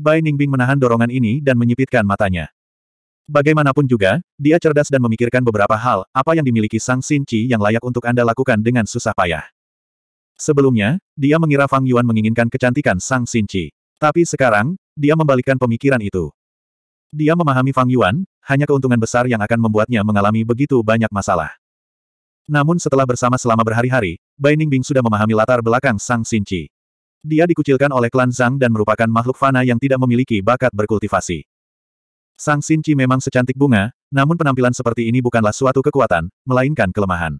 Bai Ningbing menahan dorongan ini dan menyipitkan matanya. Bagaimanapun juga, dia cerdas dan memikirkan beberapa hal, apa yang dimiliki Sang Sinci yang layak untuk Anda lakukan dengan susah payah. Sebelumnya, dia mengira Fang Yuan menginginkan kecantikan Sang Sinci. Tapi sekarang, dia membalikkan pemikiran itu. Dia memahami Fang Yuan, hanya keuntungan besar yang akan membuatnya mengalami begitu banyak masalah. Namun setelah bersama selama berhari-hari, Bai Ningbing sudah memahami latar belakang Sang Sinci. Dia dikucilkan oleh klan Zhang dan merupakan makhluk fana yang tidak memiliki bakat berkultivasi. Sang Sinci memang secantik bunga, namun penampilan seperti ini bukanlah suatu kekuatan, melainkan kelemahan.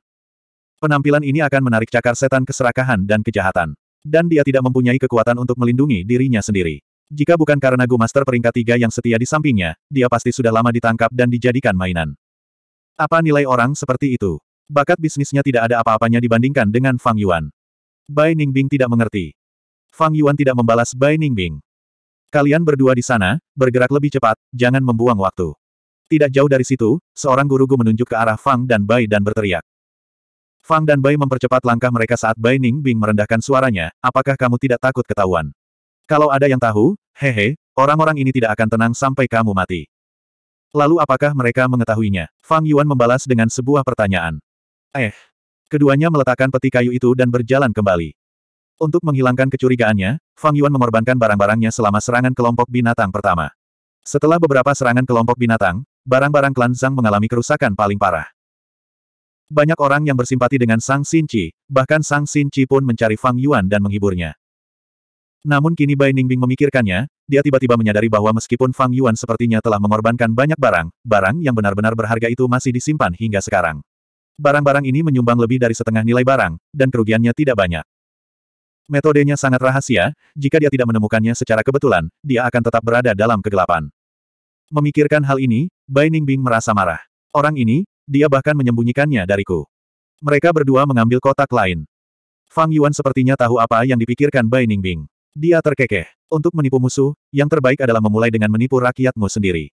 Penampilan ini akan menarik cakar setan keserakahan dan kejahatan. Dan dia tidak mempunyai kekuatan untuk melindungi dirinya sendiri. Jika bukan karena Gu Master peringkat tiga yang setia di sampingnya, dia pasti sudah lama ditangkap dan dijadikan mainan. Apa nilai orang seperti itu? Bakat bisnisnya tidak ada apa-apanya dibandingkan dengan Fang Yuan. Bai Ningbing tidak mengerti. Fang Yuan tidak membalas Bai Ningbing. Kalian berdua di sana, bergerak lebih cepat, jangan membuang waktu. Tidak jauh dari situ, seorang guru Gu menunjuk ke arah Fang dan Bai dan berteriak. Fang dan Bai mempercepat langkah mereka saat Bai Ningbing merendahkan suaranya, apakah kamu tidak takut ketahuan? Kalau ada yang tahu, hehe, orang-orang ini tidak akan tenang sampai kamu mati. Lalu apakah mereka mengetahuinya? Fang Yuan membalas dengan sebuah pertanyaan. Eh, Keduanya meletakkan peti kayu itu dan berjalan kembali. Untuk menghilangkan kecurigaannya, Fang Yuan mengorbankan barang-barangnya selama serangan kelompok binatang pertama. Setelah beberapa serangan kelompok binatang, barang-barang klan Zhang mengalami kerusakan paling parah. Banyak orang yang bersimpati dengan Sang Xinci, bahkan Sang Xinci pun mencari Fang Yuan dan menghiburnya. Namun kini Bai Ningbing memikirkannya, dia tiba-tiba menyadari bahwa meskipun Fang Yuan sepertinya telah mengorbankan banyak barang, barang yang benar-benar berharga itu masih disimpan hingga sekarang. Barang-barang ini menyumbang lebih dari setengah nilai barang, dan kerugiannya tidak banyak. Metodenya sangat rahasia, jika dia tidak menemukannya secara kebetulan, dia akan tetap berada dalam kegelapan. Memikirkan hal ini, Bai Ningbing merasa marah. Orang ini, dia bahkan menyembunyikannya dariku. Mereka berdua mengambil kotak lain. Fang Yuan sepertinya tahu apa yang dipikirkan Bai Ningbing. Dia terkekeh. Untuk menipu musuh, yang terbaik adalah memulai dengan menipu rakyatmu sendiri.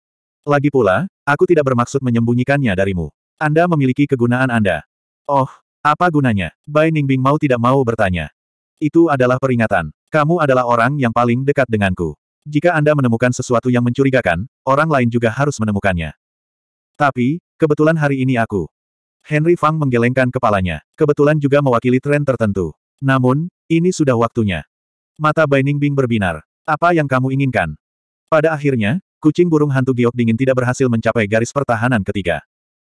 Lagi pula, aku tidak bermaksud menyembunyikannya darimu. Anda memiliki kegunaan Anda. Oh, apa gunanya? Bai Ningbing mau tidak mau bertanya. Itu adalah peringatan. Kamu adalah orang yang paling dekat denganku. Jika Anda menemukan sesuatu yang mencurigakan, orang lain juga harus menemukannya. Tapi, kebetulan hari ini aku. Henry Fang menggelengkan kepalanya. Kebetulan juga mewakili tren tertentu. Namun, ini sudah waktunya. Mata Baining Bing berbinar. Apa yang kamu inginkan? Pada akhirnya, kucing burung hantu giok dingin tidak berhasil mencapai garis pertahanan ketiga.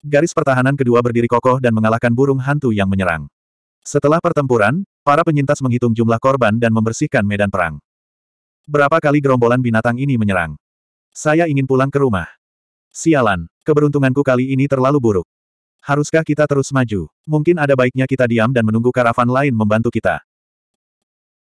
Garis pertahanan kedua berdiri kokoh dan mengalahkan burung hantu yang menyerang. Setelah pertempuran, Para penyintas menghitung jumlah korban dan membersihkan medan perang. Berapa kali gerombolan binatang ini menyerang? Saya ingin pulang ke rumah. Sialan, keberuntunganku kali ini terlalu buruk. Haruskah kita terus maju? Mungkin ada baiknya kita diam dan menunggu karavan lain membantu kita.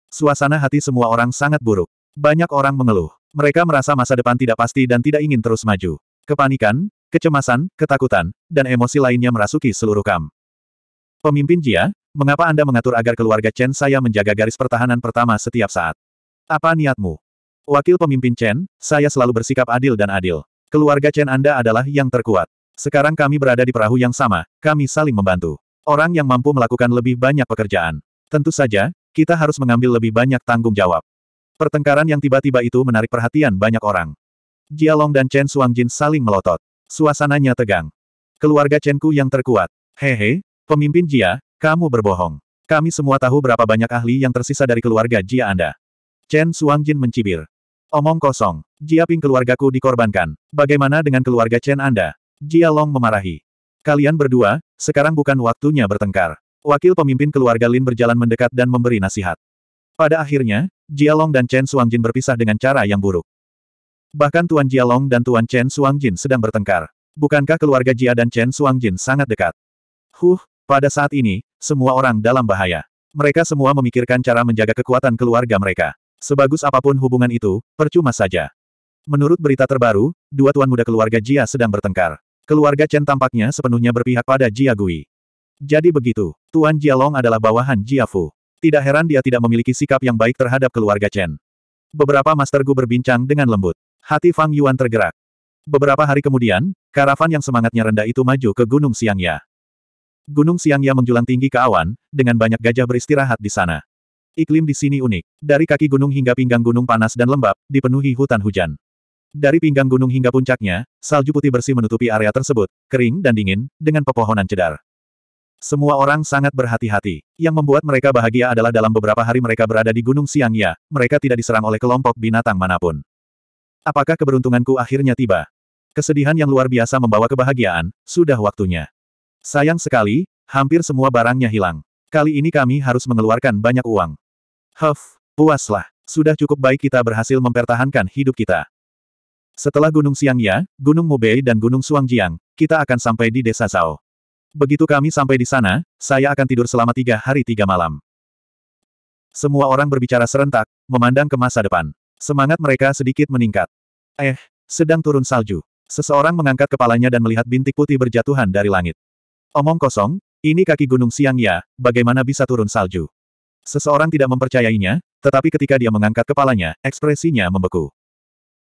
Suasana hati semua orang sangat buruk. Banyak orang mengeluh. Mereka merasa masa depan tidak pasti dan tidak ingin terus maju. Kepanikan, kecemasan, ketakutan, dan emosi lainnya merasuki seluruh kam. Pemimpin Jia, Mengapa Anda mengatur agar keluarga Chen saya menjaga garis pertahanan pertama setiap saat? Apa niatmu? Wakil pemimpin Chen, saya selalu bersikap adil dan adil. Keluarga Chen Anda adalah yang terkuat. Sekarang kami berada di perahu yang sama, kami saling membantu. Orang yang mampu melakukan lebih banyak pekerjaan. Tentu saja, kita harus mengambil lebih banyak tanggung jawab. Pertengkaran yang tiba-tiba itu menarik perhatian banyak orang. Long dan Chen Jin saling melotot. Suasananya tegang. Keluarga Chenku yang terkuat. Hehe, pemimpin Jia, kamu berbohong. Kami semua tahu berapa banyak ahli yang tersisa dari keluarga Jia Anda. Chen Suangjin mencibir. Omong kosong. Jia Ping keluargaku dikorbankan. Bagaimana dengan keluarga Chen Anda? Jia Long memarahi. Kalian berdua, sekarang bukan waktunya bertengkar. Wakil pemimpin keluarga Lin berjalan mendekat dan memberi nasihat. Pada akhirnya, Jia Long dan Chen Suangjin berpisah dengan cara yang buruk. Bahkan Tuan Jia Long dan Tuan Chen Suangjin sedang bertengkar. Bukankah keluarga Jia dan Chen Suangjin sangat dekat? Huh, pada saat ini, semua orang dalam bahaya. Mereka semua memikirkan cara menjaga kekuatan keluarga mereka. Sebagus apapun hubungan itu, percuma saja. Menurut berita terbaru, dua tuan muda keluarga Jia sedang bertengkar. Keluarga Chen tampaknya sepenuhnya berpihak pada Jia Gui. Jadi begitu, Tuan Jia Long adalah bawahan Jia Fu. Tidak heran dia tidak memiliki sikap yang baik terhadap keluarga Chen. Beberapa Master Gu berbincang dengan lembut. Hati Fang Yuan tergerak. Beberapa hari kemudian, karavan yang semangatnya rendah itu maju ke Gunung Siangya. Gunung Siangya menjulang tinggi ke awan, dengan banyak gajah beristirahat di sana. Iklim di sini unik. Dari kaki gunung hingga pinggang gunung panas dan lembab, dipenuhi hutan hujan. Dari pinggang gunung hingga puncaknya, salju putih bersih menutupi area tersebut, kering dan dingin, dengan pepohonan cedar. Semua orang sangat berhati-hati. Yang membuat mereka bahagia adalah dalam beberapa hari mereka berada di Gunung Siangya, mereka tidak diserang oleh kelompok binatang manapun. Apakah keberuntunganku akhirnya tiba? Kesedihan yang luar biasa membawa kebahagiaan, sudah waktunya. Sayang sekali, hampir semua barangnya hilang. Kali ini kami harus mengeluarkan banyak uang. Huff, puaslah. Sudah cukup baik kita berhasil mempertahankan hidup kita. Setelah Gunung Siangya, Gunung Mubei dan Gunung Suangjiang, kita akan sampai di Desa Zhao. Begitu kami sampai di sana, saya akan tidur selama tiga hari tiga malam. Semua orang berbicara serentak, memandang ke masa depan. Semangat mereka sedikit meningkat. Eh, sedang turun salju. Seseorang mengangkat kepalanya dan melihat bintik putih berjatuhan dari langit. Omong kosong, ini kaki gunung siang ya, bagaimana bisa turun salju? Seseorang tidak mempercayainya, tetapi ketika dia mengangkat kepalanya, ekspresinya membeku.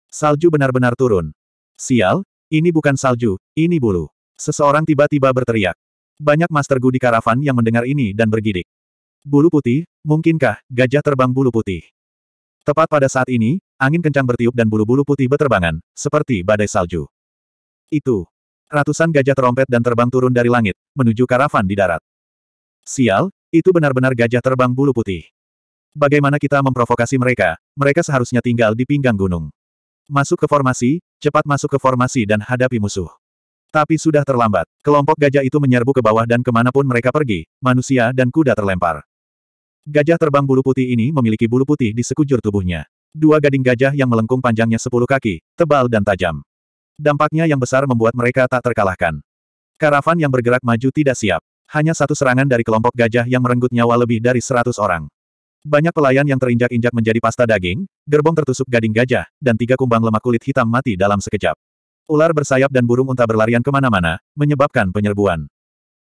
Salju benar-benar turun. Sial, ini bukan salju, ini bulu. Seseorang tiba-tiba berteriak. Banyak Master Gu di karavan yang mendengar ini dan bergidik. Bulu putih, mungkinkah, gajah terbang bulu putih? Tepat pada saat ini, angin kencang bertiup dan bulu-bulu putih berterbangan, seperti badai salju. Itu, Ratusan gajah terompet dan terbang turun dari langit, menuju karavan di darat. Sial, itu benar-benar gajah terbang bulu putih. Bagaimana kita memprovokasi mereka, mereka seharusnya tinggal di pinggang gunung. Masuk ke formasi, cepat masuk ke formasi dan hadapi musuh. Tapi sudah terlambat, kelompok gajah itu menyerbu ke bawah dan kemanapun mereka pergi, manusia dan kuda terlempar. Gajah terbang bulu putih ini memiliki bulu putih di sekujur tubuhnya. Dua gading gajah yang melengkung panjangnya sepuluh kaki, tebal dan tajam. Dampaknya yang besar membuat mereka tak terkalahkan. Karavan yang bergerak maju tidak siap. Hanya satu serangan dari kelompok gajah yang merenggut nyawa lebih dari seratus orang. Banyak pelayan yang terinjak-injak menjadi pasta daging, gerbong tertusuk gading gajah, dan tiga kumbang lemak kulit hitam mati dalam sekejap. Ular bersayap dan burung unta berlarian kemana-mana, menyebabkan penyerbuan.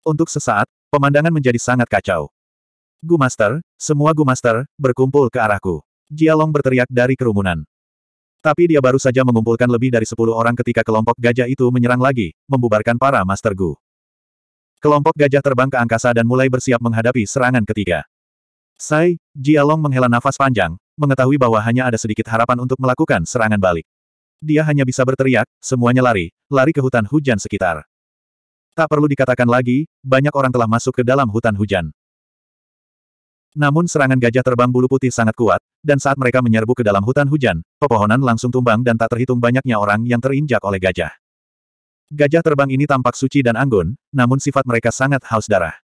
Untuk sesaat, pemandangan menjadi sangat kacau. Gumaster, semua Gumaster, berkumpul ke arahku. Jialong berteriak dari kerumunan. Tapi dia baru saja mengumpulkan lebih dari sepuluh orang ketika kelompok gajah itu menyerang lagi, membubarkan para Master Gu. Kelompok gajah terbang ke angkasa dan mulai bersiap menghadapi serangan ketiga. Sai, Jialong menghela nafas panjang, mengetahui bahwa hanya ada sedikit harapan untuk melakukan serangan balik. Dia hanya bisa berteriak, semuanya lari, lari ke hutan hujan sekitar. Tak perlu dikatakan lagi, banyak orang telah masuk ke dalam hutan hujan. Namun serangan gajah terbang bulu putih sangat kuat, dan saat mereka menyerbu ke dalam hutan hujan, pepohonan langsung tumbang dan tak terhitung banyaknya orang yang terinjak oleh gajah. Gajah terbang ini tampak suci dan anggun, namun sifat mereka sangat haus darah.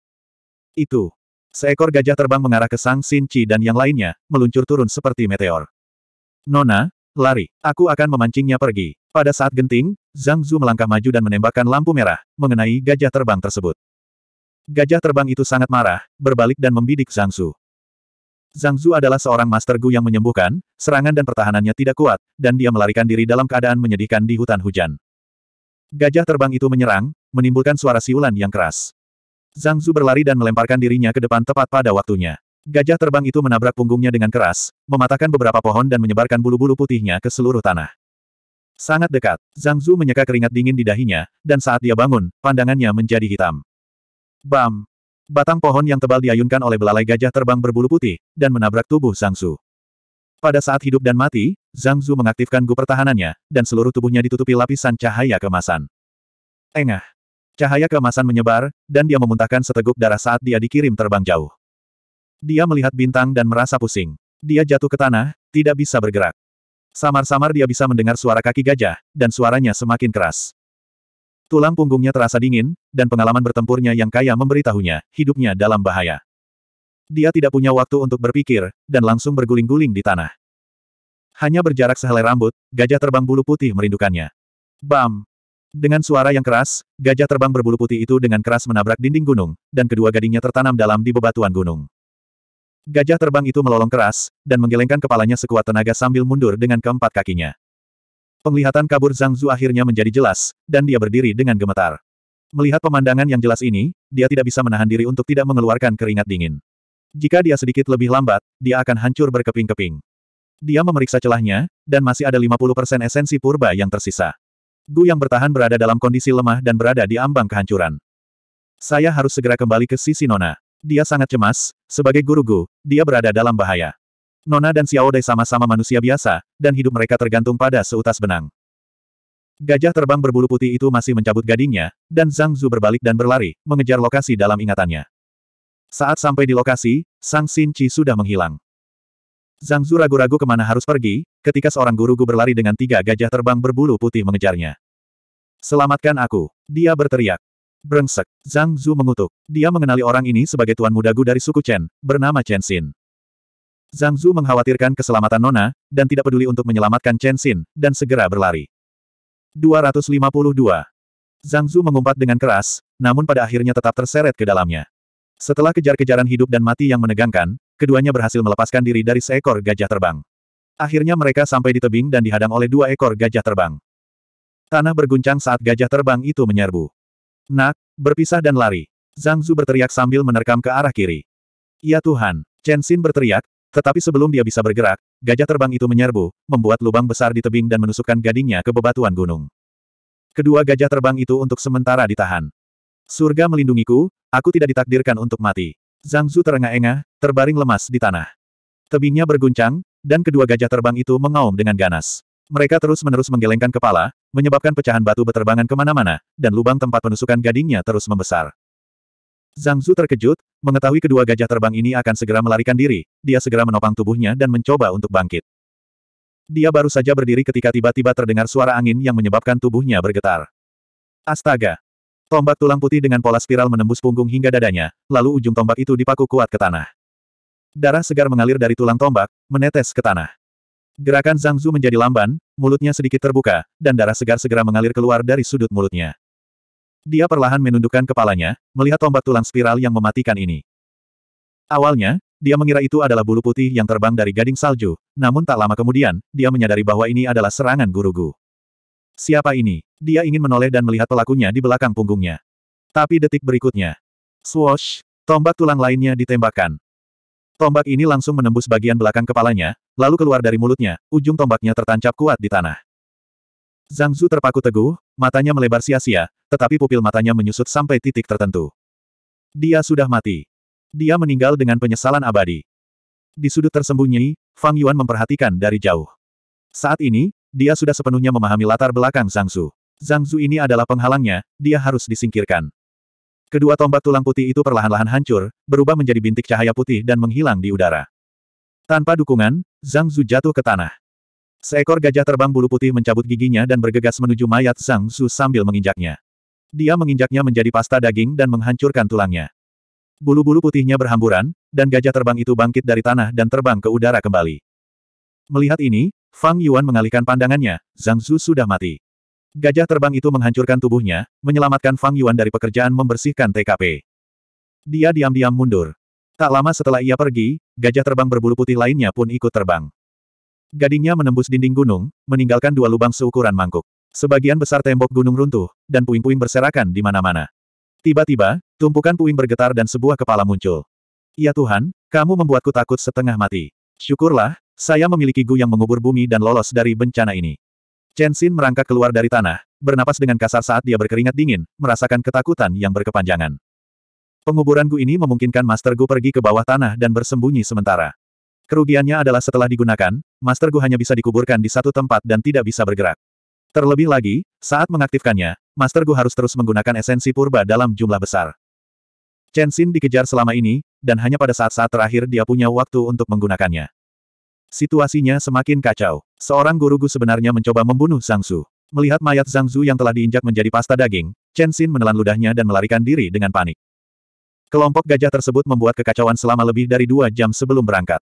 Itu. Seekor gajah terbang mengarah ke Sang Sin Chi dan yang lainnya, meluncur turun seperti meteor. Nona, lari. Aku akan memancingnya pergi. Pada saat genting, Zhang Zhu melangkah maju dan menembakkan lampu merah, mengenai gajah terbang tersebut. Gajah terbang itu sangat marah, berbalik dan membidik Zhang Zu. Zhang Zu adalah seorang master Gu yang menyembuhkan, serangan dan pertahanannya tidak kuat, dan dia melarikan diri dalam keadaan menyedihkan di hutan hujan. Gajah terbang itu menyerang, menimbulkan suara siulan yang keras. Zhang Zu berlari dan melemparkan dirinya ke depan tepat pada waktunya. Gajah terbang itu menabrak punggungnya dengan keras, mematahkan beberapa pohon dan menyebarkan bulu-bulu putihnya ke seluruh tanah. Sangat dekat, Zhang Zu menyeka keringat dingin di dahinya, dan saat dia bangun, pandangannya menjadi hitam. Bam! Batang pohon yang tebal diayunkan oleh belalai gajah terbang berbulu putih, dan menabrak tubuh Zhang Su. Pada saat hidup dan mati, Zhang Zu mengaktifkan gu pertahanannya, dan seluruh tubuhnya ditutupi lapisan cahaya kemasan. Engah. Cahaya kemasan menyebar, dan dia memuntahkan seteguk darah saat dia dikirim terbang jauh. Dia melihat bintang dan merasa pusing. Dia jatuh ke tanah, tidak bisa bergerak. Samar-samar dia bisa mendengar suara kaki gajah, dan suaranya semakin keras. Tulang punggungnya terasa dingin, dan pengalaman bertempurnya yang kaya memberitahunya, hidupnya dalam bahaya. Dia tidak punya waktu untuk berpikir, dan langsung berguling-guling di tanah. Hanya berjarak sehelai rambut, gajah terbang bulu putih merindukannya. Bam! Dengan suara yang keras, gajah terbang berbulu putih itu dengan keras menabrak dinding gunung, dan kedua gadingnya tertanam dalam di bebatuan gunung. Gajah terbang itu melolong keras, dan menggelengkan kepalanya sekuat tenaga sambil mundur dengan keempat kakinya. Penglihatan kabur Zhang Zu akhirnya menjadi jelas, dan dia berdiri dengan gemetar. Melihat pemandangan yang jelas ini, dia tidak bisa menahan diri untuk tidak mengeluarkan keringat dingin. Jika dia sedikit lebih lambat, dia akan hancur berkeping-keping. Dia memeriksa celahnya, dan masih ada 50% esensi purba yang tersisa. Gu yang bertahan berada dalam kondisi lemah dan berada di ambang kehancuran. Saya harus segera kembali ke sisi Nona. Dia sangat cemas, sebagai guru Gu, dia berada dalam bahaya. Nona dan Xiao Dai sama-sama manusia biasa, dan hidup mereka tergantung pada seutas benang. Gajah terbang berbulu putih itu masih mencabut gadingnya, dan Zhang Zu berbalik dan berlari, mengejar lokasi dalam ingatannya. Saat sampai di lokasi, Sang Xin Chi sudah menghilang. Zhang Zu ragu-ragu kemana harus pergi, ketika seorang guru-gu berlari dengan tiga gajah terbang berbulu putih mengejarnya. Selamatkan aku, dia berteriak. Brengsek, Zhang Zu mengutuk. Dia mengenali orang ini sebagai tuan muda Gu dari suku Chen, bernama Chen Xin. Zhang Zhu mengkhawatirkan keselamatan Nona, dan tidak peduli untuk menyelamatkan Chen Xin, dan segera berlari. 252. Zhang Zhu mengumpat dengan keras, namun pada akhirnya tetap terseret ke dalamnya. Setelah kejar-kejaran hidup dan mati yang menegangkan, keduanya berhasil melepaskan diri dari seekor gajah terbang. Akhirnya mereka sampai di tebing dan dihadang oleh dua ekor gajah terbang. Tanah berguncang saat gajah terbang itu menyerbu. Nak, berpisah dan lari. Zhang Zhu berteriak sambil menerkam ke arah kiri. Ya Tuhan, Chen Xin berteriak, tetapi sebelum dia bisa bergerak, gajah terbang itu menyerbu, membuat lubang besar di tebing dan menusukkan gadingnya ke bebatuan gunung. Kedua gajah terbang itu untuk sementara ditahan. Surga melindungiku, aku tidak ditakdirkan untuk mati. Zhang Zhu terengah-engah, terbaring lemas di tanah. Tebingnya berguncang, dan kedua gajah terbang itu mengaum dengan ganas. Mereka terus-menerus menggelengkan kepala, menyebabkan pecahan batu beterbangan kemana-mana, dan lubang tempat penusukan gadingnya terus membesar. Zhang Zu terkejut, mengetahui kedua gajah terbang ini akan segera melarikan diri, dia segera menopang tubuhnya dan mencoba untuk bangkit. Dia baru saja berdiri ketika tiba-tiba terdengar suara angin yang menyebabkan tubuhnya bergetar. Astaga! Tombak tulang putih dengan pola spiral menembus punggung hingga dadanya, lalu ujung tombak itu dipaku kuat ke tanah. Darah segar mengalir dari tulang tombak, menetes ke tanah. Gerakan Zhang Zu menjadi lamban, mulutnya sedikit terbuka, dan darah segar segera mengalir keluar dari sudut mulutnya. Dia perlahan menundukkan kepalanya, melihat tombak tulang spiral yang mematikan ini. Awalnya, dia mengira itu adalah bulu putih yang terbang dari gading salju, namun tak lama kemudian, dia menyadari bahwa ini adalah serangan gurugu. Siapa ini? Dia ingin menoleh dan melihat pelakunya di belakang punggungnya. Tapi detik berikutnya, swosh, tombak tulang lainnya ditembakkan. Tombak ini langsung menembus bagian belakang kepalanya, lalu keluar dari mulutnya, ujung tombaknya tertancap kuat di tanah. Zhang Zhu terpaku teguh, matanya melebar sia-sia, tetapi pupil matanya menyusut sampai titik tertentu. Dia sudah mati. Dia meninggal dengan penyesalan abadi. Di sudut tersembunyi, Fang Yuan memperhatikan dari jauh. Saat ini, dia sudah sepenuhnya memahami latar belakang Zhang Zhu. Zhang Zhu ini adalah penghalangnya, dia harus disingkirkan. Kedua tombak tulang putih itu perlahan-lahan hancur, berubah menjadi bintik cahaya putih dan menghilang di udara. Tanpa dukungan, Zhang Zhu jatuh ke tanah. Seekor gajah terbang bulu putih mencabut giginya dan bergegas menuju mayat Zhang Zhu sambil menginjaknya. Dia menginjaknya menjadi pasta daging dan menghancurkan tulangnya. Bulu-bulu putihnya berhamburan, dan gajah terbang itu bangkit dari tanah dan terbang ke udara kembali. Melihat ini, Fang Yuan mengalihkan pandangannya, Zhang Zhu sudah mati. Gajah terbang itu menghancurkan tubuhnya, menyelamatkan Fang Yuan dari pekerjaan membersihkan TKP. Dia diam-diam mundur. Tak lama setelah ia pergi, gajah terbang berbulu putih lainnya pun ikut terbang. Gadingnya menembus dinding gunung, meninggalkan dua lubang seukuran mangkuk. Sebagian besar tembok gunung runtuh, dan puing-puing berserakan di mana-mana. Tiba-tiba, tumpukan puing bergetar dan sebuah kepala muncul. Ya Tuhan, kamu membuatku takut setengah mati. Syukurlah, saya memiliki Gu yang mengubur bumi dan lolos dari bencana ini. Chen Xin merangkak keluar dari tanah, bernapas dengan kasar saat dia berkeringat dingin, merasakan ketakutan yang berkepanjangan. Penguburan Gu ini memungkinkan Master Gu pergi ke bawah tanah dan bersembunyi sementara. Kerugiannya adalah setelah digunakan, Master Gu hanya bisa dikuburkan di satu tempat dan tidak bisa bergerak. Terlebih lagi, saat mengaktifkannya, Master Gu harus terus menggunakan esensi purba dalam jumlah besar. Chen Xin dikejar selama ini, dan hanya pada saat-saat terakhir dia punya waktu untuk menggunakannya. Situasinya semakin kacau. Seorang guru Gu sebenarnya mencoba membunuh Zhang Su. Melihat mayat Zhang Zu yang telah diinjak menjadi pasta daging, Chen Xin menelan ludahnya dan melarikan diri dengan panik. Kelompok gajah tersebut membuat kekacauan selama lebih dari dua jam sebelum berangkat.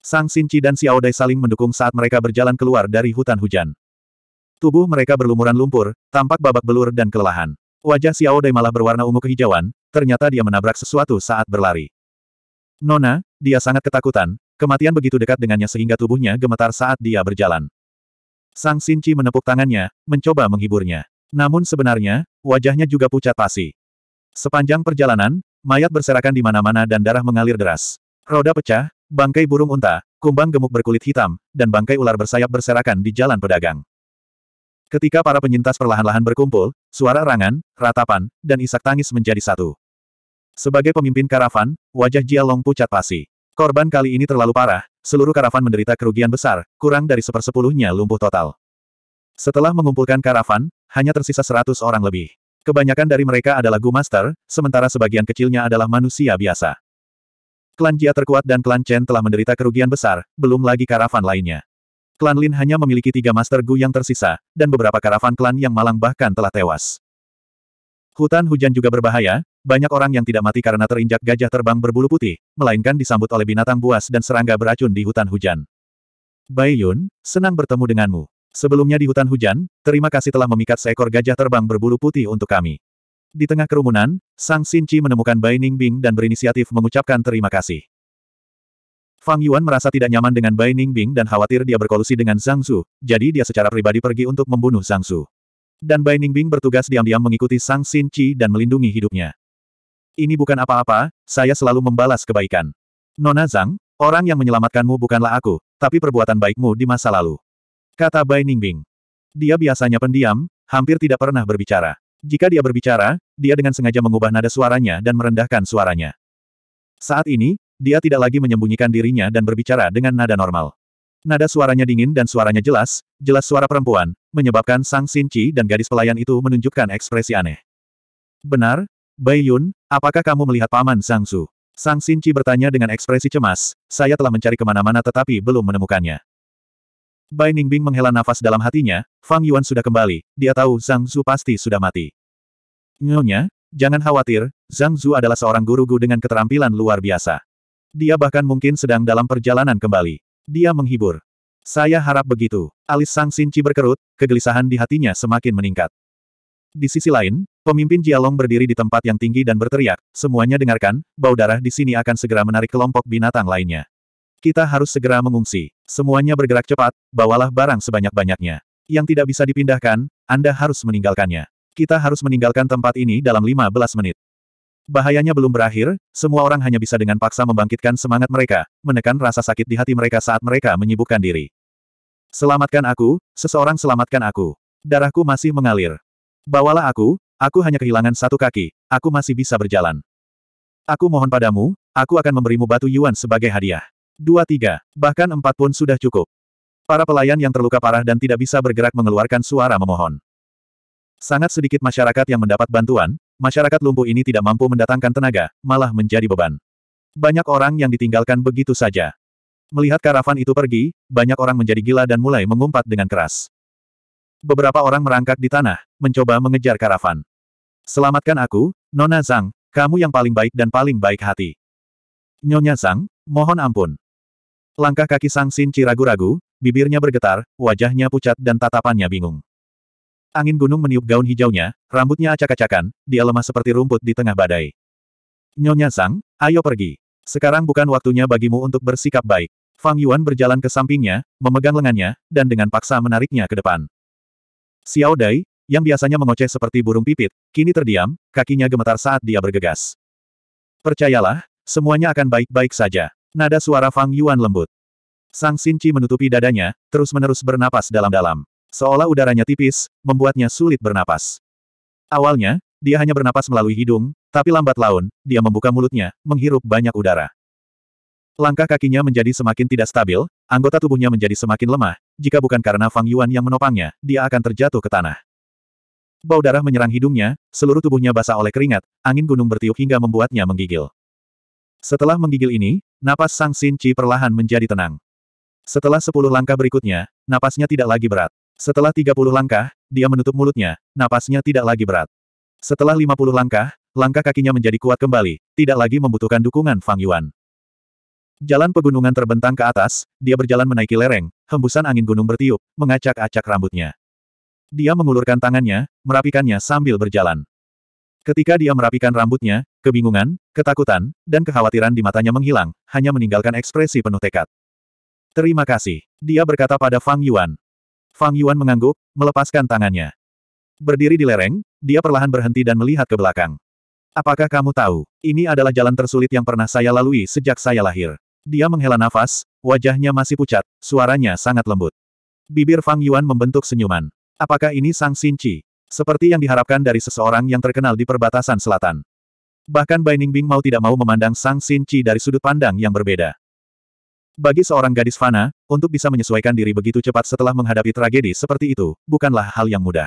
Sang Sinci dan Xiao Dai saling mendukung saat mereka berjalan keluar dari hutan hujan. Tubuh mereka berlumuran lumpur, tampak babak belur dan kelelahan. Wajah Xiao Dai malah berwarna ungu kehijauan, ternyata dia menabrak sesuatu saat berlari. Nona, dia sangat ketakutan, kematian begitu dekat dengannya sehingga tubuhnya gemetar saat dia berjalan. Sang Sinci menepuk tangannya, mencoba menghiburnya. Namun sebenarnya, wajahnya juga pucat pasi. Sepanjang perjalanan, mayat berserakan di mana-mana dan darah mengalir deras. Roda pecah, bangkai burung unta, kumbang gemuk berkulit hitam, dan bangkai ular bersayap berserakan di jalan pedagang. Ketika para penyintas perlahan-lahan berkumpul, suara rangan, ratapan, dan isak tangis menjadi satu. Sebagai pemimpin karavan, wajah Jia Long pucat pasi. Korban kali ini terlalu parah, seluruh karavan menderita kerugian besar, kurang dari sepersepuluhnya lumpuh total. Setelah mengumpulkan karavan, hanya tersisa seratus orang lebih. Kebanyakan dari mereka adalah Gu Master, sementara sebagian kecilnya adalah manusia biasa. Klan Jia terkuat dan klan Chen telah menderita kerugian besar, belum lagi karavan lainnya klan Lin hanya memiliki tiga Master Gu yang tersisa, dan beberapa karavan klan yang malang bahkan telah tewas. Hutan hujan juga berbahaya, banyak orang yang tidak mati karena terinjak gajah terbang berbulu putih, melainkan disambut oleh binatang buas dan serangga beracun di hutan hujan. Bai Yun, senang bertemu denganmu. Sebelumnya di hutan hujan, terima kasih telah memikat seekor gajah terbang berbulu putih untuk kami. Di tengah kerumunan, Sang Sinci menemukan Bai Ningbing dan berinisiatif mengucapkan terima kasih. Fang Yuan merasa tidak nyaman dengan Bai Ningbing dan khawatir dia berkolusi dengan Zhang Su, jadi dia secara pribadi pergi untuk membunuh Zhang Su. Dan Bai Ningbing bertugas diam-diam mengikuti Sang Xin Qi dan melindungi hidupnya. Ini bukan apa-apa, saya selalu membalas kebaikan. Nona Zhang, orang yang menyelamatkanmu bukanlah aku, tapi perbuatan baikmu di masa lalu. Kata Bai Ningbing. Dia biasanya pendiam, hampir tidak pernah berbicara. Jika dia berbicara, dia dengan sengaja mengubah nada suaranya dan merendahkan suaranya. Saat ini, dia tidak lagi menyembunyikan dirinya dan berbicara dengan nada normal. Nada suaranya dingin dan suaranya jelas, jelas suara perempuan, menyebabkan Sang Sinci dan gadis pelayan itu menunjukkan ekspresi aneh. Benar, Bai Yun, apakah kamu melihat paman Sang Su? Sang Sinci bertanya dengan ekspresi cemas, saya telah mencari kemana-mana tetapi belum menemukannya. Bai Ningbing menghela nafas dalam hatinya, Fang Yuan sudah kembali, dia tahu Zhang Zhu pasti sudah mati. Nyonya, jangan khawatir, Zhang Zhu adalah seorang guru-guru dengan keterampilan luar biasa. Dia bahkan mungkin sedang dalam perjalanan kembali. Dia menghibur. Saya harap begitu. Alis Sang Sinci berkerut, kegelisahan di hatinya semakin meningkat. Di sisi lain, pemimpin Jialong berdiri di tempat yang tinggi dan berteriak, semuanya dengarkan, bau darah di sini akan segera menarik kelompok binatang lainnya. Kita harus segera mengungsi. Semuanya bergerak cepat, bawalah barang sebanyak-banyaknya. Yang tidak bisa dipindahkan, Anda harus meninggalkannya. Kita harus meninggalkan tempat ini dalam 15 menit. Bahayanya belum berakhir, semua orang hanya bisa dengan paksa membangkitkan semangat mereka, menekan rasa sakit di hati mereka saat mereka menyibukkan diri. Selamatkan aku, seseorang selamatkan aku. Darahku masih mengalir. Bawalah aku, aku hanya kehilangan satu kaki, aku masih bisa berjalan. Aku mohon padamu, aku akan memberimu batu yuan sebagai hadiah. Dua tiga, bahkan empat pun sudah cukup. Para pelayan yang terluka parah dan tidak bisa bergerak mengeluarkan suara memohon. Sangat sedikit masyarakat yang mendapat bantuan, masyarakat lumpuh ini tidak mampu mendatangkan tenaga, malah menjadi beban. Banyak orang yang ditinggalkan begitu saja. Melihat karavan itu pergi, banyak orang menjadi gila dan mulai mengumpat dengan keras. Beberapa orang merangkak di tanah, mencoba mengejar karavan. Selamatkan aku, Nona Zhang, kamu yang paling baik dan paling baik hati. Nyonya Zhang, mohon ampun. Langkah kaki Sang Xin ragu-ragu, bibirnya bergetar, wajahnya pucat dan tatapannya bingung. Angin gunung meniup gaun hijaunya, rambutnya acak-acakan, dia lemah seperti rumput di tengah badai. Nyonya Sang, ayo pergi. Sekarang bukan waktunya bagimu untuk bersikap baik. Fang Yuan berjalan ke sampingnya, memegang lengannya, dan dengan paksa menariknya ke depan. Xiao Dai, yang biasanya mengoceh seperti burung pipit, kini terdiam, kakinya gemetar saat dia bergegas. Percayalah, semuanya akan baik-baik saja. Nada suara Fang Yuan lembut. Sang Sinci menutupi dadanya, terus-menerus bernapas dalam-dalam. Seolah udaranya tipis, membuatnya sulit bernapas. Awalnya, dia hanya bernapas melalui hidung, tapi lambat laun, dia membuka mulutnya, menghirup banyak udara. Langkah kakinya menjadi semakin tidak stabil, anggota tubuhnya menjadi semakin lemah, jika bukan karena Fang Yuan yang menopangnya, dia akan terjatuh ke tanah. Bau darah menyerang hidungnya, seluruh tubuhnya basah oleh keringat, angin gunung bertiup hingga membuatnya menggigil. Setelah menggigil ini, napas Sang Sin Chi perlahan menjadi tenang. Setelah sepuluh langkah berikutnya, napasnya tidak lagi berat. Setelah 30 langkah, dia menutup mulutnya, napasnya tidak lagi berat. Setelah 50 langkah, langkah kakinya menjadi kuat kembali, tidak lagi membutuhkan dukungan Fang Yuan. Jalan pegunungan terbentang ke atas, dia berjalan menaiki lereng, hembusan angin gunung bertiup, mengacak-acak rambutnya. Dia mengulurkan tangannya, merapikannya sambil berjalan. Ketika dia merapikan rambutnya, kebingungan, ketakutan, dan kekhawatiran di matanya menghilang, hanya meninggalkan ekspresi penuh tekad. Terima kasih, dia berkata pada Fang Yuan. Fang Yuan mengangguk, melepaskan tangannya. Berdiri di lereng, dia perlahan berhenti dan melihat ke belakang. Apakah kamu tahu, ini adalah jalan tersulit yang pernah saya lalui sejak saya lahir. Dia menghela nafas, wajahnya masih pucat, suaranya sangat lembut. Bibir Fang Yuan membentuk senyuman. Apakah ini Sang Xin Sinci? Seperti yang diharapkan dari seseorang yang terkenal di perbatasan selatan. Bahkan Bai Ningbing mau tidak mau memandang Sang Xin Sinci dari sudut pandang yang berbeda. Bagi seorang gadis fana, untuk bisa menyesuaikan diri begitu cepat setelah menghadapi tragedi seperti itu, bukanlah hal yang mudah.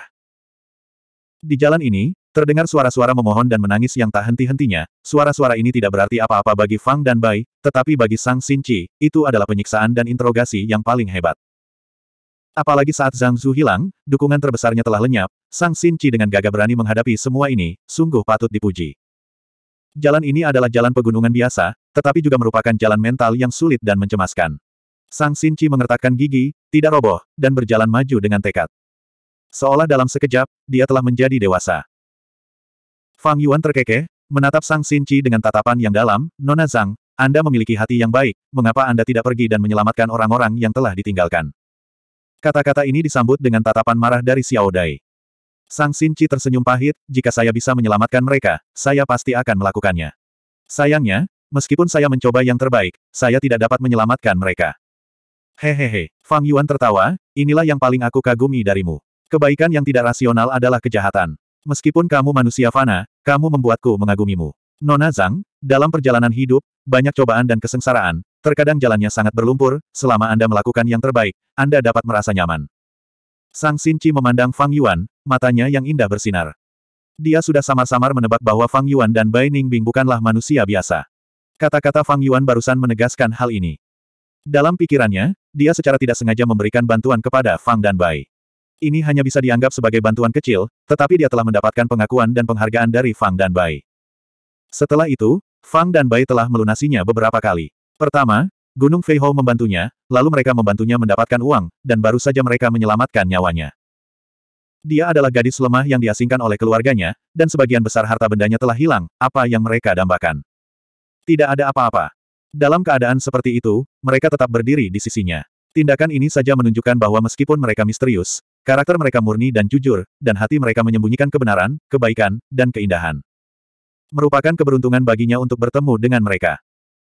Di jalan ini, terdengar suara-suara memohon dan menangis yang tak henti-hentinya, suara-suara ini tidak berarti apa-apa bagi Fang dan Bai, tetapi bagi Sang Sinci, itu adalah penyiksaan dan interogasi yang paling hebat. Apalagi saat Zhang Zhu hilang, dukungan terbesarnya telah lenyap, Sang Sinci dengan gagah berani menghadapi semua ini, sungguh patut dipuji. Jalan ini adalah jalan pegunungan biasa, tetapi juga merupakan jalan mental yang sulit dan mencemaskan. Sang Sinci mengertakkan gigi, tidak roboh, dan berjalan maju dengan tekad. Seolah dalam sekejap, dia telah menjadi dewasa. Fang Yuan terkekeh, menatap Sang Sinci dengan tatapan yang dalam, Nona Zhang, Anda memiliki hati yang baik, mengapa Anda tidak pergi dan menyelamatkan orang-orang yang telah ditinggalkan? Kata-kata ini disambut dengan tatapan marah dari Xiao Dai. Sang Sinci tersenyum pahit, jika saya bisa menyelamatkan mereka, saya pasti akan melakukannya. Sayangnya, meskipun saya mencoba yang terbaik, saya tidak dapat menyelamatkan mereka. Hehehe, Fang Yuan tertawa, inilah yang paling aku kagumi darimu. Kebaikan yang tidak rasional adalah kejahatan. Meskipun kamu manusia fana, kamu membuatku mengagumimu. Nona Zhang, dalam perjalanan hidup, banyak cobaan dan kesengsaraan, terkadang jalannya sangat berlumpur, selama Anda melakukan yang terbaik, Anda dapat merasa nyaman. Sang Sinci memandang Fang Yuan, matanya yang indah bersinar. Dia sudah samar-samar menebak bahwa Fang Yuan dan Bai Ningbing bukanlah manusia biasa. Kata-kata Fang Yuan barusan menegaskan hal ini. Dalam pikirannya, dia secara tidak sengaja memberikan bantuan kepada Fang dan Bai. Ini hanya bisa dianggap sebagai bantuan kecil, tetapi dia telah mendapatkan pengakuan dan penghargaan dari Fang dan Bai. Setelah itu, Fang dan Bai telah melunasinya beberapa kali. Pertama, Gunung Feihou membantunya, lalu mereka membantunya mendapatkan uang, dan baru saja mereka menyelamatkan nyawanya. Dia adalah gadis lemah yang diasingkan oleh keluarganya, dan sebagian besar harta bendanya telah hilang, apa yang mereka dambakan. Tidak ada apa-apa. Dalam keadaan seperti itu, mereka tetap berdiri di sisinya. Tindakan ini saja menunjukkan bahwa meskipun mereka misterius, karakter mereka murni dan jujur, dan hati mereka menyembunyikan kebenaran, kebaikan, dan keindahan. Merupakan keberuntungan baginya untuk bertemu dengan mereka.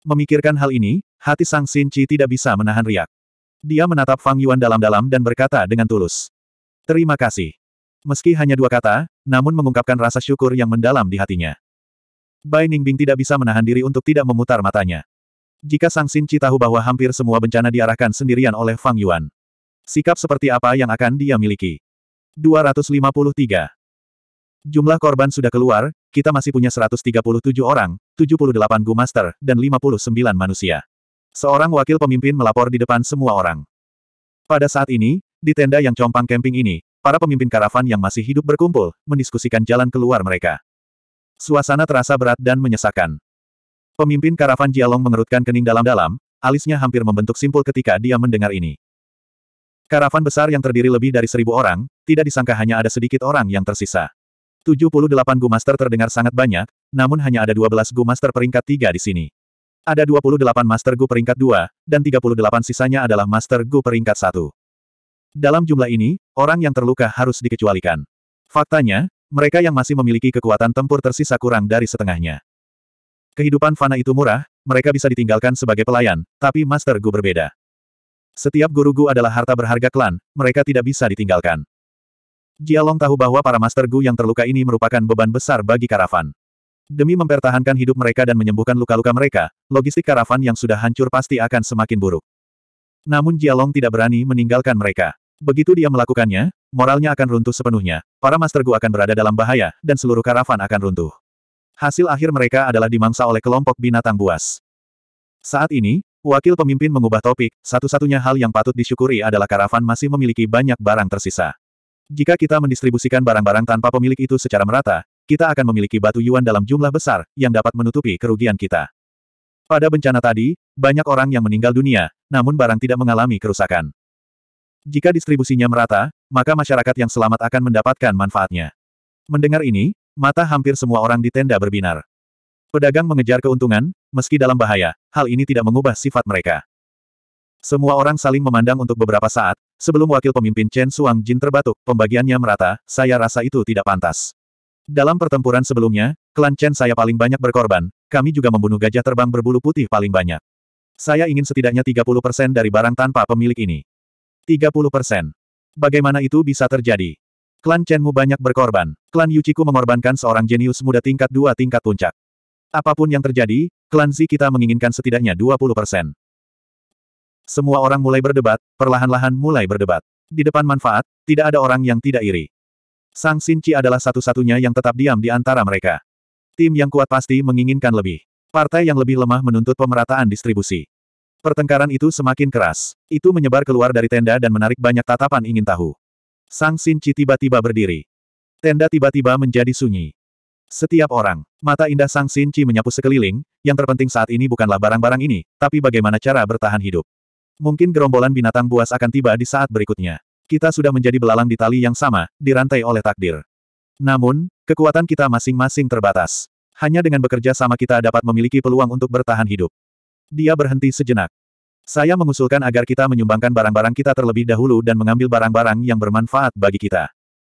Memikirkan hal ini, hati Sang Chi tidak bisa menahan riak. Dia menatap Fang Yuan dalam-dalam dan berkata dengan tulus. Terima kasih. Meski hanya dua kata, namun mengungkapkan rasa syukur yang mendalam di hatinya. Bai Ningbing tidak bisa menahan diri untuk tidak memutar matanya. Jika Sang Chi tahu bahwa hampir semua bencana diarahkan sendirian oleh Fang Yuan. Sikap seperti apa yang akan dia miliki? 253. Jumlah korban sudah keluar, kita masih punya 137 orang, 78 Gu Master, dan 59 manusia. Seorang wakil pemimpin melapor di depan semua orang. Pada saat ini, di tenda yang compang camping ini, para pemimpin karavan yang masih hidup berkumpul, mendiskusikan jalan keluar mereka. Suasana terasa berat dan menyesakan. Pemimpin karavan Jialong mengerutkan kening dalam-dalam, alisnya hampir membentuk simpul ketika dia mendengar ini. Karavan besar yang terdiri lebih dari seribu orang, tidak disangka hanya ada sedikit orang yang tersisa. 78 Gumaster terdengar sangat banyak, namun hanya ada 12 Gumaster peringkat 3 di sini. Ada 28 Master Gu peringkat 2, dan 38 sisanya adalah Master Gu peringkat 1. Dalam jumlah ini, orang yang terluka harus dikecualikan. Faktanya, mereka yang masih memiliki kekuatan tempur tersisa kurang dari setengahnya. Kehidupan fana itu murah, mereka bisa ditinggalkan sebagai pelayan, tapi Master Gu berbeda. Setiap guru Gu adalah harta berharga klan, mereka tidak bisa ditinggalkan. Jialong tahu bahwa para Master Gu yang terluka ini merupakan beban besar bagi karavan. Demi mempertahankan hidup mereka dan menyembuhkan luka-luka mereka, logistik karavan yang sudah hancur pasti akan semakin buruk. Namun Jialong tidak berani meninggalkan mereka. Begitu dia melakukannya, moralnya akan runtuh sepenuhnya, para Master Gu akan berada dalam bahaya, dan seluruh karavan akan runtuh. Hasil akhir mereka adalah dimangsa oleh kelompok binatang buas. Saat ini, wakil pemimpin mengubah topik, satu-satunya hal yang patut disyukuri adalah karavan masih memiliki banyak barang tersisa. Jika kita mendistribusikan barang-barang tanpa pemilik itu secara merata, kita akan memiliki batu yuan dalam jumlah besar, yang dapat menutupi kerugian kita. Pada bencana tadi, banyak orang yang meninggal dunia, namun barang tidak mengalami kerusakan. Jika distribusinya merata, maka masyarakat yang selamat akan mendapatkan manfaatnya. Mendengar ini, mata hampir semua orang di tenda berbinar. Pedagang mengejar keuntungan, meski dalam bahaya, hal ini tidak mengubah sifat mereka. Semua orang saling memandang untuk beberapa saat, Sebelum wakil pemimpin Chen Suang Jin terbatuk, pembagiannya merata, saya rasa itu tidak pantas. Dalam pertempuran sebelumnya, klan Chen saya paling banyak berkorban, kami juga membunuh gajah terbang berbulu putih paling banyak. Saya ingin setidaknya 30% dari barang tanpa pemilik ini. 30%. Bagaimana itu bisa terjadi? Klan Chenmu banyak berkorban. Klan Yuchiku mengorbankan seorang jenius muda tingkat dua tingkat puncak. Apapun yang terjadi, klan Zi kita menginginkan setidaknya 20%. Semua orang mulai berdebat, perlahan-lahan mulai berdebat. Di depan manfaat, tidak ada orang yang tidak iri. Sang Sinci adalah satu-satunya yang tetap diam di antara mereka. Tim yang kuat pasti menginginkan lebih. Partai yang lebih lemah menuntut pemerataan distribusi. Pertengkaran itu semakin keras. Itu menyebar keluar dari tenda dan menarik banyak tatapan ingin tahu. Sang Sinci tiba-tiba berdiri. Tenda tiba-tiba menjadi sunyi. Setiap orang, mata indah Sang Sinci menyapu sekeliling, yang terpenting saat ini bukanlah barang-barang ini, tapi bagaimana cara bertahan hidup. Mungkin gerombolan binatang buas akan tiba di saat berikutnya. Kita sudah menjadi belalang di tali yang sama, dirantai oleh takdir. Namun, kekuatan kita masing-masing terbatas. Hanya dengan bekerja sama kita dapat memiliki peluang untuk bertahan hidup. Dia berhenti sejenak. Saya mengusulkan agar kita menyumbangkan barang-barang kita terlebih dahulu dan mengambil barang-barang yang bermanfaat bagi kita.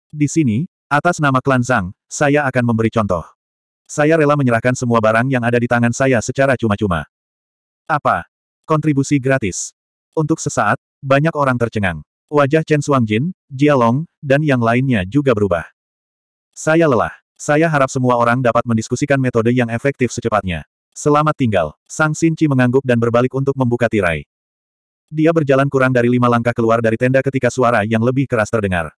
Di sini, atas nama klan Zhang, saya akan memberi contoh. Saya rela menyerahkan semua barang yang ada di tangan saya secara cuma-cuma. Apa? Kontribusi gratis. Untuk sesaat, banyak orang tercengang. Wajah Chen Suangjin, Jia Long, dan yang lainnya juga berubah. Saya lelah. Saya harap semua orang dapat mendiskusikan metode yang efektif secepatnya. Selamat tinggal. Sang Xin Chi mengangguk dan berbalik untuk membuka tirai. Dia berjalan kurang dari lima langkah keluar dari tenda ketika suara yang lebih keras terdengar.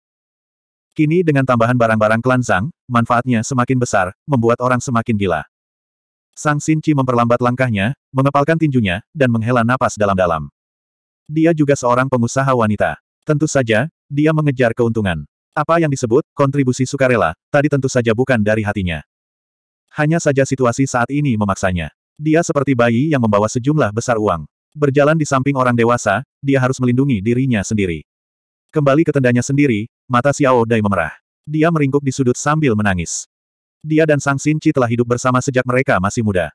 Kini dengan tambahan barang-barang klan Zhang, manfaatnya semakin besar, membuat orang semakin gila. Sang Sinci memperlambat langkahnya, mengepalkan tinjunya, dan menghela napas dalam-dalam. Dia juga seorang pengusaha wanita. Tentu saja, dia mengejar keuntungan. Apa yang disebut, kontribusi sukarela, tadi tentu saja bukan dari hatinya. Hanya saja situasi saat ini memaksanya. Dia seperti bayi yang membawa sejumlah besar uang. Berjalan di samping orang dewasa, dia harus melindungi dirinya sendiri. Kembali ke tendanya sendiri, mata Xiao Dai memerah. Dia meringkuk di sudut sambil menangis. Dia dan Sang Chi telah hidup bersama sejak mereka masih muda.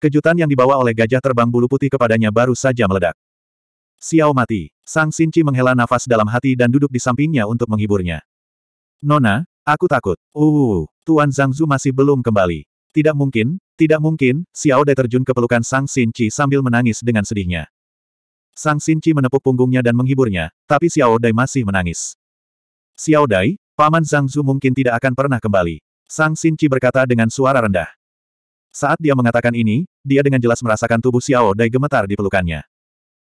Kejutan yang dibawa oleh gajah terbang bulu putih kepadanya baru saja meledak. Xiao mati. Sang Sinci menghela nafas dalam hati dan duduk di sampingnya untuk menghiburnya. Nona, aku takut. Uh, Tuan Zhangzu masih belum kembali. Tidak mungkin, tidak mungkin, Xiao Dai terjun ke pelukan Sang Sinci sambil menangis dengan sedihnya. Sang Sinci menepuk punggungnya dan menghiburnya, tapi Xiao Dai masih menangis. Xiao Dai, Paman Zhangzu mungkin tidak akan pernah kembali. Sang Sinci berkata dengan suara rendah. Saat dia mengatakan ini, dia dengan jelas merasakan tubuh Xiao Dai gemetar di pelukannya.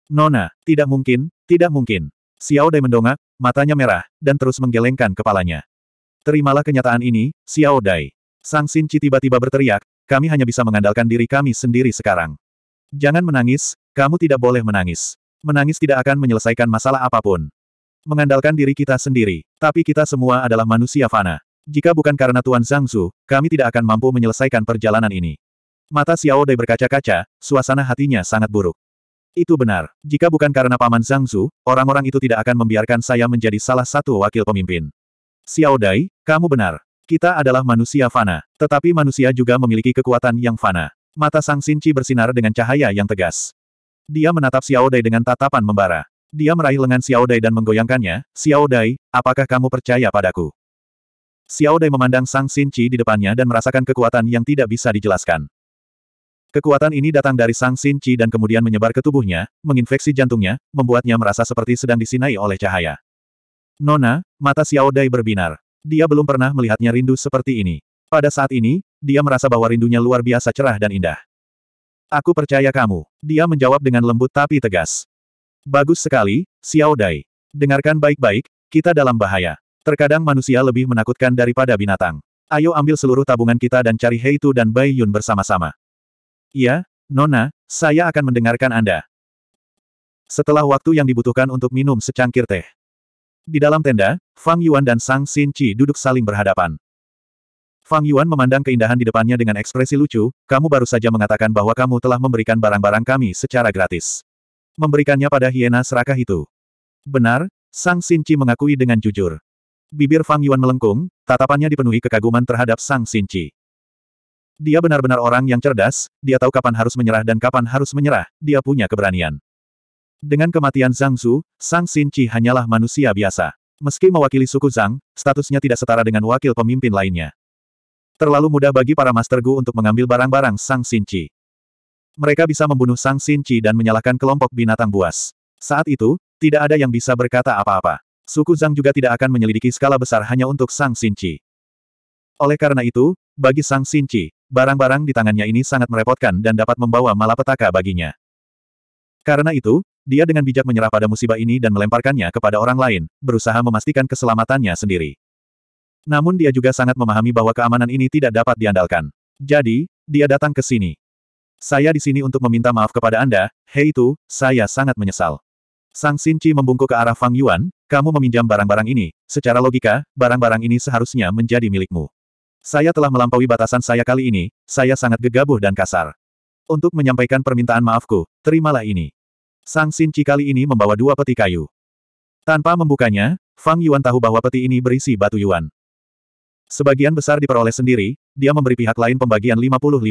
Nona, tidak mungkin, tidak mungkin. Xiao Dai mendongak, matanya merah, dan terus menggelengkan kepalanya. Terimalah kenyataan ini, Xiao Dai. Sang Xinci tiba-tiba berteriak, kami hanya bisa mengandalkan diri kami sendiri sekarang. Jangan menangis, kamu tidak boleh menangis. Menangis tidak akan menyelesaikan masalah apapun. Mengandalkan diri kita sendiri, tapi kita semua adalah manusia fana. Jika bukan karena Tuan Zhangzu, kami tidak akan mampu menyelesaikan perjalanan ini. Mata Xiao Dai berkaca-kaca, suasana hatinya sangat buruk. Itu benar. Jika bukan karena Paman Zhang Zu orang-orang itu tidak akan membiarkan saya menjadi salah satu wakil pemimpin. Xiao Dai, kamu benar. Kita adalah manusia fana. Tetapi manusia juga memiliki kekuatan yang fana. Mata Sang Sinci bersinar dengan cahaya yang tegas. Dia menatap Xiao Dai dengan tatapan membara. Dia meraih lengan Xiao Dai dan menggoyangkannya, Xiao Dai, apakah kamu percaya padaku? Xiao Dai memandang Sang Sinci di depannya dan merasakan kekuatan yang tidak bisa dijelaskan. Kekuatan ini datang dari Sang Xin Chi dan kemudian menyebar ke tubuhnya, menginfeksi jantungnya, membuatnya merasa seperti sedang disinai oleh cahaya. Nona, mata Xiao Dai berbinar. Dia belum pernah melihatnya rindu seperti ini. Pada saat ini, dia merasa bahwa rindunya luar biasa cerah dan indah. Aku percaya kamu. Dia menjawab dengan lembut tapi tegas. Bagus sekali, Xiao Dai. Dengarkan baik-baik, kita dalam bahaya. Terkadang manusia lebih menakutkan daripada binatang. Ayo ambil seluruh tabungan kita dan cari Heitu dan Bai Yun bersama-sama. Iya, Nona, saya akan mendengarkan Anda. Setelah waktu yang dibutuhkan untuk minum secangkir teh. Di dalam tenda, Fang Yuan dan Sang Xin Qi duduk saling berhadapan. Fang Yuan memandang keindahan di depannya dengan ekspresi lucu, kamu baru saja mengatakan bahwa kamu telah memberikan barang-barang kami secara gratis. Memberikannya pada hiena serakah itu. Benar, Sang Xin Chi mengakui dengan jujur. Bibir Fang Yuan melengkung, tatapannya dipenuhi kekaguman terhadap Sang Xin Chi. Dia benar-benar orang yang cerdas, dia tahu kapan harus menyerah dan kapan harus menyerah, dia punya keberanian. Dengan kematian Zhang Zhu, Sang Xin Qi hanyalah manusia biasa. Meski mewakili suku Zhang, statusnya tidak setara dengan wakil pemimpin lainnya. Terlalu mudah bagi para Master Gu untuk mengambil barang-barang Sang Xin Qi. Mereka bisa membunuh Sang Xin Qi dan menyalahkan kelompok binatang buas. Saat itu, tidak ada yang bisa berkata apa-apa. Suku Zhang juga tidak akan menyelidiki skala besar hanya untuk Sang Xin Qi. Oleh karena itu, bagi Sang Xin Qi, barang-barang di tangannya ini sangat merepotkan dan dapat membawa malapetaka baginya. Karena itu, dia dengan bijak menyerah pada musibah ini dan melemparkannya kepada orang lain, berusaha memastikan keselamatannya sendiri. Namun dia juga sangat memahami bahwa keamanan ini tidak dapat diandalkan. Jadi, dia datang ke sini. Saya di sini untuk meminta maaf kepada Anda, hei itu, saya sangat menyesal. Sang Sinci membungkuk ke arah Fang Yuan, kamu meminjam barang-barang ini, secara logika, barang-barang ini seharusnya menjadi milikmu. Saya telah melampaui batasan saya kali ini, saya sangat gegabah dan kasar. Untuk menyampaikan permintaan maafku, terimalah ini. Sang Sinci kali ini membawa dua peti kayu. Tanpa membukanya, Fang Yuan tahu bahwa peti ini berisi batu Yuan. Sebagian besar diperoleh sendiri, dia memberi pihak lain pembagian 50-50.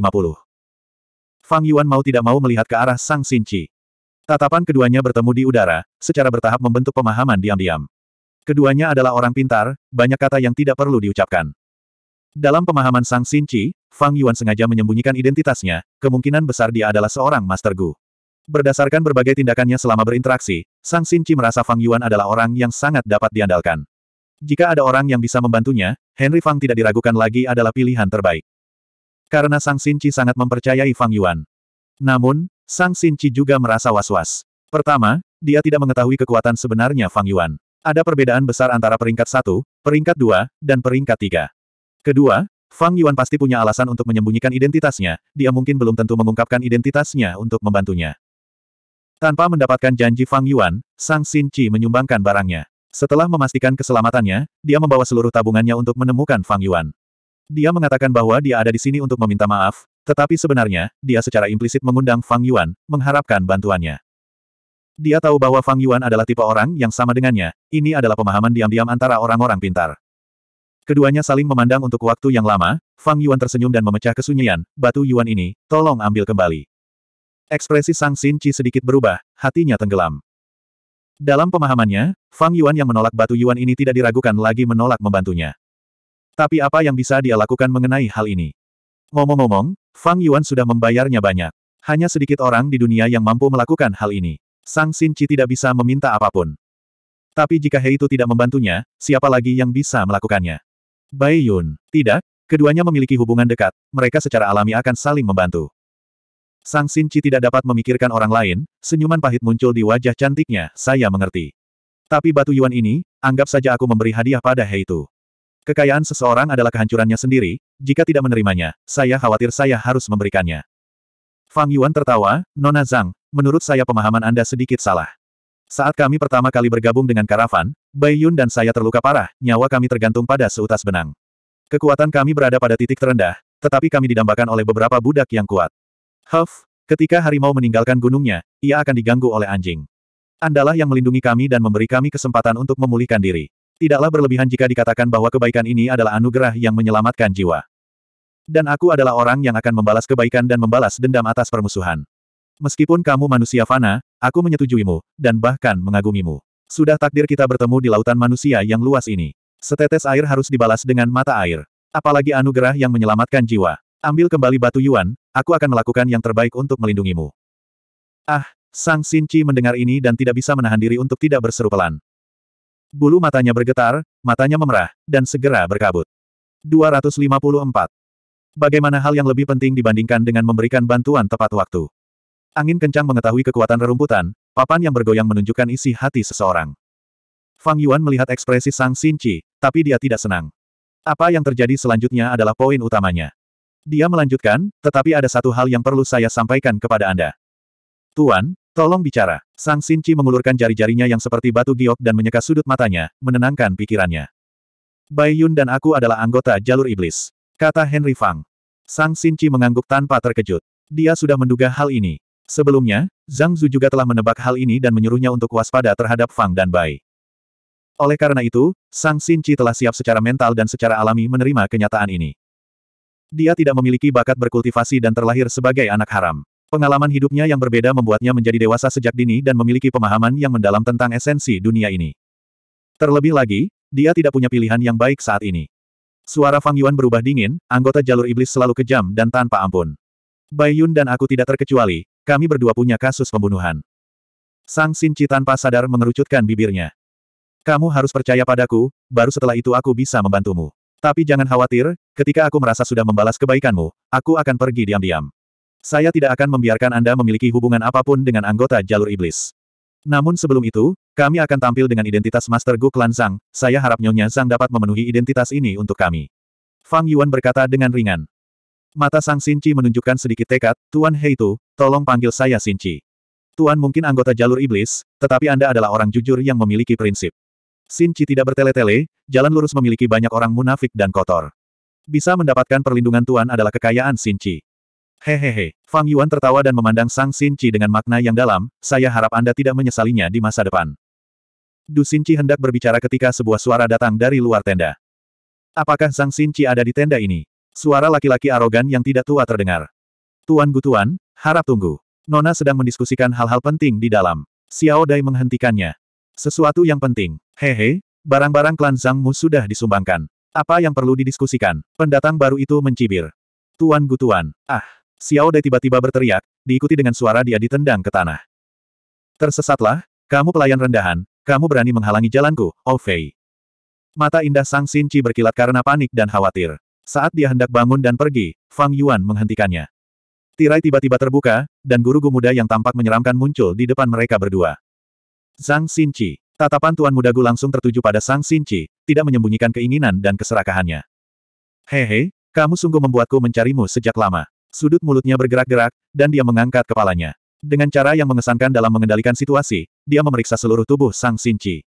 Fang Yuan mau tidak mau melihat ke arah Sang Sinci. Tatapan keduanya bertemu di udara, secara bertahap membentuk pemahaman diam-diam. Keduanya adalah orang pintar, banyak kata yang tidak perlu diucapkan. Dalam pemahaman Sang Xinci, Fang Yuan sengaja menyembunyikan identitasnya, kemungkinan besar dia adalah seorang Master Gu. Berdasarkan berbagai tindakannya selama berinteraksi, Sang Xinci merasa Fang Yuan adalah orang yang sangat dapat diandalkan. Jika ada orang yang bisa membantunya, Henry Fang tidak diragukan lagi adalah pilihan terbaik. Karena Sang Xinci sangat mempercayai Fang Yuan. Namun, Sang Xinci juga merasa was-was. Pertama, dia tidak mengetahui kekuatan sebenarnya Fang Yuan. Ada perbedaan besar antara peringkat satu, peringkat dua, dan peringkat tiga. Kedua, Fang Yuan pasti punya alasan untuk menyembunyikan identitasnya, dia mungkin belum tentu mengungkapkan identitasnya untuk membantunya. Tanpa mendapatkan janji Fang Yuan, Sang Xin Chi menyumbangkan barangnya. Setelah memastikan keselamatannya, dia membawa seluruh tabungannya untuk menemukan Fang Yuan. Dia mengatakan bahwa dia ada di sini untuk meminta maaf, tetapi sebenarnya, dia secara implisit mengundang Fang Yuan, mengharapkan bantuannya. Dia tahu bahwa Fang Yuan adalah tipe orang yang sama dengannya, ini adalah pemahaman diam-diam antara orang-orang pintar. Keduanya saling memandang untuk waktu yang lama, Fang Yuan tersenyum dan memecah kesunyian, batu Yuan ini, tolong ambil kembali. Ekspresi Sang Xin Qi sedikit berubah, hatinya tenggelam. Dalam pemahamannya, Fang Yuan yang menolak batu Yuan ini tidak diragukan lagi menolak membantunya. Tapi apa yang bisa dia lakukan mengenai hal ini? Ngomong-ngomong, Fang Yuan sudah membayarnya banyak. Hanya sedikit orang di dunia yang mampu melakukan hal ini. Sang Xin Qi tidak bisa meminta apapun. Tapi jika Hei itu tidak membantunya, siapa lagi yang bisa melakukannya? Bai Yun. Tidak, keduanya memiliki hubungan dekat, mereka secara alami akan saling membantu. Sang Sinci tidak dapat memikirkan orang lain, senyuman pahit muncul di wajah cantiknya, saya mengerti. Tapi batu yuan ini, anggap saja aku memberi hadiah pada Hei itu. Kekayaan seseorang adalah kehancurannya sendiri, jika tidak menerimanya, saya khawatir saya harus memberikannya. Fang Yuan tertawa, Nona Zhang, menurut saya pemahaman Anda sedikit salah. Saat kami pertama kali bergabung dengan karavan, Bai Yun dan saya terluka parah, nyawa kami tergantung pada seutas benang. Kekuatan kami berada pada titik terendah, tetapi kami didambakan oleh beberapa budak yang kuat. Huff, ketika harimau meninggalkan gunungnya, ia akan diganggu oleh anjing. Andalah yang melindungi kami dan memberi kami kesempatan untuk memulihkan diri. Tidaklah berlebihan jika dikatakan bahwa kebaikan ini adalah anugerah yang menyelamatkan jiwa. Dan aku adalah orang yang akan membalas kebaikan dan membalas dendam atas permusuhan. Meskipun kamu manusia fana, Aku menyetujuimu, dan bahkan mengagumimu. Sudah takdir kita bertemu di lautan manusia yang luas ini. Setetes air harus dibalas dengan mata air. Apalagi anugerah yang menyelamatkan jiwa. Ambil kembali batu Yuan, aku akan melakukan yang terbaik untuk melindungimu. Ah, Sang Sinci mendengar ini dan tidak bisa menahan diri untuk tidak berseru pelan. Bulu matanya bergetar, matanya memerah, dan segera berkabut. 254. Bagaimana hal yang lebih penting dibandingkan dengan memberikan bantuan tepat waktu? Angin kencang mengetahui kekuatan rerumputan, papan yang bergoyang menunjukkan isi hati seseorang. Fang Yuan melihat ekspresi Sang Chi, tapi dia tidak senang. Apa yang terjadi selanjutnya adalah poin utamanya. Dia melanjutkan, tetapi ada satu hal yang perlu saya sampaikan kepada Anda. Tuan, tolong bicara. Sang Chi mengulurkan jari-jarinya yang seperti batu giok dan menyeka sudut matanya, menenangkan pikirannya. Bai Yun dan aku adalah anggota jalur iblis. Kata Henry Fang. Sang Chi mengangguk tanpa terkejut. Dia sudah menduga hal ini. Sebelumnya, Zhang Zhu juga telah menebak hal ini dan menyuruhnya untuk waspada terhadap Fang dan Bai. Oleh karena itu, Sang Sinci telah siap secara mental dan secara alami menerima kenyataan ini. Dia tidak memiliki bakat berkultivasi dan terlahir sebagai anak haram. Pengalaman hidupnya yang berbeda membuatnya menjadi dewasa sejak dini dan memiliki pemahaman yang mendalam tentang esensi dunia ini. Terlebih lagi, dia tidak punya pilihan yang baik saat ini. Suara Fang Yuan berubah dingin, anggota jalur iblis selalu kejam dan tanpa ampun. Yun dan aku tidak terkecuali, kami berdua punya kasus pembunuhan. Sang Sinci tanpa sadar mengerucutkan bibirnya. Kamu harus percaya padaku, baru setelah itu aku bisa membantumu. Tapi jangan khawatir, ketika aku merasa sudah membalas kebaikanmu, aku akan pergi diam-diam. Saya tidak akan membiarkan Anda memiliki hubungan apapun dengan anggota jalur iblis. Namun sebelum itu, kami akan tampil dengan identitas Master Gu Klan Zhang, saya harap Nyonya Zhang dapat memenuhi identitas ini untuk kami. Fang Yuan berkata dengan ringan. Mata Sang Sinci menunjukkan sedikit tekad, Tuan Heitu, tolong panggil saya Sinci. Tuan mungkin anggota jalur iblis, tetapi Anda adalah orang jujur yang memiliki prinsip. Sinci tidak bertele-tele, jalan lurus memiliki banyak orang munafik dan kotor. Bisa mendapatkan perlindungan Tuan adalah kekayaan Sinci. Hehehe, Fang Yuan tertawa dan memandang Sang Sinci dengan makna yang dalam, saya harap Anda tidak menyesalinya di masa depan. Du Sinci hendak berbicara ketika sebuah suara datang dari luar tenda. Apakah Sang Sinci ada di tenda ini? Suara laki-laki arogan yang tidak tua terdengar. Tuan Gutuan, harap tunggu. Nona sedang mendiskusikan hal-hal penting di dalam. Xiao Dai menghentikannya. Sesuatu yang penting. Hehe, barang-barang klan Zhangmu sudah disumbangkan. Apa yang perlu didiskusikan? Pendatang baru itu mencibir. Tuan Gutuan, ah. Xiao Dai tiba-tiba berteriak, diikuti dengan suara dia ditendang ke tanah. Tersesatlah, kamu pelayan rendahan, kamu berani menghalangi jalanku, Oh Mata indah Sang Sinci berkilat karena panik dan khawatir. Saat dia hendak bangun dan pergi, Fang Yuan menghentikannya. Tirai tiba-tiba terbuka, dan guru-guru muda yang tampak menyeramkan muncul di depan mereka berdua. Zhang Xinqi. Tatapan Tuan Muda Gu langsung tertuju pada Zhang Xinqi, tidak menyembunyikan keinginan dan keserakahannya. Hehe, kamu sungguh membuatku mencarimu sejak lama. Sudut mulutnya bergerak-gerak, dan dia mengangkat kepalanya. Dengan cara yang mengesankan dalam mengendalikan situasi, dia memeriksa seluruh tubuh Sang Sinci.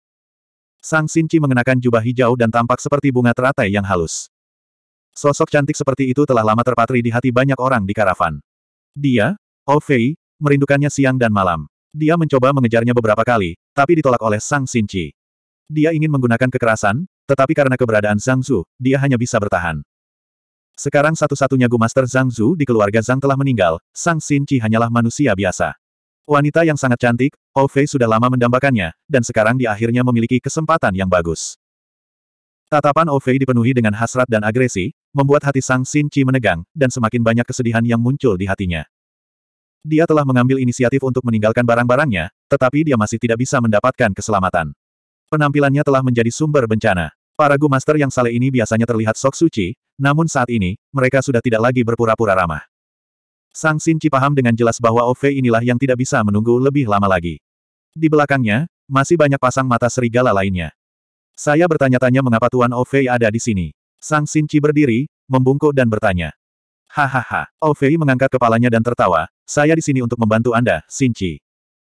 Sang Sinci mengenakan jubah hijau dan tampak seperti bunga teratai yang halus. Sosok cantik seperti itu telah lama terpatri di hati banyak orang di karavan. Dia, Ofei, merindukannya siang dan malam. Dia mencoba mengejarnya beberapa kali, tapi ditolak oleh Sang Sinci. Dia ingin menggunakan kekerasan, tetapi karena keberadaan Zhang Zhu, dia hanya bisa bertahan. Sekarang satu-satunya Gu Master Zhang Zhu di keluarga Zhang telah meninggal, Sang Sinci hanyalah manusia biasa. Wanita yang sangat cantik, Ofei sudah lama mendambakannya, dan sekarang dia akhirnya memiliki kesempatan yang bagus. Tatapan Ovei dipenuhi dengan hasrat dan agresi, membuat hati Sang Xin Chi menegang, dan semakin banyak kesedihan yang muncul di hatinya. Dia telah mengambil inisiatif untuk meninggalkan barang-barangnya, tetapi dia masih tidak bisa mendapatkan keselamatan. Penampilannya telah menjadi sumber bencana. Para Gu Master yang saleh ini biasanya terlihat sok suci, namun saat ini, mereka sudah tidak lagi berpura-pura ramah. Sang Xin Chi paham dengan jelas bahwa Ovei inilah yang tidak bisa menunggu lebih lama lagi. Di belakangnya, masih banyak pasang mata serigala lainnya. Saya bertanya-tanya mengapa Tuan Ovei ada di sini. Sang Sinci berdiri, membungkuk dan bertanya. Hahaha, Ovei mengangkat kepalanya dan tertawa, saya di sini untuk membantu Anda, Sinci.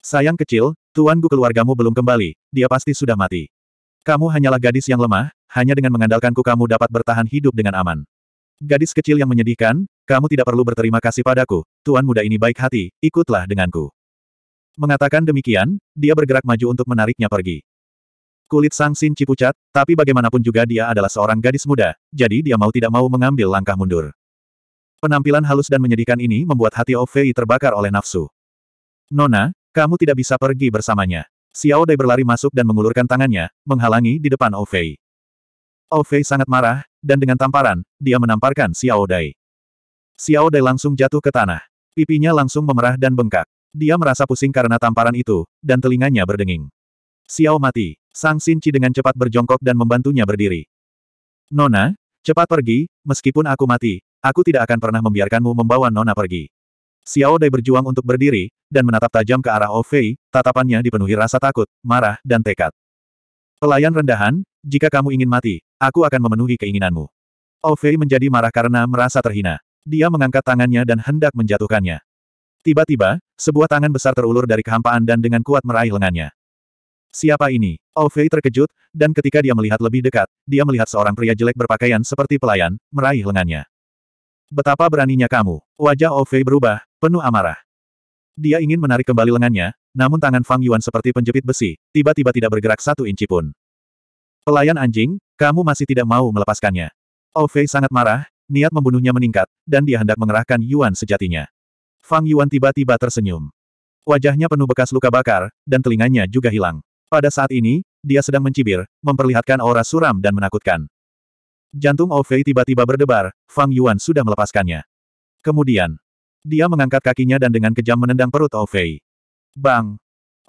Sayang kecil, Tuan Gu keluargamu belum kembali, dia pasti sudah mati. Kamu hanyalah gadis yang lemah, hanya dengan mengandalkanku kamu dapat bertahan hidup dengan aman. Gadis kecil yang menyedihkan, kamu tidak perlu berterima kasih padaku, Tuan muda ini baik hati, ikutlah denganku. Mengatakan demikian, dia bergerak maju untuk menariknya pergi. Kulit Sang Sin Cipucat, tapi bagaimanapun juga dia adalah seorang gadis muda, jadi dia mau tidak mau mengambil langkah mundur. Penampilan halus dan menyedihkan ini membuat hati Ovei terbakar oleh nafsu. Nona, kamu tidak bisa pergi bersamanya. Xiao Dai berlari masuk dan mengulurkan tangannya, menghalangi di depan Ovei. Ovei sangat marah, dan dengan tamparan, dia menamparkan Xiao Dai. Xiao Dai langsung jatuh ke tanah. Pipinya langsung memerah dan bengkak. Dia merasa pusing karena tamparan itu, dan telinganya berdenging. Xiao mati. Sang Sinci dengan cepat berjongkok dan membantunya berdiri. Nona, cepat pergi, meskipun aku mati, aku tidak akan pernah membiarkanmu membawa Nona pergi. Xiao Dai berjuang untuk berdiri, dan menatap tajam ke arah Ofei, tatapannya dipenuhi rasa takut, marah, dan tekad. Pelayan rendahan, jika kamu ingin mati, aku akan memenuhi keinginanmu. Ofei menjadi marah karena merasa terhina. Dia mengangkat tangannya dan hendak menjatuhkannya. Tiba-tiba, sebuah tangan besar terulur dari kehampaan dan dengan kuat meraih lengannya. Siapa ini? Ovei terkejut, dan ketika dia melihat lebih dekat, dia melihat seorang pria jelek berpakaian seperti pelayan, meraih lengannya. Betapa beraninya kamu. Wajah Ovei berubah, penuh amarah. Dia ingin menarik kembali lengannya, namun tangan Fang Yuan seperti penjepit besi, tiba-tiba tidak bergerak satu inci pun. Pelayan anjing, kamu masih tidak mau melepaskannya. Ovei sangat marah, niat membunuhnya meningkat, dan dia hendak mengerahkan Yuan sejatinya. Fang Yuan tiba-tiba tersenyum. Wajahnya penuh bekas luka bakar, dan telinganya juga hilang. Pada saat ini, dia sedang mencibir, memperlihatkan aura suram dan menakutkan. Jantung Ovei tiba-tiba berdebar, Fang Yuan sudah melepaskannya. Kemudian, dia mengangkat kakinya dan dengan kejam menendang perut Ovei. Bang!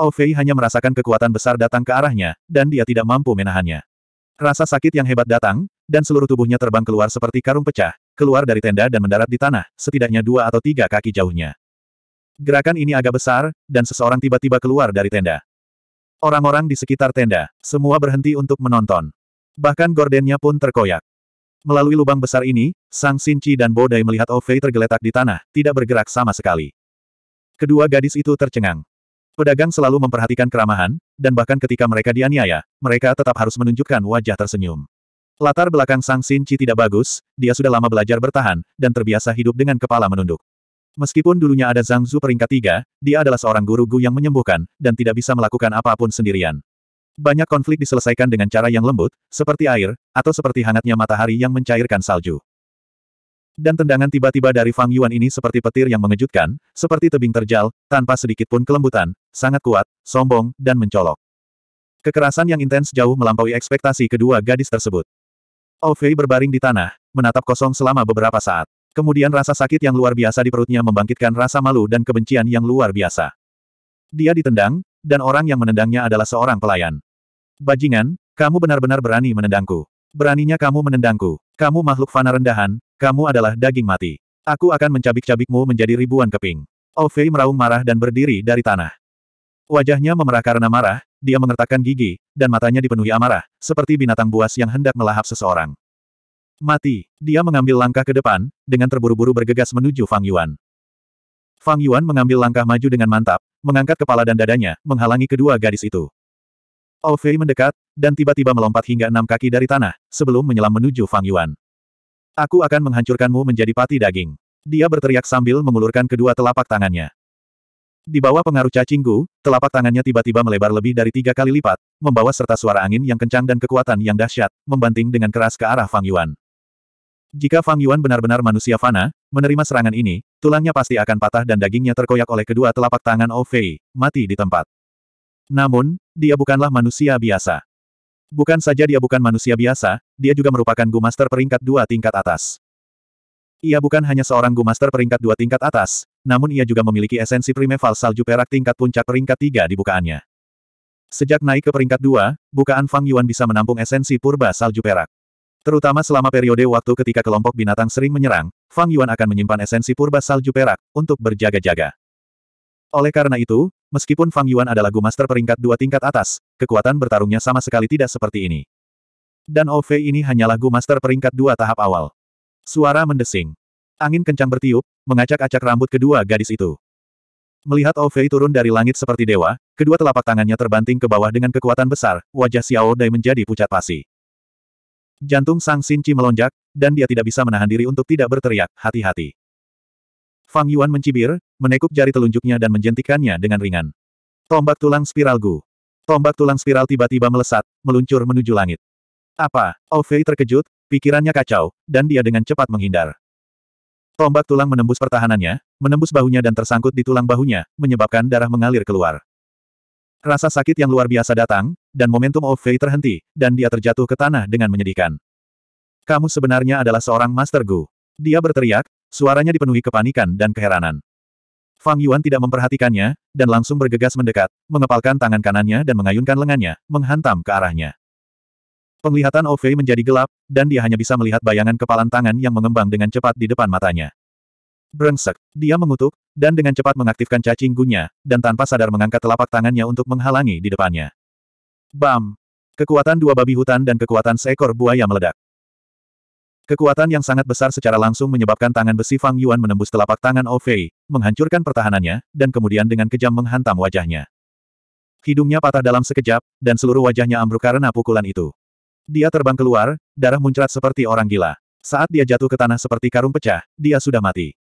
Ovei hanya merasakan kekuatan besar datang ke arahnya, dan dia tidak mampu menahannya. Rasa sakit yang hebat datang, dan seluruh tubuhnya terbang keluar seperti karung pecah, keluar dari tenda dan mendarat di tanah, setidaknya dua atau tiga kaki jauhnya. Gerakan ini agak besar, dan seseorang tiba-tiba keluar dari tenda. Orang-orang di sekitar tenda, semua berhenti untuk menonton. Bahkan gordennya pun terkoyak. Melalui lubang besar ini, Sang Sinci dan Bodai melihat Ovei tergeletak di tanah, tidak bergerak sama sekali. Kedua gadis itu tercengang. Pedagang selalu memperhatikan keramahan, dan bahkan ketika mereka dianiaya, mereka tetap harus menunjukkan wajah tersenyum. Latar belakang Sang Sinci tidak bagus, dia sudah lama belajar bertahan, dan terbiasa hidup dengan kepala menunduk. Meskipun dulunya ada Zhang Zu peringkat tiga, dia adalah seorang guru Gu yang menyembuhkan, dan tidak bisa melakukan apapun sendirian. Banyak konflik diselesaikan dengan cara yang lembut, seperti air, atau seperti hangatnya matahari yang mencairkan salju. Dan tendangan tiba-tiba dari Fang Yuan ini seperti petir yang mengejutkan, seperti tebing terjal, tanpa sedikit pun kelembutan, sangat kuat, sombong, dan mencolok. Kekerasan yang intens jauh melampaui ekspektasi kedua gadis tersebut. Ovei berbaring di tanah, menatap kosong selama beberapa saat. Kemudian rasa sakit yang luar biasa di perutnya membangkitkan rasa malu dan kebencian yang luar biasa. Dia ditendang, dan orang yang menendangnya adalah seorang pelayan. Bajingan, kamu benar-benar berani menendangku. Beraninya kamu menendangku. Kamu makhluk fana rendahan, kamu adalah daging mati. Aku akan mencabik-cabikmu menjadi ribuan keping. Ovei meraung marah dan berdiri dari tanah. Wajahnya memerah karena marah, dia mengertakkan gigi, dan matanya dipenuhi amarah, seperti binatang buas yang hendak melahap seseorang. Mati. Dia mengambil langkah ke depan, dengan terburu-buru bergegas menuju Fang Yuan. Fang Yuan mengambil langkah maju dengan mantap, mengangkat kepala dan dadanya, menghalangi kedua gadis itu. Ovei mendekat, dan tiba-tiba melompat hingga enam kaki dari tanah, sebelum menyelam menuju Fang Yuan. Aku akan menghancurkanmu menjadi pati daging. Dia berteriak sambil mengulurkan kedua telapak tangannya. Di bawah pengaruh cacingku, telapak tangannya tiba-tiba melebar lebih dari tiga kali lipat, membawa serta suara angin yang kencang dan kekuatan yang dahsyat, membanting dengan keras ke arah Fang Yuan. Jika Fang Yuan benar-benar manusia fana, menerima serangan ini, tulangnya pasti akan patah dan dagingnya terkoyak oleh kedua telapak tangan Ofei, mati di tempat. Namun, dia bukanlah manusia biasa. Bukan saja dia bukan manusia biasa, dia juga merupakan Gu Master peringkat dua tingkat atas. Ia bukan hanya seorang Gu Master peringkat dua tingkat atas, namun ia juga memiliki esensi primeval salju perak tingkat puncak peringkat tiga di bukaannya. Sejak naik ke peringkat dua, bukaan Fang Yuan bisa menampung esensi purba salju perak. Terutama selama periode waktu ketika kelompok binatang sering menyerang, Fang Yuan akan menyimpan esensi purba salju perak, untuk berjaga-jaga. Oleh karena itu, meskipun Fang Yuan adalah Gu Master peringkat dua tingkat atas, kekuatan bertarungnya sama sekali tidak seperti ini. Dan OV ini hanyalah Gu Master peringkat dua tahap awal. Suara mendesing. Angin kencang bertiup, mengacak-acak rambut kedua gadis itu. Melihat Ove turun dari langit seperti dewa, kedua telapak tangannya terbanting ke bawah dengan kekuatan besar, wajah Xiao Dai menjadi pucat pasi. Jantung Sang Sinci melonjak, dan dia tidak bisa menahan diri untuk tidak berteriak, hati-hati. Fang Yuan mencibir, menekuk jari telunjuknya dan menjentikannya dengan ringan. Tombak tulang spiral Gu. Tombak tulang spiral tiba-tiba melesat, meluncur menuju langit. Apa? Ovei terkejut, pikirannya kacau, dan dia dengan cepat menghindar. Tombak tulang menembus pertahanannya, menembus bahunya dan tersangkut di tulang bahunya, menyebabkan darah mengalir keluar. Rasa sakit yang luar biasa datang, dan momentum of Fate terhenti, dan dia terjatuh ke tanah dengan menyedihkan. Kamu sebenarnya adalah seorang Master Gu. Dia berteriak, suaranya dipenuhi kepanikan dan keheranan. Fang Yuan tidak memperhatikannya, dan langsung bergegas mendekat, mengepalkan tangan kanannya dan mengayunkan lengannya, menghantam ke arahnya. Penglihatan Ofei menjadi gelap, dan dia hanya bisa melihat bayangan kepalan tangan yang mengembang dengan cepat di depan matanya. Brengsek. Dia mengutuk, dan dengan cepat mengaktifkan cacing gunya, dan tanpa sadar mengangkat telapak tangannya untuk menghalangi di depannya. Bam! Kekuatan dua babi hutan dan kekuatan seekor buaya meledak. Kekuatan yang sangat besar secara langsung menyebabkan tangan besi Fang Yuan menembus telapak tangan Ofei, menghancurkan pertahanannya, dan kemudian dengan kejam menghantam wajahnya. Hidungnya patah dalam sekejap, dan seluruh wajahnya ambruk karena pukulan itu. Dia terbang keluar, darah muncrat seperti orang gila. Saat dia jatuh ke tanah seperti karung pecah, dia sudah mati.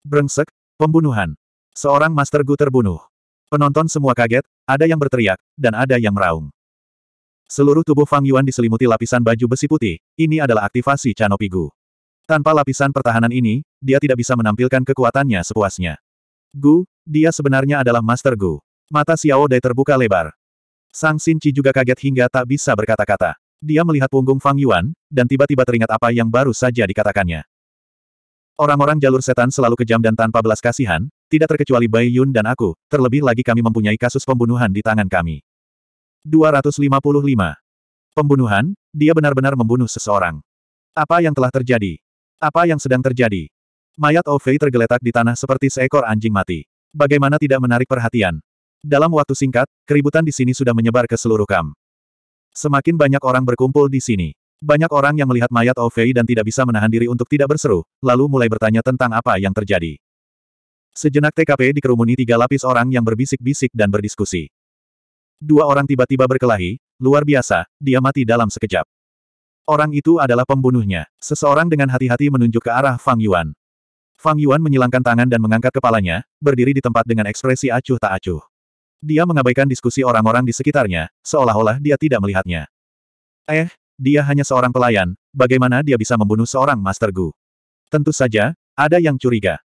Brengsek, pembunuhan. Seorang Master Gu terbunuh. Penonton semua kaget, ada yang berteriak, dan ada yang meraung. Seluruh tubuh Fang Yuan diselimuti lapisan baju besi putih, ini adalah aktivasi Canopy Gu. Tanpa lapisan pertahanan ini, dia tidak bisa menampilkan kekuatannya sepuasnya. Gu, dia sebenarnya adalah Master Gu. Mata Xiao Dai terbuka lebar. Sang Xin Qi juga kaget hingga tak bisa berkata-kata. Dia melihat punggung Fang Yuan, dan tiba-tiba teringat apa yang baru saja dikatakannya. Orang-orang jalur setan selalu kejam dan tanpa belas kasihan, tidak terkecuali Bai Yun dan aku, terlebih lagi kami mempunyai kasus pembunuhan di tangan kami. 255. Pembunuhan, dia benar-benar membunuh seseorang. Apa yang telah terjadi? Apa yang sedang terjadi? Mayat Ofei tergeletak di tanah seperti seekor anjing mati. Bagaimana tidak menarik perhatian? Dalam waktu singkat, keributan di sini sudah menyebar ke seluruh kam. Semakin banyak orang berkumpul di sini. Banyak orang yang melihat mayat Ofei dan tidak bisa menahan diri untuk tidak berseru, lalu mulai bertanya tentang apa yang terjadi. Sejenak TKP dikerumuni tiga lapis orang yang berbisik-bisik dan berdiskusi. Dua orang tiba-tiba berkelahi, luar biasa, dia mati dalam sekejap. Orang itu adalah pembunuhnya. Seseorang dengan hati-hati menunjuk ke arah Fang Yuan. Fang Yuan menyilangkan tangan dan mengangkat kepalanya, berdiri di tempat dengan ekspresi acuh tak acuh. Dia mengabaikan diskusi orang-orang di sekitarnya, seolah-olah dia tidak melihatnya. Eh, dia hanya seorang pelayan, bagaimana dia bisa membunuh seorang Master Gu? Tentu saja, ada yang curiga.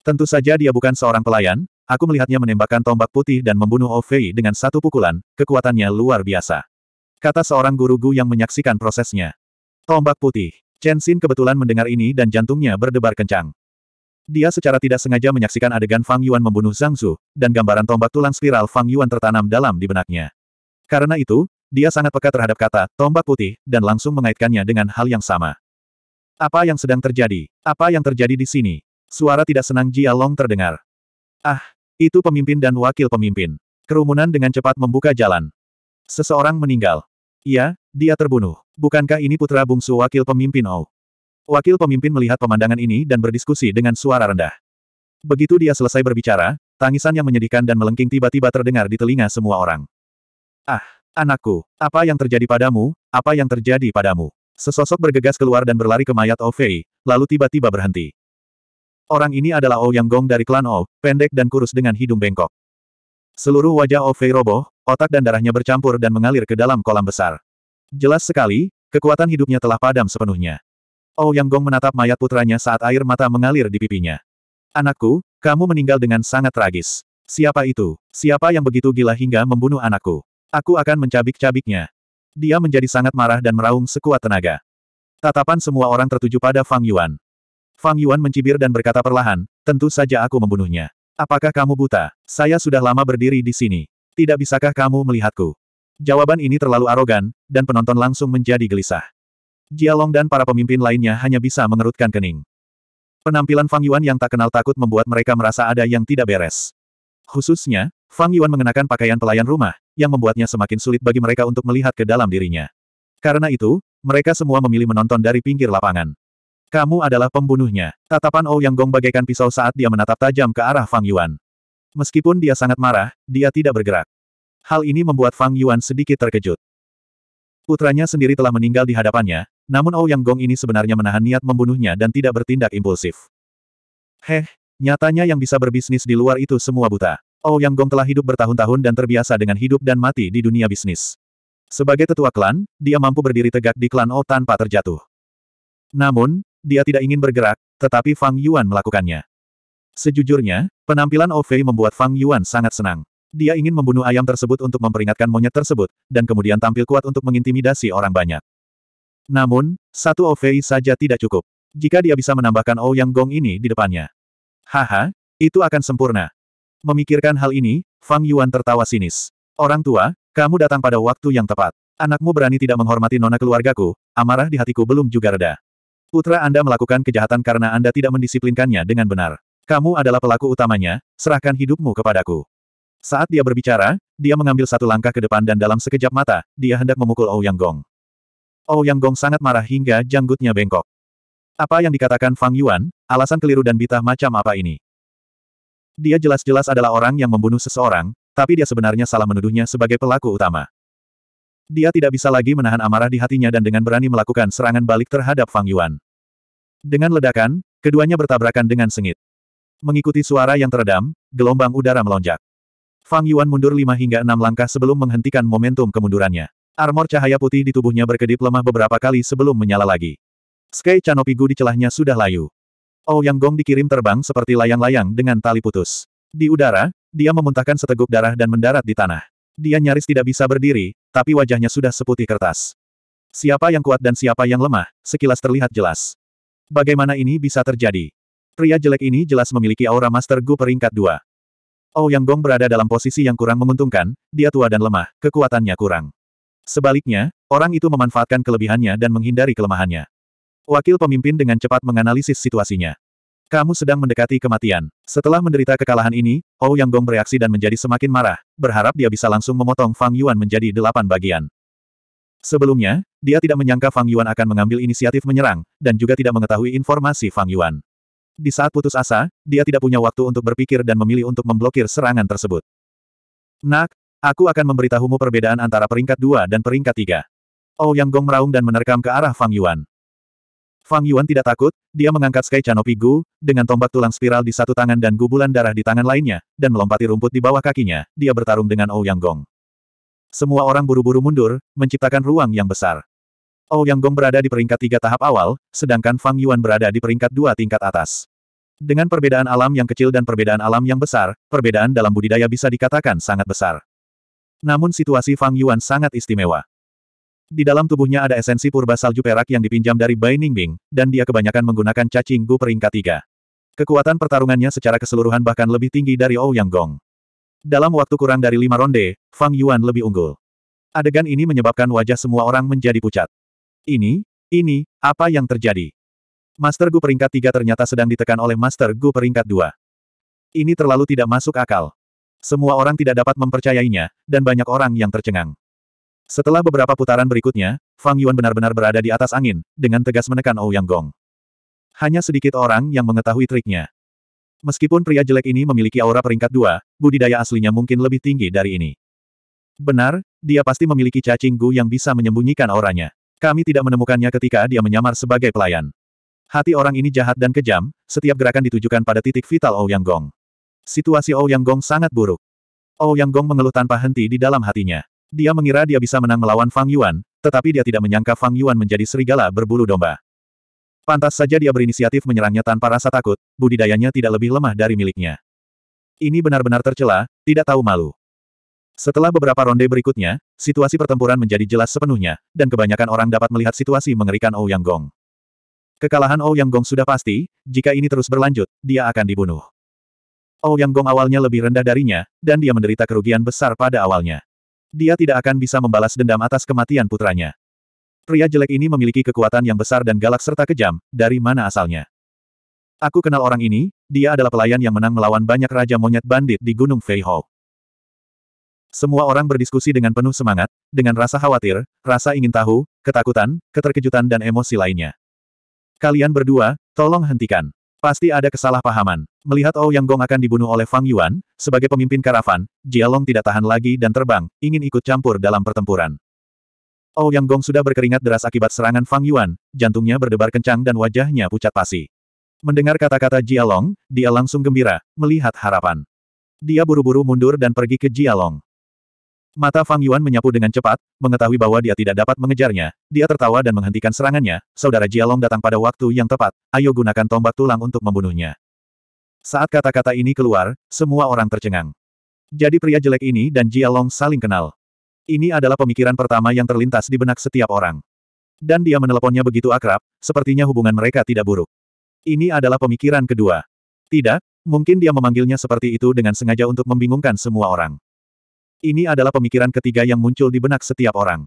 Tentu saja dia bukan seorang pelayan, aku melihatnya menembakkan tombak putih dan membunuh Ofei dengan satu pukulan, kekuatannya luar biasa. Kata seorang guru Gu yang menyaksikan prosesnya. Tombak putih. Chen Xin kebetulan mendengar ini dan jantungnya berdebar kencang. Dia secara tidak sengaja menyaksikan adegan Fang Yuan membunuh Zhang Zhu, dan gambaran tombak tulang spiral Fang Yuan tertanam dalam di benaknya. Karena itu, dia sangat peka terhadap kata, tombak putih, dan langsung mengaitkannya dengan hal yang sama. Apa yang sedang terjadi? Apa yang terjadi di sini? Suara tidak senang Jia Long terdengar. Ah, itu pemimpin dan wakil pemimpin. Kerumunan dengan cepat membuka jalan. Seseorang meninggal. Iya, dia terbunuh. Bukankah ini putra bungsu wakil pemimpin Ou? Oh? Wakil pemimpin melihat pemandangan ini dan berdiskusi dengan suara rendah. Begitu dia selesai berbicara, tangisan yang menyedihkan dan melengking tiba-tiba terdengar di telinga semua orang. Ah! Anakku, apa yang terjadi padamu, apa yang terjadi padamu? Sesosok bergegas keluar dan berlari ke mayat Ovei, lalu tiba-tiba berhenti. Orang ini adalah O Gong dari klan O, pendek dan kurus dengan hidung bengkok. Seluruh wajah Ovei roboh, otak dan darahnya bercampur dan mengalir ke dalam kolam besar. Jelas sekali, kekuatan hidupnya telah padam sepenuhnya. O Gong menatap mayat putranya saat air mata mengalir di pipinya. Anakku, kamu meninggal dengan sangat tragis. Siapa itu? Siapa yang begitu gila hingga membunuh anakku? Aku akan mencabik-cabiknya. Dia menjadi sangat marah dan meraung sekuat tenaga. Tatapan semua orang tertuju pada Fang Yuan. Fang Yuan mencibir dan berkata perlahan, tentu saja aku membunuhnya. Apakah kamu buta? Saya sudah lama berdiri di sini. Tidak bisakah kamu melihatku? Jawaban ini terlalu arogan, dan penonton langsung menjadi gelisah. Jialong dan para pemimpin lainnya hanya bisa mengerutkan kening. Penampilan Fang Yuan yang tak kenal takut membuat mereka merasa ada yang tidak beres. Khususnya, Fang Yuan mengenakan pakaian pelayan rumah, yang membuatnya semakin sulit bagi mereka untuk melihat ke dalam dirinya. Karena itu, mereka semua memilih menonton dari pinggir lapangan. Kamu adalah pembunuhnya. Tatapan Ou Yang Gong bagaikan pisau saat dia menatap tajam ke arah Fang Yuan. Meskipun dia sangat marah, dia tidak bergerak. Hal ini membuat Fang Yuan sedikit terkejut. Putranya sendiri telah meninggal di hadapannya, namun Ou Yang Gong ini sebenarnya menahan niat membunuhnya dan tidak bertindak impulsif. Heh, nyatanya yang bisa berbisnis di luar itu semua buta. Oh Yang Gong telah hidup bertahun-tahun dan terbiasa dengan hidup dan mati di dunia bisnis. Sebagai tetua klan, dia mampu berdiri tegak di klan O oh tanpa terjatuh. Namun, dia tidak ingin bergerak, tetapi Fang Yuan melakukannya. Sejujurnya, penampilan O oh membuat Fang Yuan sangat senang. Dia ingin membunuh ayam tersebut untuk memperingatkan monyet tersebut, dan kemudian tampil kuat untuk mengintimidasi orang banyak. Namun, satu O oh saja tidak cukup. Jika dia bisa menambahkan O Yang Gong ini di depannya. Haha, itu akan sempurna. Memikirkan hal ini, Fang Yuan tertawa sinis. Orang tua, kamu datang pada waktu yang tepat. Anakmu berani tidak menghormati nona keluargaku, amarah di hatiku belum juga reda. Putra Anda melakukan kejahatan karena Anda tidak mendisiplinkannya dengan benar. Kamu adalah pelaku utamanya, serahkan hidupmu kepadaku. Saat dia berbicara, dia mengambil satu langkah ke depan dan dalam sekejap mata, dia hendak memukul Ouyang Gong. Ouyang Gong sangat marah hingga janggutnya bengkok. Apa yang dikatakan Fang Yuan, alasan keliru dan bitah macam apa ini? Dia jelas-jelas adalah orang yang membunuh seseorang, tapi dia sebenarnya salah menuduhnya sebagai pelaku utama. Dia tidak bisa lagi menahan amarah di hatinya dan dengan berani melakukan serangan balik terhadap Fang Yuan. Dengan ledakan, keduanya bertabrakan dengan sengit. Mengikuti suara yang teredam, gelombang udara melonjak. Fang Yuan mundur lima hingga enam langkah sebelum menghentikan momentum kemundurannya. Armor cahaya putih di tubuhnya berkedip lemah beberapa kali sebelum menyala lagi. Sky Canopigu di celahnya sudah layu. Yang Gong dikirim terbang seperti layang-layang dengan tali putus. Di udara, dia memuntahkan seteguk darah dan mendarat di tanah. Dia nyaris tidak bisa berdiri, tapi wajahnya sudah seputih kertas. Siapa yang kuat dan siapa yang lemah, sekilas terlihat jelas. Bagaimana ini bisa terjadi? Pria jelek ini jelas memiliki aura Master Gu peringkat 2. Yang Gong berada dalam posisi yang kurang menguntungkan, dia tua dan lemah, kekuatannya kurang. Sebaliknya, orang itu memanfaatkan kelebihannya dan menghindari kelemahannya. Wakil pemimpin dengan cepat menganalisis situasinya. Kamu sedang mendekati kematian. Setelah menderita kekalahan ini, Ou Yang Gong bereaksi dan menjadi semakin marah, berharap dia bisa langsung memotong Fang Yuan menjadi delapan bagian. Sebelumnya, dia tidak menyangka Fang Yuan akan mengambil inisiatif menyerang, dan juga tidak mengetahui informasi Fang Yuan. Di saat putus asa, dia tidak punya waktu untuk berpikir dan memilih untuk memblokir serangan tersebut. Nak, aku akan memberitahumu perbedaan antara peringkat dua dan peringkat tiga. Ou Yang Gong meraung dan menerkam ke arah Fang Yuan. Fang Yuan tidak takut, dia mengangkat Sky Canopy Gu, dengan tombak tulang spiral di satu tangan dan gubulan darah di tangan lainnya, dan melompati rumput di bawah kakinya, dia bertarung dengan Ou oh Yang Gong. Semua orang buru-buru mundur, menciptakan ruang yang besar. Ou oh Yang Gong berada di peringkat tiga tahap awal, sedangkan Fang Yuan berada di peringkat dua tingkat atas. Dengan perbedaan alam yang kecil dan perbedaan alam yang besar, perbedaan dalam budidaya bisa dikatakan sangat besar. Namun situasi Fang Yuan sangat istimewa. Di dalam tubuhnya ada esensi purba salju perak yang dipinjam dari Bai Ningbing, dan dia kebanyakan menggunakan cacing gu peringkat tiga. Kekuatan pertarungannya secara keseluruhan bahkan lebih tinggi dari Ou Yang Gong. Dalam waktu kurang dari lima ronde, Fang Yuan lebih unggul. Adegan ini menyebabkan wajah semua orang menjadi pucat. Ini, ini, apa yang terjadi? Master Gu peringkat tiga ternyata sedang ditekan oleh Master Gu peringkat dua. Ini terlalu tidak masuk akal. Semua orang tidak dapat mempercayainya, dan banyak orang yang tercengang. Setelah beberapa putaran berikutnya, Fang Yuan benar-benar berada di atas angin, dengan tegas menekan Ouyang oh Gong. Hanya sedikit orang yang mengetahui triknya. Meskipun pria jelek ini memiliki aura peringkat dua, budidaya aslinya mungkin lebih tinggi dari ini. Benar, dia pasti memiliki cacing gu yang bisa menyembunyikan auranya. Kami tidak menemukannya ketika dia menyamar sebagai pelayan. Hati orang ini jahat dan kejam, setiap gerakan ditujukan pada titik vital Ouyang oh Gong. Situasi Ouyang oh Gong sangat buruk. Ouyang Gong mengeluh tanpa henti di dalam hatinya. Dia mengira dia bisa menang melawan Fang Yuan, tetapi dia tidak menyangka Fang Yuan menjadi serigala berbulu domba. Pantas saja dia berinisiatif menyerangnya tanpa rasa takut, budidayanya tidak lebih lemah dari miliknya. Ini benar-benar tercela, tidak tahu malu. Setelah beberapa ronde berikutnya, situasi pertempuran menjadi jelas sepenuhnya, dan kebanyakan orang dapat melihat situasi mengerikan Ou oh Yang Gong. Kekalahan Ou oh Yang Gong sudah pasti, jika ini terus berlanjut, dia akan dibunuh. Ou oh Yang Gong awalnya lebih rendah darinya, dan dia menderita kerugian besar pada awalnya. Dia tidak akan bisa membalas dendam atas kematian putranya. Pria jelek ini memiliki kekuatan yang besar dan galak serta kejam, dari mana asalnya. Aku kenal orang ini, dia adalah pelayan yang menang melawan banyak raja monyet bandit di Gunung Feihou. Semua orang berdiskusi dengan penuh semangat, dengan rasa khawatir, rasa ingin tahu, ketakutan, keterkejutan dan emosi lainnya. Kalian berdua, tolong hentikan. Pasti ada kesalahpahaman. Melihat Ou Yang Gong akan dibunuh oleh Fang Yuan, sebagai pemimpin karavan, Jia Long tidak tahan lagi dan terbang, ingin ikut campur dalam pertempuran. Ou Yang Gong sudah berkeringat deras akibat serangan Fang Yuan, jantungnya berdebar kencang dan wajahnya pucat pasi. Mendengar kata-kata Jia Long, dia langsung gembira, melihat harapan. Dia buru-buru mundur dan pergi ke Jia Long. Mata Fang Yuan menyapu dengan cepat, mengetahui bahwa dia tidak dapat mengejarnya. Dia tertawa dan menghentikan serangannya. Saudara Jialong datang pada waktu yang tepat. Ayo gunakan tombak tulang untuk membunuhnya. Saat kata-kata ini keluar, semua orang tercengang. Jadi pria jelek ini dan Jialong saling kenal. Ini adalah pemikiran pertama yang terlintas di benak setiap orang. Dan dia meneleponnya begitu akrab, sepertinya hubungan mereka tidak buruk. Ini adalah pemikiran kedua. Tidak, mungkin dia memanggilnya seperti itu dengan sengaja untuk membingungkan semua orang. Ini adalah pemikiran ketiga yang muncul di benak setiap orang.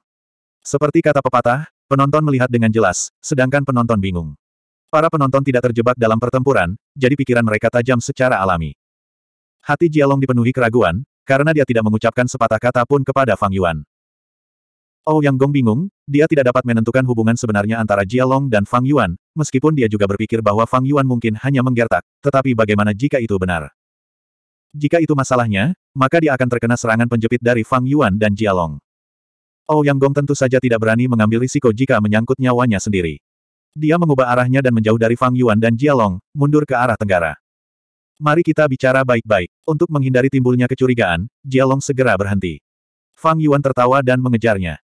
Seperti kata pepatah, penonton melihat dengan jelas, sedangkan penonton bingung. Para penonton tidak terjebak dalam pertempuran, jadi pikiran mereka tajam secara alami. Hati Jialong dipenuhi keraguan, karena dia tidak mengucapkan sepatah kata pun kepada Fang Yuan. Oh Yang Gong bingung, dia tidak dapat menentukan hubungan sebenarnya antara Jialong dan Fang Yuan, meskipun dia juga berpikir bahwa Fang Yuan mungkin hanya menggertak, tetapi bagaimana jika itu benar? Jika itu masalahnya, maka dia akan terkena serangan penjepit dari Fang Yuan dan Jialong. Oh Yang Gong tentu saja tidak berani mengambil risiko jika menyangkut nyawanya sendiri. Dia mengubah arahnya dan menjauh dari Fang Yuan dan Jialong, mundur ke arah tenggara. Mari kita bicara baik-baik. Untuk menghindari timbulnya kecurigaan, Jialong segera berhenti. Fang Yuan tertawa dan mengejarnya.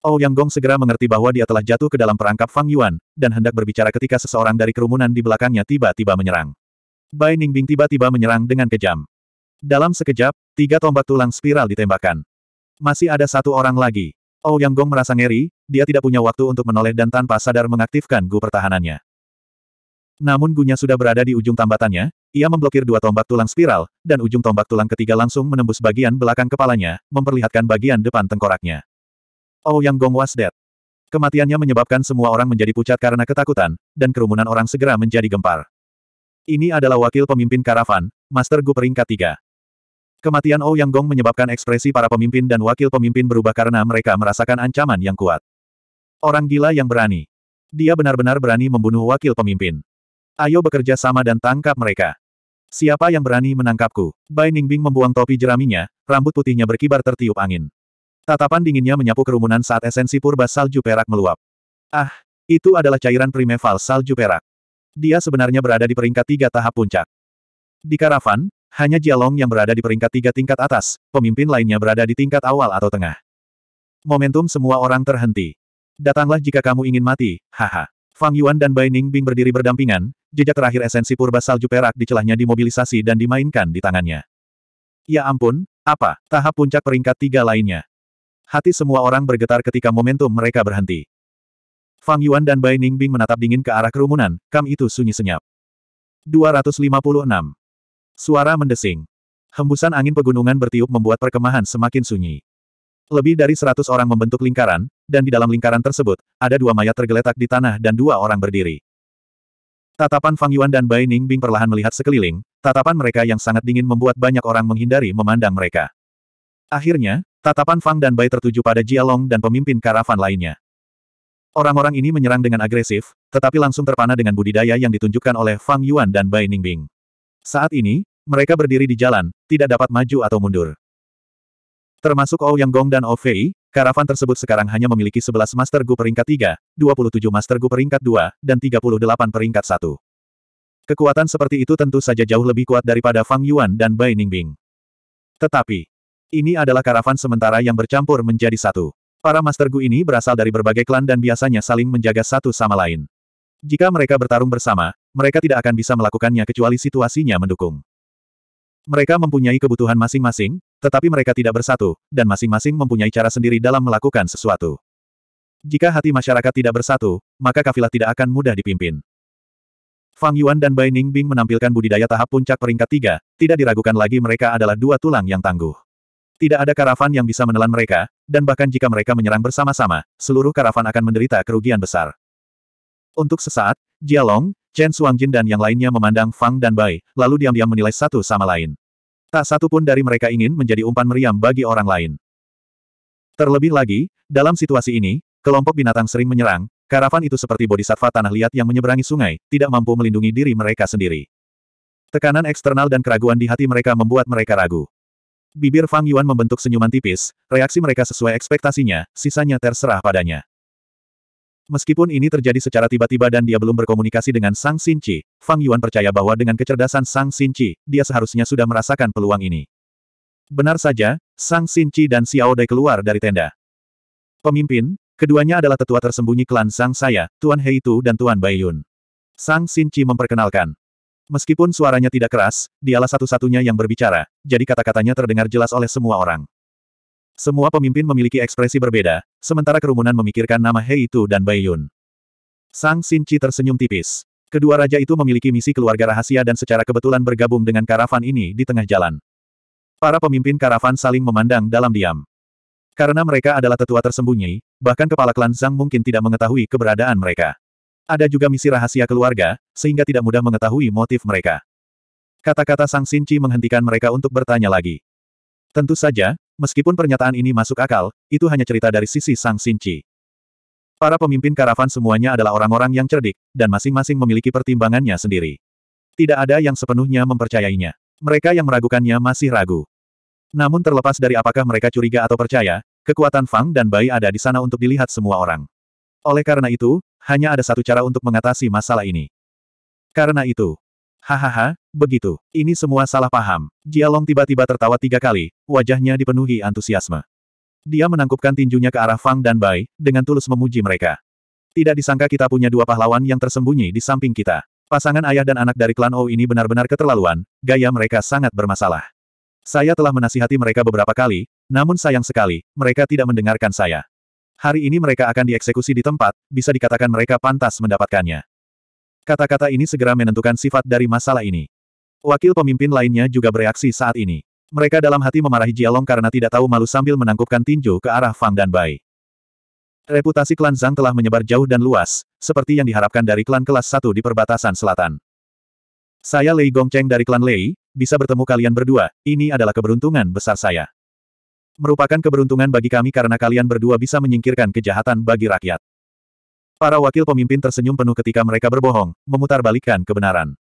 Oh Yang Gong segera mengerti bahwa dia telah jatuh ke dalam perangkap Fang Yuan, dan hendak berbicara ketika seseorang dari kerumunan di belakangnya tiba-tiba menyerang. Bai Ningbing tiba-tiba menyerang dengan kejam. Dalam sekejap, tiga tombak tulang spiral ditembakkan. Masih ada satu orang lagi. Oh Yang Gong merasa ngeri, dia tidak punya waktu untuk menoleh dan tanpa sadar mengaktifkan gu pertahanannya. Namun gunya sudah berada di ujung tambatannya, ia memblokir dua tombak tulang spiral, dan ujung tombak tulang ketiga langsung menembus bagian belakang kepalanya, memperlihatkan bagian depan tengkoraknya. Oh Yang Gong was dead. Kematiannya menyebabkan semua orang menjadi pucat karena ketakutan, dan kerumunan orang segera menjadi gempar. Ini adalah wakil pemimpin karavan, Master Gu peringkat 3. Kematian Ou Yang Gong menyebabkan ekspresi para pemimpin dan wakil pemimpin berubah karena mereka merasakan ancaman yang kuat. Orang gila yang berani. Dia benar-benar berani membunuh wakil pemimpin. Ayo bekerja sama dan tangkap mereka. Siapa yang berani menangkapku? Bai Ningbing membuang topi jeraminya, rambut putihnya berkibar tertiup angin. Tatapan dinginnya menyapu kerumunan saat esensi purba salju perak meluap. Ah, itu adalah cairan primeval salju perak. Dia sebenarnya berada di peringkat tiga tahap puncak. Di karavan, hanya Jialong yang berada di peringkat tiga tingkat atas, pemimpin lainnya berada di tingkat awal atau tengah. Momentum semua orang terhenti. Datanglah jika kamu ingin mati, haha. Fang Yuan dan Bai Ningbing berdiri berdampingan, jejak terakhir esensi purba salju perak di celahnya dimobilisasi dan dimainkan di tangannya. Ya ampun, apa, tahap puncak peringkat tiga lainnya. Hati semua orang bergetar ketika momentum mereka berhenti. Fang Yuan dan Bai Ningbing menatap dingin ke arah kerumunan, kam itu sunyi senyap. 256. Suara mendesing. Hembusan angin pegunungan bertiup membuat perkemahan semakin sunyi. Lebih dari seratus orang membentuk lingkaran, dan di dalam lingkaran tersebut, ada dua mayat tergeletak di tanah dan dua orang berdiri. Tatapan Fang Yuan dan Bai Ningbing perlahan melihat sekeliling, tatapan mereka yang sangat dingin membuat banyak orang menghindari memandang mereka. Akhirnya, tatapan Fang dan Bai tertuju pada Jialong dan pemimpin karavan lainnya. Orang-orang ini menyerang dengan agresif, tetapi langsung terpana dengan budidaya yang ditunjukkan oleh Fang Yuan dan Bai Ningbing. Saat ini, mereka berdiri di jalan, tidak dapat maju atau mundur. Termasuk Ouyang Gong dan Fei, karavan tersebut sekarang hanya memiliki 11 Master Gu peringkat 3, 27 Master Gu peringkat 2, dan 38 peringkat 1. Kekuatan seperti itu tentu saja jauh lebih kuat daripada Fang Yuan dan Bai Ningbing. Tetapi, ini adalah karavan sementara yang bercampur menjadi satu. Para Master Gu ini berasal dari berbagai klan dan biasanya saling menjaga satu sama lain. Jika mereka bertarung bersama, mereka tidak akan bisa melakukannya kecuali situasinya mendukung. Mereka mempunyai kebutuhan masing-masing, tetapi mereka tidak bersatu, dan masing-masing mempunyai cara sendiri dalam melakukan sesuatu. Jika hati masyarakat tidak bersatu, maka kafilah tidak akan mudah dipimpin. Fang Yuan dan Bai Ningbing menampilkan budidaya tahap puncak peringkat tiga, tidak diragukan lagi mereka adalah dua tulang yang tangguh. Tidak ada karavan yang bisa menelan mereka, dan bahkan jika mereka menyerang bersama-sama, seluruh karavan akan menderita kerugian besar. Untuk sesaat, Jia Long, Chen Suangjin dan yang lainnya memandang Fang dan Bai, lalu diam-diam menilai satu sama lain. Tak satu pun dari mereka ingin menjadi umpan meriam bagi orang lain. Terlebih lagi, dalam situasi ini, kelompok binatang sering menyerang, karavan itu seperti bodhisattva tanah liat yang menyeberangi sungai, tidak mampu melindungi diri mereka sendiri. Tekanan eksternal dan keraguan di hati mereka membuat mereka ragu. Bibir Fang Yuan membentuk senyuman tipis, reaksi mereka sesuai ekspektasinya, sisanya terserah padanya. Meskipun ini terjadi secara tiba-tiba dan dia belum berkomunikasi dengan Sang Sinci, Fang Yuan percaya bahwa dengan kecerdasan Sang Sinci, dia seharusnya sudah merasakan peluang ini. Benar saja, Sang Sinci dan Xiao Dai keluar dari tenda. Pemimpin, keduanya adalah tetua tersembunyi klan Sang Saya, Tuan Heitu dan Tuan Baiyun. Sang Sinci memperkenalkan. Meskipun suaranya tidak keras, dialah satu-satunya yang berbicara, jadi kata-katanya terdengar jelas oleh semua orang. Semua pemimpin memiliki ekspresi berbeda, sementara kerumunan memikirkan nama Hei itu dan Bai Yun. Sang Chi tersenyum tipis. Kedua raja itu memiliki misi keluarga rahasia dan secara kebetulan bergabung dengan karavan ini di tengah jalan. Para pemimpin karavan saling memandang dalam diam. Karena mereka adalah tetua tersembunyi, bahkan kepala klan Zhang mungkin tidak mengetahui keberadaan mereka. Ada juga misi rahasia keluarga, sehingga tidak mudah mengetahui motif mereka. Kata-kata Sang Sinci menghentikan mereka untuk bertanya lagi. Tentu saja, meskipun pernyataan ini masuk akal, itu hanya cerita dari sisi Sang Sinci. Para pemimpin karavan semuanya adalah orang-orang yang cerdik, dan masing-masing memiliki pertimbangannya sendiri. Tidak ada yang sepenuhnya mempercayainya. Mereka yang meragukannya masih ragu. Namun terlepas dari apakah mereka curiga atau percaya, kekuatan Fang dan Bai ada di sana untuk dilihat semua orang. Oleh karena itu, hanya ada satu cara untuk mengatasi masalah ini. Karena itu. Hahaha, begitu. Ini semua salah paham. Jialong tiba-tiba tertawa tiga kali, wajahnya dipenuhi antusiasme. Dia menangkupkan tinjunya ke arah Fang dan Bai, dengan tulus memuji mereka. Tidak disangka kita punya dua pahlawan yang tersembunyi di samping kita. Pasangan ayah dan anak dari klan O ini benar-benar keterlaluan, gaya mereka sangat bermasalah. Saya telah menasihati mereka beberapa kali, namun sayang sekali, mereka tidak mendengarkan saya. Hari ini mereka akan dieksekusi di tempat, bisa dikatakan mereka pantas mendapatkannya. Kata-kata ini segera menentukan sifat dari masalah ini. Wakil pemimpin lainnya juga bereaksi saat ini. Mereka dalam hati memarahi Jialong karena tidak tahu malu sambil menangkupkan tinju ke arah Fang dan Bai. Reputasi klan Zhang telah menyebar jauh dan luas, seperti yang diharapkan dari klan kelas 1 di perbatasan selatan. Saya Lei Gongcheng dari klan Lei, bisa bertemu kalian berdua, ini adalah keberuntungan besar saya. Merupakan keberuntungan bagi kami karena kalian berdua bisa menyingkirkan kejahatan bagi rakyat. Para wakil pemimpin tersenyum penuh ketika mereka berbohong, memutarbalikkan kebenaran.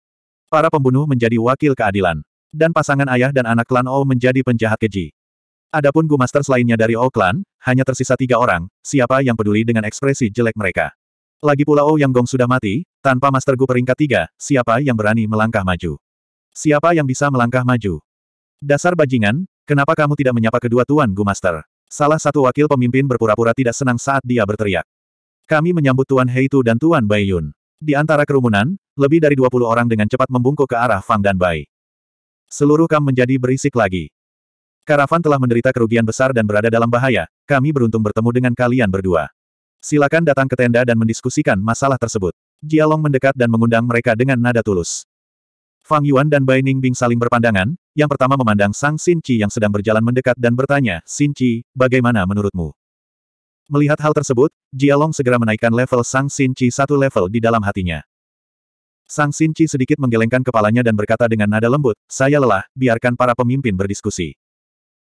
Para pembunuh menjadi wakil keadilan. Dan pasangan ayah dan anak klan O oh menjadi penjahat keji. Adapun Gu Master lainnya dari O oh klan, hanya tersisa tiga orang, siapa yang peduli dengan ekspresi jelek mereka. Lagi pula O oh Yang Gong sudah mati, tanpa Master Gu peringkat tiga, siapa yang berani melangkah maju? Siapa yang bisa melangkah maju? Dasar bajingan, Kenapa kamu tidak menyapa kedua Tuan Gumaster? Salah satu wakil pemimpin berpura-pura tidak senang saat dia berteriak. Kami menyambut Tuan Heitu dan Tuan Baiyun. Di antara kerumunan, lebih dari 20 orang dengan cepat membungkuk ke arah Fang dan Bai. Seluruh kam menjadi berisik lagi. Karavan telah menderita kerugian besar dan berada dalam bahaya, kami beruntung bertemu dengan kalian berdua. Silakan datang ke tenda dan mendiskusikan masalah tersebut. Jialong mendekat dan mengundang mereka dengan nada tulus. Fang Yuan dan Bai Ningbing saling berpandangan, yang pertama memandang Sang Sinci yang sedang berjalan mendekat dan bertanya, Sinci, bagaimana menurutmu? Melihat hal tersebut, Jialong segera menaikkan level Sang Sinci satu level di dalam hatinya. Sang Sinci sedikit menggelengkan kepalanya dan berkata dengan nada lembut, saya lelah, biarkan para pemimpin berdiskusi.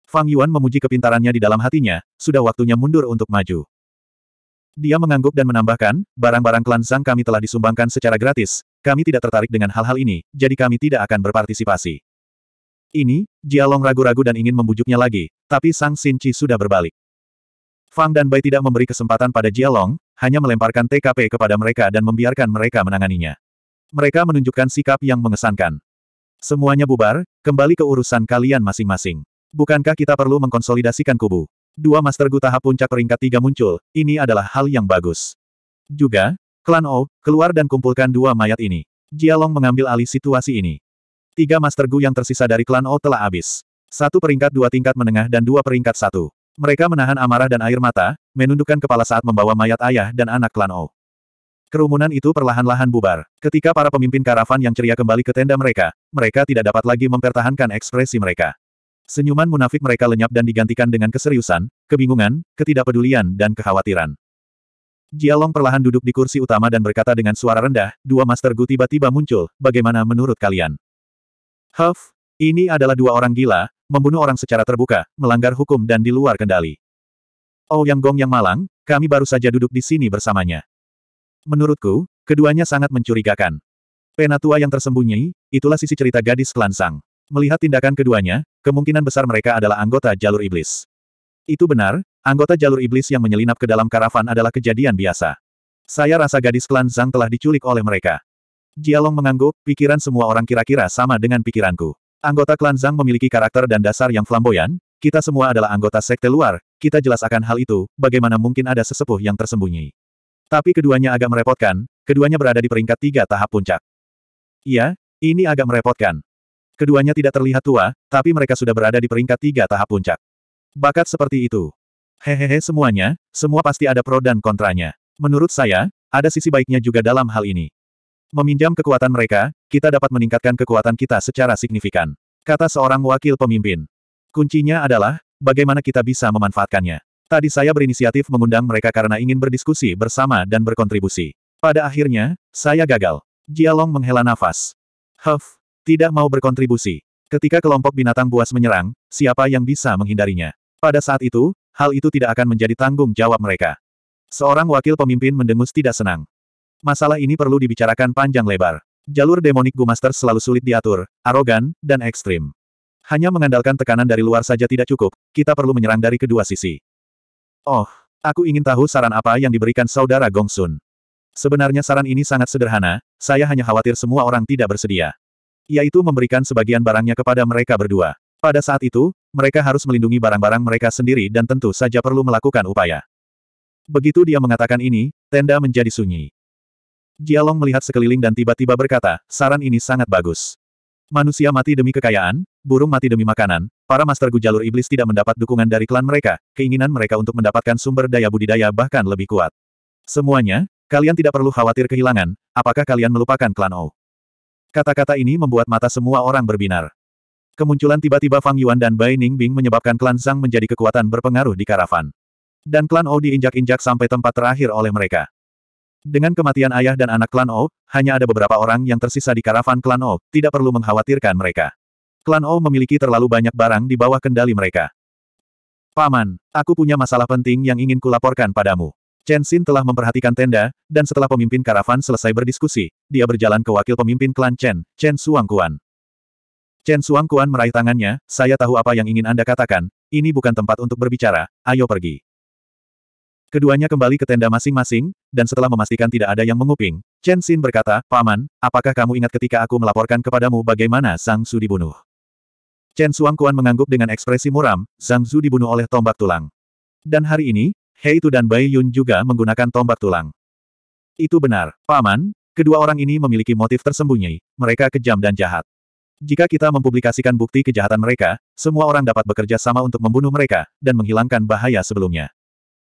Fang Yuan memuji kepintarannya di dalam hatinya, sudah waktunya mundur untuk maju. Dia mengangguk dan menambahkan, barang-barang klan Zhang kami telah disumbangkan secara gratis, kami tidak tertarik dengan hal-hal ini, jadi kami tidak akan berpartisipasi. Ini, Jialong ragu-ragu dan ingin membujuknya lagi, tapi Sang Sinci sudah berbalik. Fang dan Bai tidak memberi kesempatan pada Jialong, hanya melemparkan TKP kepada mereka dan membiarkan mereka menanganinya. Mereka menunjukkan sikap yang mengesankan. Semuanya bubar, kembali ke urusan kalian masing-masing. Bukankah kita perlu mengkonsolidasikan kubu? Dua Master Gu tahap puncak peringkat tiga muncul, ini adalah hal yang bagus. Juga, klan O, keluar dan kumpulkan dua mayat ini. Jialong mengambil alih situasi ini. Tiga Master Gu yang tersisa dari klan O telah habis. Satu peringkat dua tingkat menengah dan dua peringkat satu. Mereka menahan amarah dan air mata, menundukkan kepala saat membawa mayat ayah dan anak klan O. Kerumunan itu perlahan-lahan bubar. Ketika para pemimpin karavan yang ceria kembali ke tenda mereka, mereka tidak dapat lagi mempertahankan ekspresi mereka. Senyuman munafik mereka lenyap dan digantikan dengan keseriusan, kebingungan, ketidakpedulian dan kekhawatiran. Jialong perlahan duduk di kursi utama dan berkata dengan suara rendah, dua Master Gu tiba-tiba muncul, bagaimana menurut kalian? Huff, ini adalah dua orang gila, membunuh orang secara terbuka, melanggar hukum dan di luar kendali. Oh Yang Gong yang malang, kami baru saja duduk di sini bersamanya. Menurutku, keduanya sangat mencurigakan. Penatua yang tersembunyi, itulah sisi cerita gadis klan Sang. Melihat tindakan keduanya, kemungkinan besar mereka adalah anggota jalur iblis. Itu benar, anggota jalur iblis yang menyelinap ke dalam karavan adalah kejadian biasa. Saya rasa gadis klan Zhang telah diculik oleh mereka. Jialong mengangguk, pikiran semua orang kira-kira sama dengan pikiranku. Anggota klan Zhang memiliki karakter dan dasar yang flamboyan, kita semua adalah anggota sekte luar, kita jelas akan hal itu, bagaimana mungkin ada sesepuh yang tersembunyi. Tapi keduanya agak merepotkan, keduanya berada di peringkat tiga tahap puncak. Iya, ini agak merepotkan. Keduanya tidak terlihat tua, tapi mereka sudah berada di peringkat tiga tahap puncak. Bakat seperti itu. Hehehe semuanya, semua pasti ada pro dan kontranya. Menurut saya, ada sisi baiknya juga dalam hal ini. Meminjam kekuatan mereka, kita dapat meningkatkan kekuatan kita secara signifikan. Kata seorang wakil pemimpin. Kuncinya adalah, bagaimana kita bisa memanfaatkannya. Tadi saya berinisiatif mengundang mereka karena ingin berdiskusi bersama dan berkontribusi. Pada akhirnya, saya gagal. Jialong menghela nafas. Huff, tidak mau berkontribusi. Ketika kelompok binatang buas menyerang, siapa yang bisa menghindarinya? Pada saat itu, hal itu tidak akan menjadi tanggung jawab mereka. Seorang wakil pemimpin mendengus tidak senang. Masalah ini perlu dibicarakan panjang lebar. Jalur demonik Gumaster selalu sulit diatur, arogan, dan ekstrim. Hanya mengandalkan tekanan dari luar saja tidak cukup, kita perlu menyerang dari kedua sisi. Oh, aku ingin tahu saran apa yang diberikan saudara Gongsun. Sebenarnya saran ini sangat sederhana, saya hanya khawatir semua orang tidak bersedia. Yaitu memberikan sebagian barangnya kepada mereka berdua. Pada saat itu, mereka harus melindungi barang-barang mereka sendiri dan tentu saja perlu melakukan upaya. Begitu dia mengatakan ini, tenda menjadi sunyi. Jialong melihat sekeliling dan tiba-tiba berkata, saran ini sangat bagus. Manusia mati demi kekayaan, burung mati demi makanan, para master gu jalur iblis tidak mendapat dukungan dari klan mereka, keinginan mereka untuk mendapatkan sumber daya budidaya bahkan lebih kuat. Semuanya, kalian tidak perlu khawatir kehilangan, apakah kalian melupakan klan O? Oh? Kata-kata ini membuat mata semua orang berbinar. Kemunculan tiba-tiba Fang Yuan dan Bai Ning Bing menyebabkan klan Zhang menjadi kekuatan berpengaruh di karavan. Dan klan O oh diinjak-injak sampai tempat terakhir oleh mereka. Dengan kematian ayah dan anak klan O, hanya ada beberapa orang yang tersisa di karavan klan O, tidak perlu mengkhawatirkan mereka. Klan O memiliki terlalu banyak barang di bawah kendali mereka. Paman, aku punya masalah penting yang ingin kulaporkan padamu. Chen Xin telah memperhatikan tenda, dan setelah pemimpin karavan selesai berdiskusi, dia berjalan ke wakil pemimpin klan Chen, Chen Suang Kuan. Chen Suang Kuan meraih tangannya, saya tahu apa yang ingin Anda katakan, ini bukan tempat untuk berbicara, ayo pergi. Keduanya kembali ke tenda masing-masing, dan setelah memastikan tidak ada yang menguping, Chen Xin berkata, Paman, apakah kamu ingat ketika aku melaporkan kepadamu bagaimana Zhang Su dibunuh? Chen Suang Kuan mengangguk dengan ekspresi muram, Zhang Su dibunuh oleh tombak tulang. Dan hari ini, Hei Tu dan Bai Yun juga menggunakan tombak tulang. Itu benar, Paman, kedua orang ini memiliki motif tersembunyi, mereka kejam dan jahat. Jika kita mempublikasikan bukti kejahatan mereka, semua orang dapat bekerja sama untuk membunuh mereka, dan menghilangkan bahaya sebelumnya.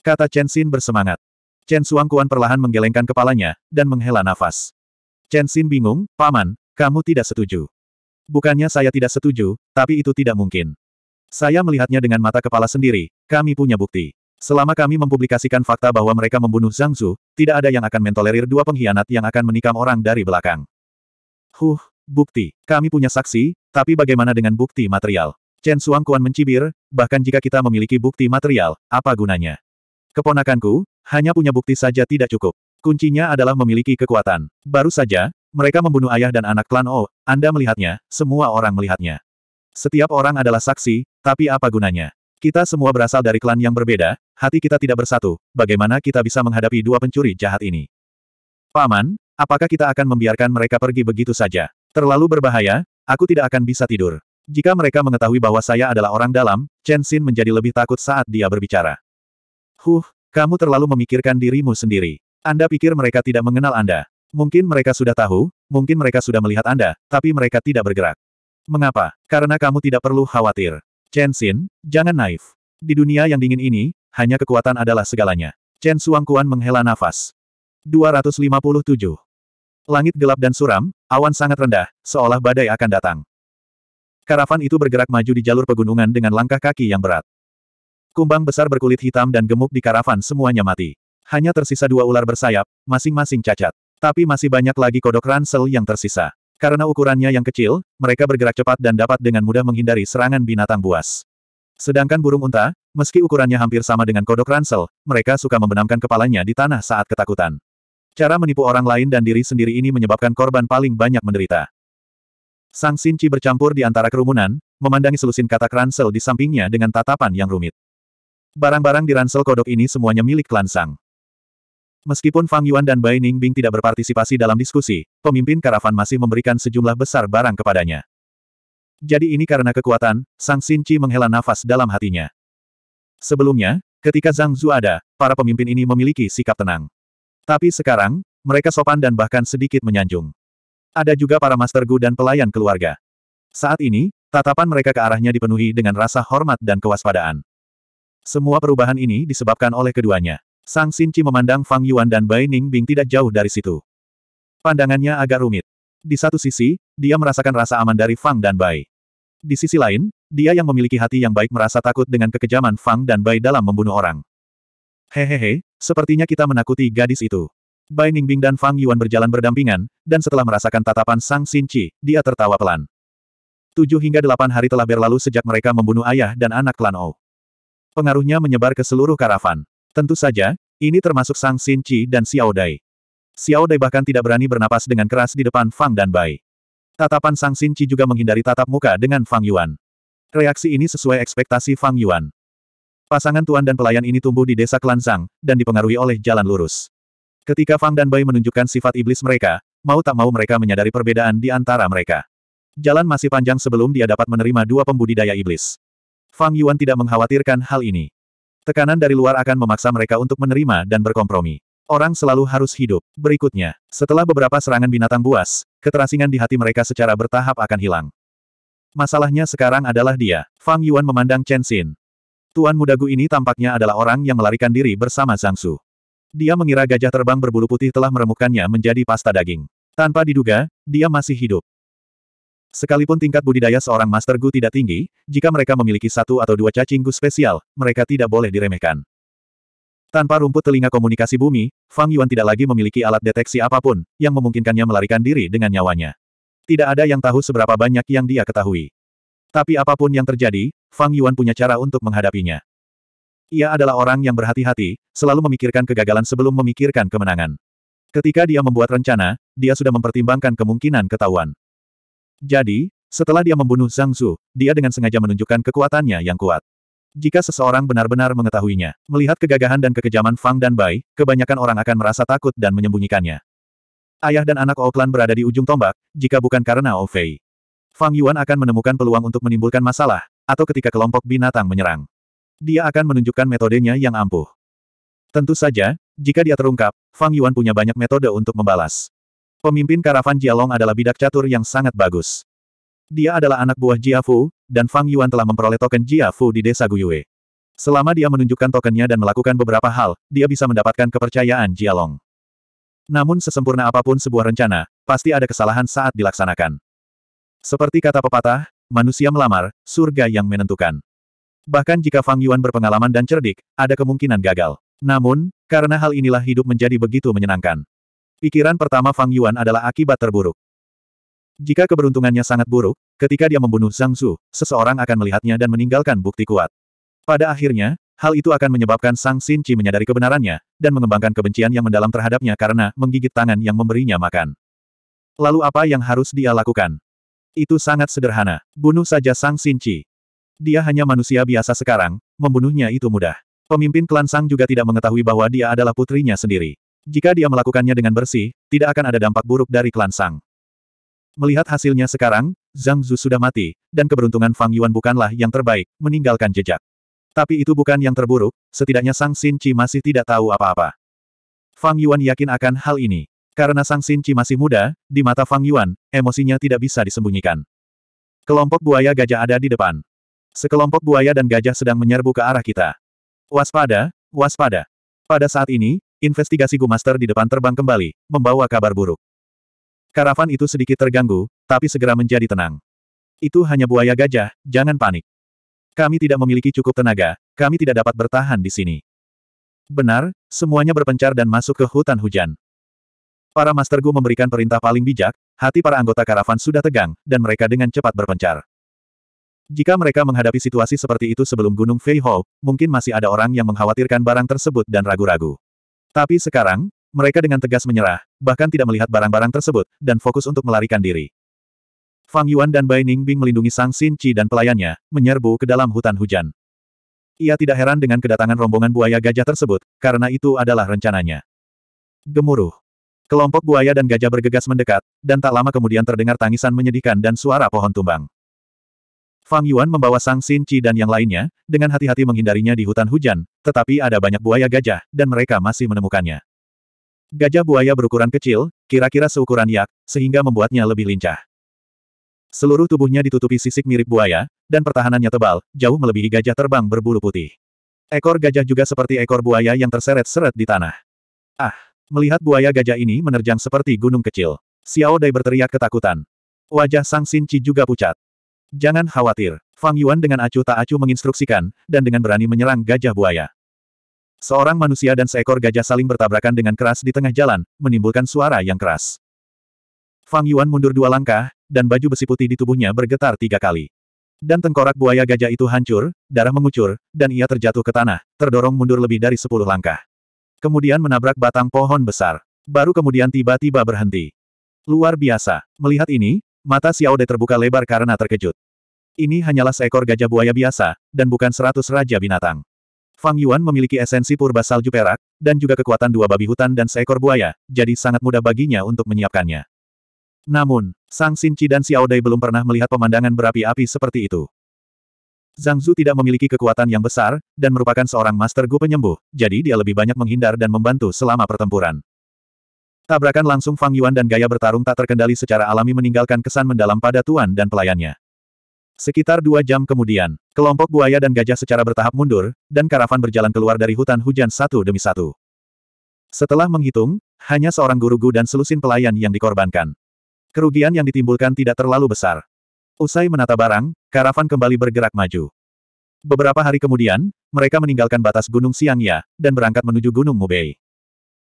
Kata Chen Xin bersemangat. Chen Suang Kuan perlahan menggelengkan kepalanya, dan menghela nafas. Chen Xin bingung, Paman, kamu tidak setuju. Bukannya saya tidak setuju, tapi itu tidak mungkin. Saya melihatnya dengan mata kepala sendiri, kami punya bukti. Selama kami mempublikasikan fakta bahwa mereka membunuh Zhang Zhu, tidak ada yang akan mentolerir dua pengkhianat yang akan menikam orang dari belakang. Huh, bukti. Kami punya saksi, tapi bagaimana dengan bukti material? Chen Suang Kuan mencibir, bahkan jika kita memiliki bukti material, apa gunanya? Keponakanku, hanya punya bukti saja tidak cukup. Kuncinya adalah memiliki kekuatan. Baru saja, mereka membunuh ayah dan anak klan O, oh, Anda melihatnya, semua orang melihatnya. Setiap orang adalah saksi, tapi apa gunanya? Kita semua berasal dari klan yang berbeda, hati kita tidak bersatu, bagaimana kita bisa menghadapi dua pencuri jahat ini? Paman, apakah kita akan membiarkan mereka pergi begitu saja? Terlalu berbahaya, aku tidak akan bisa tidur. Jika mereka mengetahui bahwa saya adalah orang dalam, Chen Xin menjadi lebih takut saat dia berbicara. Huh, kamu terlalu memikirkan dirimu sendiri. Anda pikir mereka tidak mengenal Anda. Mungkin mereka sudah tahu, mungkin mereka sudah melihat Anda, tapi mereka tidak bergerak. Mengapa? Karena kamu tidak perlu khawatir. Chen Xin, jangan naif. Di dunia yang dingin ini, hanya kekuatan adalah segalanya. Chen Suang Kuan menghela nafas. 257. Langit gelap dan suram, awan sangat rendah, seolah badai akan datang. Karavan itu bergerak maju di jalur pegunungan dengan langkah kaki yang berat. Kumbang besar berkulit hitam dan gemuk di karavan semuanya mati. Hanya tersisa dua ular bersayap, masing-masing cacat. Tapi masih banyak lagi kodok ransel yang tersisa. Karena ukurannya yang kecil, mereka bergerak cepat dan dapat dengan mudah menghindari serangan binatang buas. Sedangkan burung unta, meski ukurannya hampir sama dengan kodok ransel, mereka suka membenamkan kepalanya di tanah saat ketakutan. Cara menipu orang lain dan diri sendiri ini menyebabkan korban paling banyak menderita. Sang Sinci bercampur di antara kerumunan, memandangi selusin kata ransel di sampingnya dengan tatapan yang rumit. Barang-barang di ransel kodok ini semuanya milik klan Sang. Meskipun Fang Yuan dan Bai Ningbing tidak berpartisipasi dalam diskusi, pemimpin karavan masih memberikan sejumlah besar barang kepadanya. Jadi ini karena kekuatan, Sang Xin Qi menghela nafas dalam hatinya. Sebelumnya, ketika Zhang Zhu ada, para pemimpin ini memiliki sikap tenang. Tapi sekarang, mereka sopan dan bahkan sedikit menyanjung. Ada juga para master gu dan pelayan keluarga. Saat ini, tatapan mereka ke arahnya dipenuhi dengan rasa hormat dan kewaspadaan. Semua perubahan ini disebabkan oleh keduanya. Sang Sinci memandang Fang Yuan dan Bai Ning Bing tidak jauh dari situ. Pandangannya agak rumit. Di satu sisi, dia merasakan rasa aman dari Fang dan Bai. Di sisi lain, dia yang memiliki hati yang baik merasa takut dengan kekejaman Fang dan Bai dalam membunuh orang. Hehehe, sepertinya kita menakuti gadis itu. Bai Ningbing dan Fang Yuan berjalan berdampingan, dan setelah merasakan tatapan Sang Sinci, dia tertawa pelan. Tujuh hingga delapan hari telah berlalu sejak mereka membunuh ayah dan anak klan O. Pengaruhnya menyebar ke seluruh karavan. Tentu saja, ini termasuk Sang Xin Qi dan Xiao Dai. Xiao Dai bahkan tidak berani bernapas dengan keras di depan Fang dan Bai. Tatapan Sang Xin Qi juga menghindari tatap muka dengan Fang Yuan. Reaksi ini sesuai ekspektasi Fang Yuan. Pasangan tuan dan pelayan ini tumbuh di desa klan Zhang, dan dipengaruhi oleh jalan lurus. Ketika Fang dan Bai menunjukkan sifat iblis mereka, mau tak mau mereka menyadari perbedaan di antara mereka. Jalan masih panjang sebelum dia dapat menerima dua pembudidaya iblis. Fang Yuan tidak mengkhawatirkan hal ini. Tekanan dari luar akan memaksa mereka untuk menerima dan berkompromi. Orang selalu harus hidup. Berikutnya, setelah beberapa serangan binatang buas, keterasingan di hati mereka secara bertahap akan hilang. Masalahnya sekarang adalah dia. Fang Yuan memandang Chen Xin. Tuan muda ini tampaknya adalah orang yang melarikan diri bersama Zhang Su. Dia mengira gajah terbang berbulu putih telah meremukannya menjadi pasta daging. Tanpa diduga, dia masih hidup. Sekalipun tingkat budidaya seorang Master Gu tidak tinggi, jika mereka memiliki satu atau dua cacing Gu spesial, mereka tidak boleh diremehkan. Tanpa rumput telinga komunikasi bumi, Fang Yuan tidak lagi memiliki alat deteksi apapun, yang memungkinkannya melarikan diri dengan nyawanya. Tidak ada yang tahu seberapa banyak yang dia ketahui. Tapi apapun yang terjadi, Fang Yuan punya cara untuk menghadapinya. Ia adalah orang yang berhati-hati, selalu memikirkan kegagalan sebelum memikirkan kemenangan. Ketika dia membuat rencana, dia sudah mempertimbangkan kemungkinan ketahuan. Jadi, setelah dia membunuh Zhang Zhu, dia dengan sengaja menunjukkan kekuatannya yang kuat. Jika seseorang benar-benar mengetahuinya, melihat kegagahan dan kekejaman Fang dan Bai, kebanyakan orang akan merasa takut dan menyembunyikannya. Ayah dan anak Oakland berada di ujung tombak, jika bukan karena Ofei. Fang Yuan akan menemukan peluang untuk menimbulkan masalah, atau ketika kelompok binatang menyerang. Dia akan menunjukkan metodenya yang ampuh. Tentu saja, jika dia terungkap, Fang Yuan punya banyak metode untuk membalas. Pemimpin karavan Jialong adalah bidak catur yang sangat bagus. Dia adalah anak buah Jiafu, dan Fang Yuan telah memperoleh token Jiafu di desa Guyue. Selama dia menunjukkan tokennya dan melakukan beberapa hal, dia bisa mendapatkan kepercayaan Jialong. Namun sesempurna apapun sebuah rencana, pasti ada kesalahan saat dilaksanakan. Seperti kata pepatah, manusia melamar, surga yang menentukan. Bahkan jika Fang Yuan berpengalaman dan cerdik, ada kemungkinan gagal. Namun, karena hal inilah hidup menjadi begitu menyenangkan. Pikiran pertama Fang Yuan adalah akibat terburuk. Jika keberuntungannya sangat buruk, ketika dia membunuh Zhang Zhu, seseorang akan melihatnya dan meninggalkan bukti kuat. Pada akhirnya, hal itu akan menyebabkan Sang Xin Qi menyadari kebenarannya, dan mengembangkan kebencian yang mendalam terhadapnya karena menggigit tangan yang memberinya makan. Lalu apa yang harus dia lakukan? Itu sangat sederhana. Bunuh saja Sang Xin Qi. Dia hanya manusia biasa sekarang, membunuhnya itu mudah. Pemimpin klan Sang juga tidak mengetahui bahwa dia adalah putrinya sendiri. Jika dia melakukannya dengan bersih, tidak akan ada dampak buruk dari klan Sang. Melihat hasilnya sekarang, Zhang Zhu sudah mati, dan keberuntungan Fang Yuan bukanlah yang terbaik, meninggalkan jejak. Tapi itu bukan yang terburuk, setidaknya Sang Xin Chi masih tidak tahu apa-apa. Fang Yuan yakin akan hal ini. Karena Sang Xin Chi masih muda, di mata Fang Yuan, emosinya tidak bisa disembunyikan. Kelompok buaya gajah ada di depan. Sekelompok buaya dan gajah sedang menyerbu ke arah kita. Waspada, waspada. Pada saat ini, Investigasi Gu Master di depan terbang kembali, membawa kabar buruk. Karavan itu sedikit terganggu, tapi segera menjadi tenang. Itu hanya buaya gajah, jangan panik. Kami tidak memiliki cukup tenaga, kami tidak dapat bertahan di sini. Benar, semuanya berpencar dan masuk ke hutan hujan. Para Master Gu memberikan perintah paling bijak, hati para anggota karavan sudah tegang, dan mereka dengan cepat berpencar. Jika mereka menghadapi situasi seperti itu sebelum Gunung Feihou, mungkin masih ada orang yang mengkhawatirkan barang tersebut dan ragu-ragu. Tapi sekarang, mereka dengan tegas menyerah, bahkan tidak melihat barang-barang tersebut, dan fokus untuk melarikan diri. Fang Yuan dan Bai Ningbing melindungi Sang Xin Qi dan pelayannya, menyerbu ke dalam hutan hujan. Ia tidak heran dengan kedatangan rombongan buaya gajah tersebut, karena itu adalah rencananya. Gemuruh. Kelompok buaya dan gajah bergegas mendekat, dan tak lama kemudian terdengar tangisan menyedihkan dan suara pohon tumbang. Fang Yuan membawa Sang Xin Chi dan yang lainnya, dengan hati-hati menghindarinya di hutan hujan, tetapi ada banyak buaya gajah, dan mereka masih menemukannya. Gajah buaya berukuran kecil, kira-kira seukuran yak, sehingga membuatnya lebih lincah. Seluruh tubuhnya ditutupi sisik mirip buaya, dan pertahanannya tebal, jauh melebihi gajah terbang berbulu putih. Ekor gajah juga seperti ekor buaya yang terseret-seret di tanah. Ah, melihat buaya gajah ini menerjang seperti gunung kecil. Xiao Dai berteriak ketakutan. Wajah Sang Xin Chi juga pucat. Jangan khawatir. Fang Yuan dengan acuh tak acuh menginstruksikan, dan dengan berani menyerang gajah buaya. Seorang manusia dan seekor gajah saling bertabrakan dengan keras di tengah jalan, menimbulkan suara yang keras. Fang Yuan mundur dua langkah, dan baju besi putih di tubuhnya bergetar tiga kali. Dan tengkorak buaya gajah itu hancur, darah mengucur, dan ia terjatuh ke tanah, terdorong mundur lebih dari sepuluh langkah. Kemudian menabrak batang pohon besar. Baru kemudian tiba-tiba berhenti. Luar biasa. Melihat ini, Mata Xiao De terbuka lebar karena terkejut. Ini hanyalah seekor gajah buaya biasa, dan bukan seratus raja binatang. Fang Yuan memiliki esensi purba salju perak, dan juga kekuatan dua babi hutan dan seekor buaya, jadi sangat mudah baginya untuk menyiapkannya. Namun, Sang Sinci dan Xiao Xiaodai belum pernah melihat pemandangan berapi-api seperti itu. Zhang Zhu tidak memiliki kekuatan yang besar, dan merupakan seorang master Gu penyembuh, jadi dia lebih banyak menghindar dan membantu selama pertempuran. Tabrakan langsung Fang Yuan dan gaya bertarung tak terkendali secara alami meninggalkan kesan mendalam pada tuan dan pelayannya. Sekitar dua jam kemudian, kelompok buaya dan gajah secara bertahap mundur, dan karavan berjalan keluar dari hutan hujan satu demi satu. Setelah menghitung, hanya seorang guru-gu dan selusin pelayan yang dikorbankan. Kerugian yang ditimbulkan tidak terlalu besar. Usai menata barang, karavan kembali bergerak maju. Beberapa hari kemudian, mereka meninggalkan batas Gunung Siangya, dan berangkat menuju Gunung Mubei.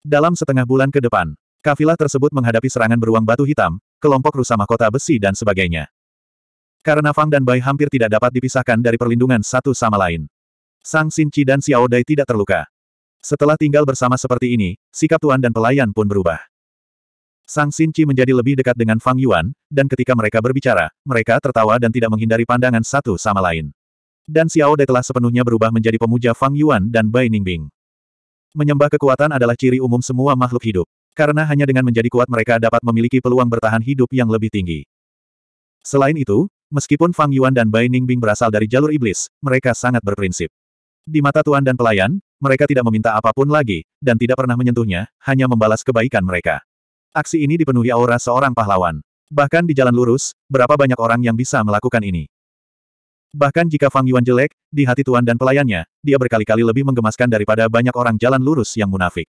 Dalam setengah bulan ke depan, kafilah tersebut menghadapi serangan beruang batu hitam, kelompok rusama mahkota besi dan sebagainya. Karena Fang dan Bai hampir tidak dapat dipisahkan dari perlindungan satu sama lain. Sang Sinci dan Xiao Dai tidak terluka. Setelah tinggal bersama seperti ini, sikap tuan dan pelayan pun berubah. Sang Sinci menjadi lebih dekat dengan Fang Yuan, dan ketika mereka berbicara, mereka tertawa dan tidak menghindari pandangan satu sama lain. Dan Xiao Dai telah sepenuhnya berubah menjadi pemuja Fang Yuan dan Bai Ningbing. Menyembah kekuatan adalah ciri umum semua makhluk hidup. Karena hanya dengan menjadi kuat mereka dapat memiliki peluang bertahan hidup yang lebih tinggi. Selain itu, meskipun Fang Yuan dan Bai Ningbing berasal dari jalur iblis, mereka sangat berprinsip. Di mata Tuan dan pelayan, mereka tidak meminta apapun lagi, dan tidak pernah menyentuhnya, hanya membalas kebaikan mereka. Aksi ini dipenuhi aura seorang pahlawan. Bahkan di jalan lurus, berapa banyak orang yang bisa melakukan ini. Bahkan jika Fang Yuan jelek, di hati tuan dan pelayannya, dia berkali-kali lebih menggemaskan daripada banyak orang jalan lurus yang munafik.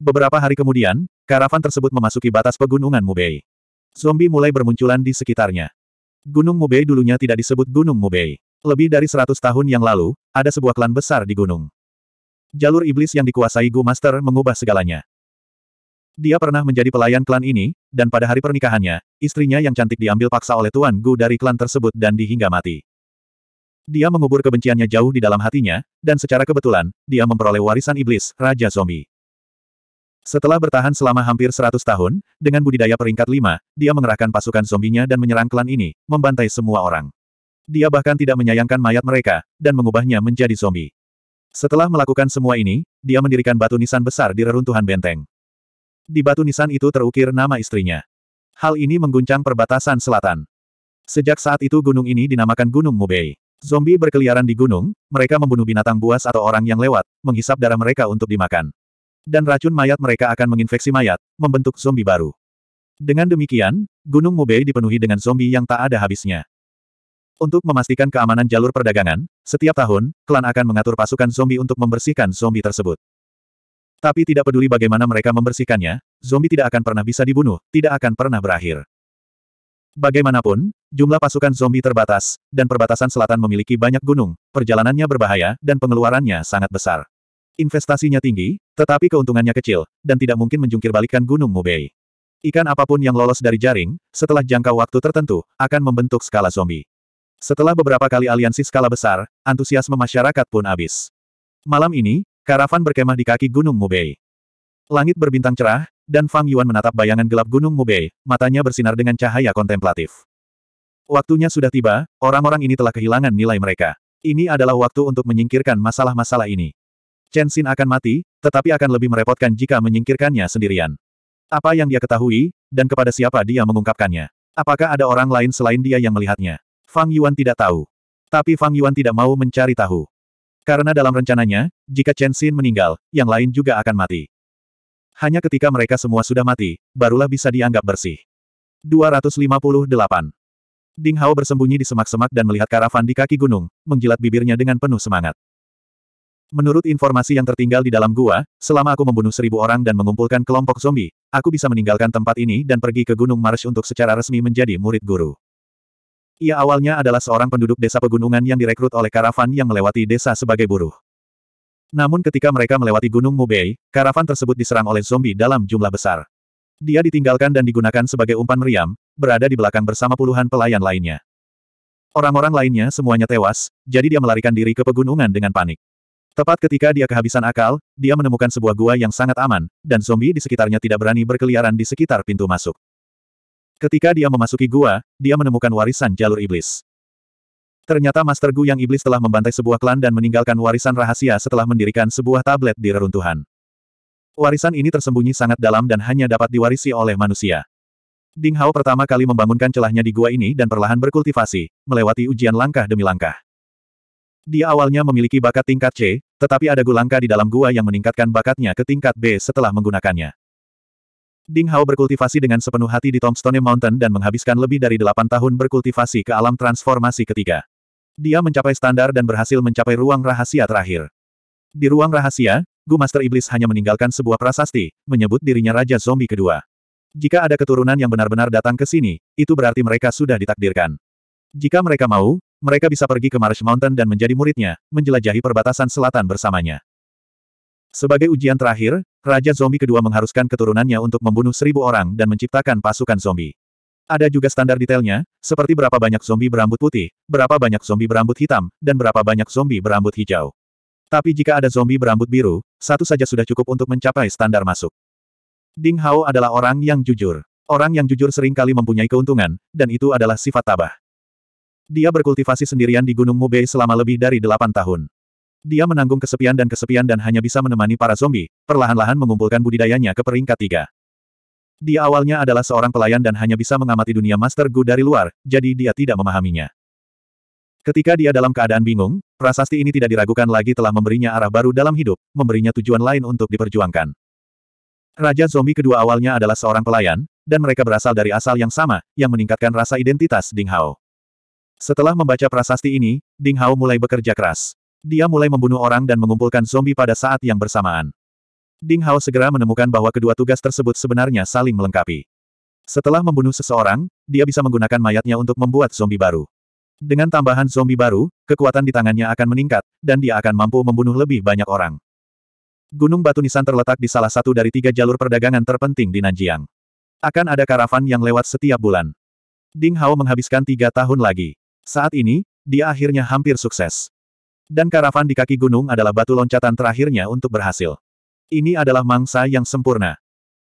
Beberapa hari kemudian, karavan tersebut memasuki batas pegunungan Mubei. Zombie mulai bermunculan di sekitarnya. Gunung Mubei dulunya tidak disebut Gunung Mubei. Lebih dari seratus tahun yang lalu, ada sebuah klan besar di gunung. Jalur iblis yang dikuasai Gu Master mengubah segalanya. Dia pernah menjadi pelayan klan ini, dan pada hari pernikahannya, istrinya yang cantik diambil paksa oleh Tuan Gu dari klan tersebut dan dihingga mati. Dia mengubur kebenciannya jauh di dalam hatinya, dan secara kebetulan, dia memperoleh warisan iblis, Raja Zombie. Setelah bertahan selama hampir 100 tahun, dengan budidaya peringkat 5, dia mengerahkan pasukan zombinya dan menyerang klan ini, membantai semua orang. Dia bahkan tidak menyayangkan mayat mereka, dan mengubahnya menjadi zombie. Setelah melakukan semua ini, dia mendirikan batu nisan besar di reruntuhan benteng. Di batu nisan itu terukir nama istrinya. Hal ini mengguncang perbatasan selatan. Sejak saat itu gunung ini dinamakan Gunung Mubei. Zombie berkeliaran di gunung, mereka membunuh binatang buas atau orang yang lewat, menghisap darah mereka untuk dimakan. Dan racun mayat mereka akan menginfeksi mayat, membentuk zombie baru. Dengan demikian, Gunung Mubei dipenuhi dengan zombie yang tak ada habisnya. Untuk memastikan keamanan jalur perdagangan, setiap tahun, klan akan mengatur pasukan zombie untuk membersihkan zombie tersebut. Tapi tidak peduli bagaimana mereka membersihkannya, zombie tidak akan pernah bisa dibunuh, tidak akan pernah berakhir. Bagaimanapun, jumlah pasukan zombie terbatas, dan perbatasan selatan memiliki banyak gunung, perjalanannya berbahaya, dan pengeluarannya sangat besar. Investasinya tinggi, tetapi keuntungannya kecil, dan tidak mungkin menjungkirbalikkan Gunung Mubei. Ikan apapun yang lolos dari jaring, setelah jangka waktu tertentu, akan membentuk skala zombie. Setelah beberapa kali aliansi skala besar, antusiasme masyarakat pun habis. Malam ini, karavan berkemah di kaki Gunung Mubei. Langit berbintang cerah, dan Fang Yuan menatap bayangan gelap Gunung Mubei, matanya bersinar dengan cahaya kontemplatif. Waktunya sudah tiba, orang-orang ini telah kehilangan nilai mereka. Ini adalah waktu untuk menyingkirkan masalah-masalah ini. Chen Xin akan mati, tetapi akan lebih merepotkan jika menyingkirkannya sendirian. Apa yang dia ketahui, dan kepada siapa dia mengungkapkannya. Apakah ada orang lain selain dia yang melihatnya? Fang Yuan tidak tahu. Tapi Fang Yuan tidak mau mencari tahu. Karena dalam rencananya, jika Chen Xin meninggal, yang lain juga akan mati. Hanya ketika mereka semua sudah mati, barulah bisa dianggap bersih. 258. Ding Hao bersembunyi di semak-semak dan melihat karavan di kaki gunung, menjilat bibirnya dengan penuh semangat. Menurut informasi yang tertinggal di dalam gua, selama aku membunuh seribu orang dan mengumpulkan kelompok zombie, aku bisa meninggalkan tempat ini dan pergi ke Gunung Marsh untuk secara resmi menjadi murid guru. Ia awalnya adalah seorang penduduk desa pegunungan yang direkrut oleh karavan yang melewati desa sebagai buruh. Namun ketika mereka melewati Gunung Mubei, karavan tersebut diserang oleh zombie dalam jumlah besar. Dia ditinggalkan dan digunakan sebagai umpan meriam, berada di belakang bersama puluhan pelayan lainnya. Orang-orang lainnya semuanya tewas, jadi dia melarikan diri ke pegunungan dengan panik. Tepat ketika dia kehabisan akal, dia menemukan sebuah gua yang sangat aman, dan zombie di sekitarnya tidak berani berkeliaran di sekitar pintu masuk. Ketika dia memasuki gua, dia menemukan warisan jalur iblis. Ternyata Master Gu yang iblis telah membantai sebuah klan dan meninggalkan warisan rahasia setelah mendirikan sebuah tablet di reruntuhan. Warisan ini tersembunyi sangat dalam dan hanya dapat diwarisi oleh manusia. Ding Hao pertama kali membangunkan celahnya di gua ini dan perlahan berkultivasi, melewati ujian langkah demi langkah. Dia awalnya memiliki bakat tingkat C, tetapi ada gulangka di dalam gua yang meningkatkan bakatnya ke tingkat B setelah menggunakannya. Ding Hao berkultivasi dengan sepenuh hati di Tombstone Mountain dan menghabiskan lebih dari delapan tahun berkultivasi ke alam transformasi ketiga. Dia mencapai standar dan berhasil mencapai ruang rahasia terakhir. Di ruang rahasia, Gu Master Iblis hanya meninggalkan sebuah prasasti, menyebut dirinya Raja Zombie kedua. Jika ada keturunan yang benar-benar datang ke sini, itu berarti mereka sudah ditakdirkan. Jika mereka mau, mereka bisa pergi ke Marsh Mountain dan menjadi muridnya, menjelajahi perbatasan selatan bersamanya. Sebagai ujian terakhir, Raja Zombie kedua mengharuskan keturunannya untuk membunuh seribu orang dan menciptakan pasukan zombie. Ada juga standar detailnya, seperti berapa banyak zombie berambut putih, berapa banyak zombie berambut hitam, dan berapa banyak zombie berambut hijau. Tapi jika ada zombie berambut biru, satu saja sudah cukup untuk mencapai standar masuk. Ding Hao adalah orang yang jujur. Orang yang jujur sering kali mempunyai keuntungan, dan itu adalah sifat tabah. Dia berkultivasi sendirian di Gunung Mubei selama lebih dari delapan tahun. Dia menanggung kesepian dan kesepian dan hanya bisa menemani para zombie, perlahan-lahan mengumpulkan budidayanya ke peringkat tiga. Dia awalnya adalah seorang pelayan dan hanya bisa mengamati dunia Master Gu dari luar, jadi dia tidak memahaminya. Ketika dia dalam keadaan bingung, prasasti ini tidak diragukan lagi telah memberinya arah baru dalam hidup, memberinya tujuan lain untuk diperjuangkan. Raja zombie kedua awalnya adalah seorang pelayan, dan mereka berasal dari asal yang sama, yang meningkatkan rasa identitas Ding Hao. Setelah membaca prasasti ini, Ding Hao mulai bekerja keras. Dia mulai membunuh orang dan mengumpulkan zombie pada saat yang bersamaan. Ding Hao segera menemukan bahwa kedua tugas tersebut sebenarnya saling melengkapi. Setelah membunuh seseorang, dia bisa menggunakan mayatnya untuk membuat zombie baru. Dengan tambahan zombie baru, kekuatan di tangannya akan meningkat, dan dia akan mampu membunuh lebih banyak orang. Gunung Batu Nisan terletak di salah satu dari tiga jalur perdagangan terpenting di Nanjiang. Akan ada karavan yang lewat setiap bulan. Ding Hao menghabiskan tiga tahun lagi. Saat ini, dia akhirnya hampir sukses. Dan karavan di kaki gunung adalah batu loncatan terakhirnya untuk berhasil. Ini adalah mangsa yang sempurna.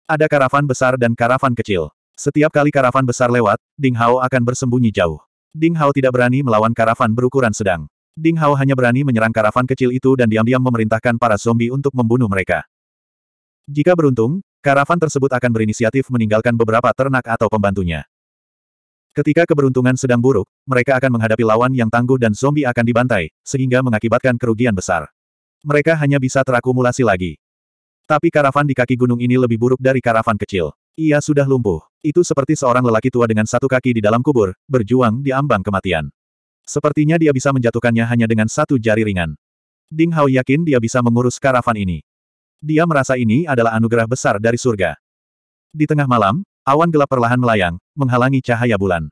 Ada karavan besar dan karavan kecil. Setiap kali karavan besar lewat, Ding Hao akan bersembunyi jauh. Ding Hao tidak berani melawan karavan berukuran sedang. Ding Hao hanya berani menyerang karavan kecil itu dan diam-diam memerintahkan para zombie untuk membunuh mereka. Jika beruntung, karavan tersebut akan berinisiatif meninggalkan beberapa ternak atau pembantunya. Ketika keberuntungan sedang buruk, mereka akan menghadapi lawan yang tangguh dan zombie akan dibantai, sehingga mengakibatkan kerugian besar. Mereka hanya bisa terakumulasi lagi. Tapi karavan di kaki gunung ini lebih buruk dari karavan kecil. Ia sudah lumpuh. Itu seperti seorang lelaki tua dengan satu kaki di dalam kubur, berjuang di ambang kematian. Sepertinya dia bisa menjatuhkannya hanya dengan satu jari ringan. Ding Hao yakin dia bisa mengurus karavan ini. Dia merasa ini adalah anugerah besar dari surga. Di tengah malam, awan gelap perlahan melayang, menghalangi cahaya bulan.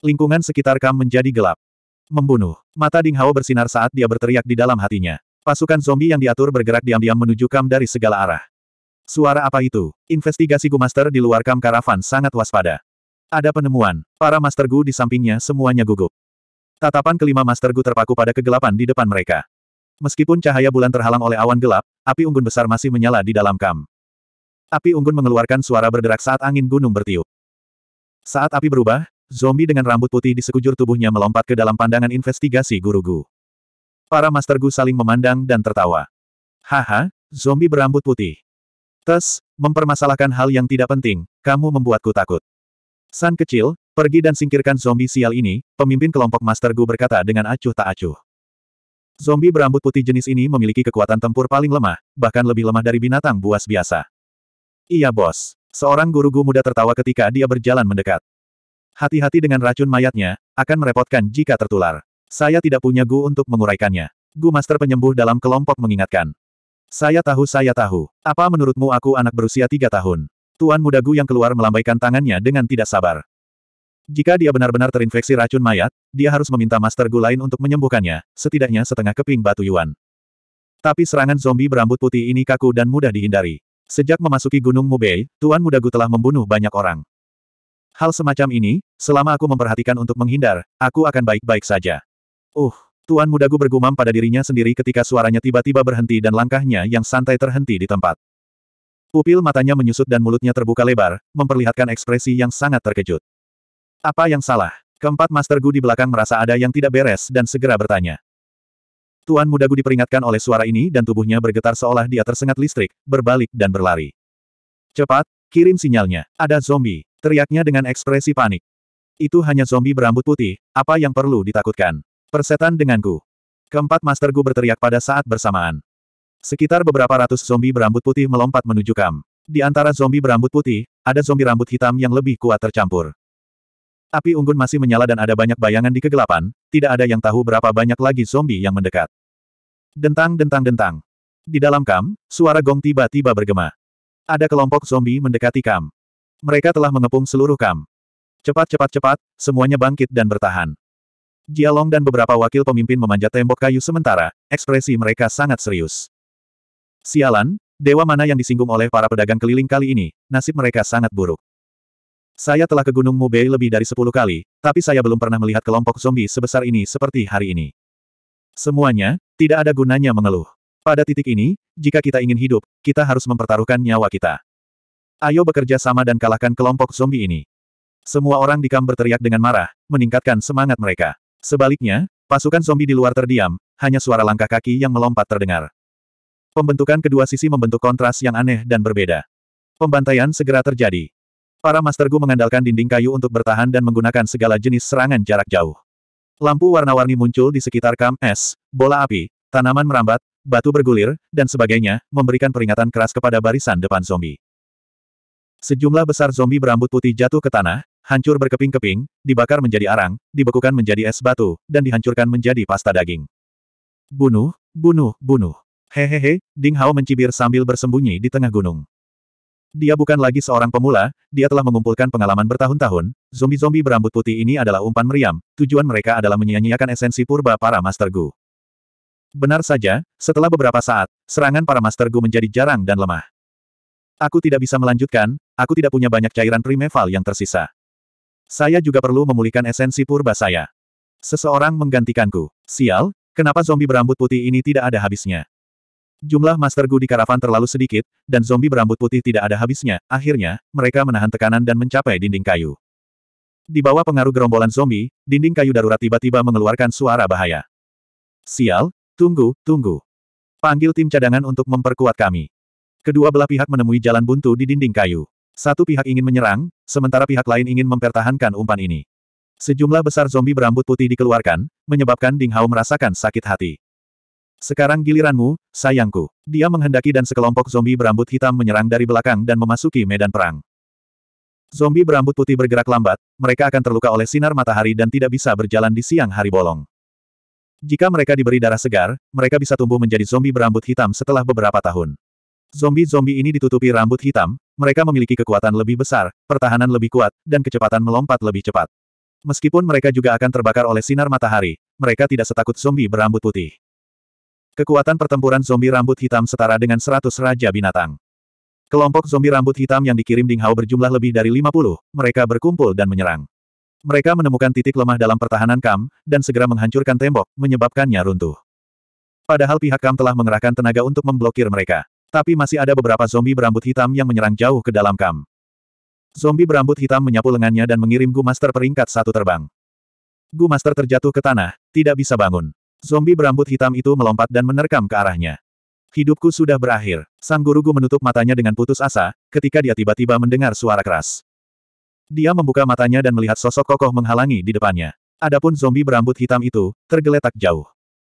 Lingkungan sekitar Kam menjadi gelap. Membunuh. Mata Ding Hao bersinar saat dia berteriak di dalam hatinya. Pasukan zombie yang diatur bergerak diam-diam menuju Kam dari segala arah. Suara apa itu? Investigasi Gu Master di luar Kam Karavan sangat waspada. Ada penemuan. Para Master Gu di sampingnya semuanya gugup. Tatapan kelima Master Gu terpaku pada kegelapan di depan mereka. Meskipun cahaya bulan terhalang oleh awan gelap, api unggun besar masih menyala di dalam kam. Api unggun mengeluarkan suara berderak saat angin gunung bertiup. Saat api berubah, zombie dengan rambut putih di sekujur tubuhnya melompat ke dalam pandangan investigasi guru guru Para Master Gu saling memandang dan tertawa. Haha, zombie berambut putih. Tes, mempermasalahkan hal yang tidak penting, kamu membuatku takut. San kecil, pergi dan singkirkan zombie sial ini, pemimpin kelompok Master Gu berkata dengan acuh tak acuh. Zombie berambut putih jenis ini memiliki kekuatan tempur paling lemah, bahkan lebih lemah dari binatang buas biasa. Iya bos. Seorang guru Gu muda tertawa ketika dia berjalan mendekat. Hati-hati dengan racun mayatnya, akan merepotkan jika tertular. Saya tidak punya Gu untuk menguraikannya. Gu Master penyembuh dalam kelompok mengingatkan. Saya tahu saya tahu. Apa menurutmu aku anak berusia tiga tahun? Tuan muda Gu yang keluar melambaikan tangannya dengan tidak sabar. Jika dia benar-benar terinfeksi racun mayat, dia harus meminta Master Gu lain untuk menyembuhkannya, setidaknya setengah keping batu yuan. Tapi serangan zombie berambut putih ini kaku dan mudah dihindari. Sejak memasuki Gunung Mubei, Tuan Muda Gu telah membunuh banyak orang. Hal semacam ini, selama aku memperhatikan untuk menghindar, aku akan baik-baik saja. Uh, Tuan Mudagu bergumam pada dirinya sendiri ketika suaranya tiba-tiba berhenti dan langkahnya yang santai terhenti di tempat. Pupil matanya menyusut dan mulutnya terbuka lebar, memperlihatkan ekspresi yang sangat terkejut. Apa yang salah? Keempat Master Gu di belakang merasa ada yang tidak beres dan segera bertanya. Tuan Mudagu diperingatkan oleh suara ini dan tubuhnya bergetar seolah dia tersengat listrik, berbalik dan berlari. Cepat, kirim sinyalnya. Ada zombie. Teriaknya dengan ekspresi panik. Itu hanya zombie berambut putih, apa yang perlu ditakutkan? Persetan denganku. Keempat Master Gu berteriak pada saat bersamaan. Sekitar beberapa ratus zombie berambut putih melompat menuju Kam. Di antara zombie berambut putih, ada zombie rambut hitam yang lebih kuat tercampur. Api unggun masih menyala dan ada banyak bayangan di kegelapan, tidak ada yang tahu berapa banyak lagi zombie yang mendekat. Dentang dentang dentang. Di dalam Kam, suara gong tiba-tiba bergema. Ada kelompok zombie mendekati Kam. Mereka telah mengepung seluruh Kam. Cepat cepat cepat, semuanya bangkit dan bertahan. Jialong dan beberapa wakil pemimpin memanjat tembok kayu sementara, ekspresi mereka sangat serius. Sialan, dewa mana yang disinggung oleh para pedagang keliling kali ini, nasib mereka sangat buruk. Saya telah ke Gunung Mubei lebih dari sepuluh kali, tapi saya belum pernah melihat kelompok zombie sebesar ini seperti hari ini. Semuanya, tidak ada gunanya mengeluh. Pada titik ini, jika kita ingin hidup, kita harus mempertaruhkan nyawa kita. Ayo bekerja sama dan kalahkan kelompok zombie ini. Semua orang di kamar berteriak dengan marah, meningkatkan semangat mereka. Sebaliknya, pasukan zombie di luar terdiam, hanya suara langkah kaki yang melompat terdengar. Pembentukan kedua sisi membentuk kontras yang aneh dan berbeda. Pembantaian segera terjadi. Para Master Gu mengandalkan dinding kayu untuk bertahan dan menggunakan segala jenis serangan jarak jauh. Lampu warna-warni muncul di sekitar kam es, bola api, tanaman merambat, batu bergulir, dan sebagainya, memberikan peringatan keras kepada barisan depan zombie. Sejumlah besar zombie berambut putih jatuh ke tanah, hancur berkeping-keping, dibakar menjadi arang, dibekukan menjadi es batu, dan dihancurkan menjadi pasta daging. Bunuh, bunuh, bunuh. Hehehe, Ding Hao mencibir sambil bersembunyi di tengah gunung. Dia bukan lagi seorang pemula, dia telah mengumpulkan pengalaman bertahun-tahun, zombie-zombie berambut putih ini adalah umpan meriam, tujuan mereka adalah menyia-nyiakan esensi purba para Master Gu. Benar saja, setelah beberapa saat, serangan para Master Gu menjadi jarang dan lemah. Aku tidak bisa melanjutkan, aku tidak punya banyak cairan primeval yang tersisa. Saya juga perlu memulihkan esensi purba saya. Seseorang menggantikanku. Sial, kenapa zombie berambut putih ini tidak ada habisnya? Jumlah Master Gu di karavan terlalu sedikit, dan zombie berambut putih tidak ada habisnya. Akhirnya, mereka menahan tekanan dan mencapai dinding kayu. Di bawah pengaruh gerombolan zombie, dinding kayu darurat tiba-tiba mengeluarkan suara bahaya. Sial, tunggu, tunggu. Panggil tim cadangan untuk memperkuat kami. Kedua belah pihak menemui jalan buntu di dinding kayu. Satu pihak ingin menyerang, sementara pihak lain ingin mempertahankan umpan ini. Sejumlah besar zombie berambut putih dikeluarkan, menyebabkan Ding Hao merasakan sakit hati. Sekarang giliranmu, sayangku. Dia menghendaki dan sekelompok zombie berambut hitam menyerang dari belakang dan memasuki medan perang. Zombie berambut putih bergerak lambat, mereka akan terluka oleh sinar matahari dan tidak bisa berjalan di siang hari bolong. Jika mereka diberi darah segar, mereka bisa tumbuh menjadi zombie berambut hitam setelah beberapa tahun. Zombie-zombie ini ditutupi rambut hitam, mereka memiliki kekuatan lebih besar, pertahanan lebih kuat, dan kecepatan melompat lebih cepat. Meskipun mereka juga akan terbakar oleh sinar matahari, mereka tidak setakut zombie berambut putih. Kekuatan pertempuran zombie rambut hitam setara dengan 100 raja binatang. Kelompok zombie rambut hitam yang dikirim Ding Hao berjumlah lebih dari 50, mereka berkumpul dan menyerang. Mereka menemukan titik lemah dalam pertahanan Kam, dan segera menghancurkan tembok, menyebabkannya runtuh. Padahal pihak Kam telah mengerahkan tenaga untuk memblokir mereka. Tapi masih ada beberapa zombie berambut hitam yang menyerang jauh ke dalam kam. Zombie berambut hitam menyapu lengannya dan mengirim Gu Master peringkat satu terbang. Gu Master terjatuh ke tanah, tidak bisa bangun. Zombie berambut hitam itu melompat dan menerkam ke arahnya. Hidupku sudah berakhir. Sang guru Gu menutup matanya dengan putus asa, ketika dia tiba-tiba mendengar suara keras. Dia membuka matanya dan melihat sosok kokoh menghalangi di depannya. Adapun zombie berambut hitam itu, tergeletak jauh.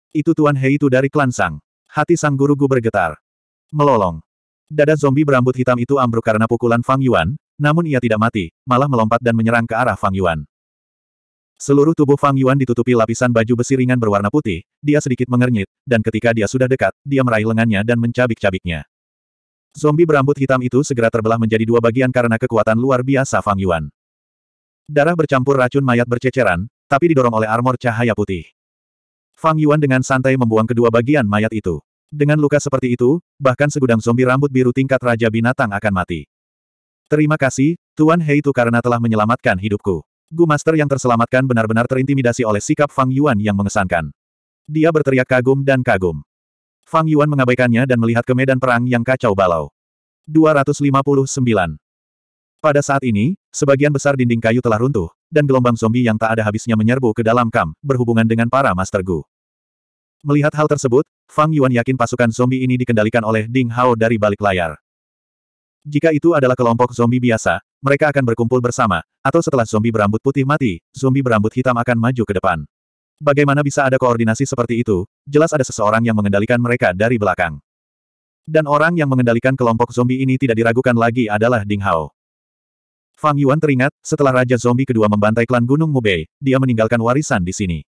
Itu Tuan itu dari klan Sang. Hati Sang Guru Gu bergetar. Melolong. Dada zombie berambut hitam itu ambruk karena pukulan Fang Yuan, namun ia tidak mati, malah melompat dan menyerang ke arah Fang Yuan. Seluruh tubuh Fang Yuan ditutupi lapisan baju besi ringan berwarna putih, dia sedikit mengernyit, dan ketika dia sudah dekat, dia meraih lengannya dan mencabik-cabiknya. Zombie berambut hitam itu segera terbelah menjadi dua bagian karena kekuatan luar biasa Fang Yuan. Darah bercampur racun mayat berceceran, tapi didorong oleh armor cahaya putih. Fang Yuan dengan santai membuang kedua bagian mayat itu. Dengan luka seperti itu, bahkan segudang zombie rambut biru tingkat Raja Binatang akan mati. Terima kasih, Tuan Hei, Heitu karena telah menyelamatkan hidupku. Gu Master yang terselamatkan benar-benar terintimidasi oleh sikap Fang Yuan yang mengesankan. Dia berteriak kagum dan kagum. Fang Yuan mengabaikannya dan melihat ke medan perang yang kacau balau. 259. Pada saat ini, sebagian besar dinding kayu telah runtuh, dan gelombang zombie yang tak ada habisnya menyerbu ke dalam kam, berhubungan dengan para Master Gu. Melihat hal tersebut, Fang Yuan yakin pasukan zombie ini dikendalikan oleh Ding Hao dari balik layar. Jika itu adalah kelompok zombie biasa, mereka akan berkumpul bersama, atau setelah zombie berambut putih mati, zombie berambut hitam akan maju ke depan. Bagaimana bisa ada koordinasi seperti itu? Jelas ada seseorang yang mengendalikan mereka dari belakang. Dan orang yang mengendalikan kelompok zombie ini tidak diragukan lagi adalah Ding Hao. Fang Yuan teringat, setelah Raja Zombie kedua membantai klan Gunung Mubei, dia meninggalkan warisan di sini.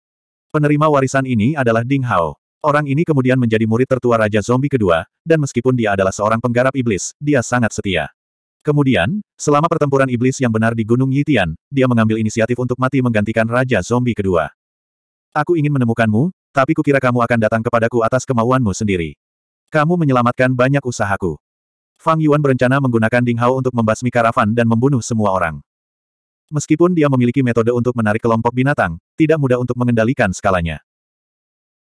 Penerima warisan ini adalah Ding Hao. Orang ini kemudian menjadi murid tertua Raja Zombie kedua, dan meskipun dia adalah seorang penggarap iblis, dia sangat setia. Kemudian, selama pertempuran iblis yang benar di Gunung Yitian, dia mengambil inisiatif untuk mati menggantikan Raja Zombie kedua. Aku ingin menemukanmu, tapi kukira kamu akan datang kepadaku atas kemauanmu sendiri. Kamu menyelamatkan banyak usahaku. Fang Yuan berencana menggunakan Ding Hao untuk membasmi karavan dan membunuh semua orang. Meskipun dia memiliki metode untuk menarik kelompok binatang, tidak mudah untuk mengendalikan skalanya.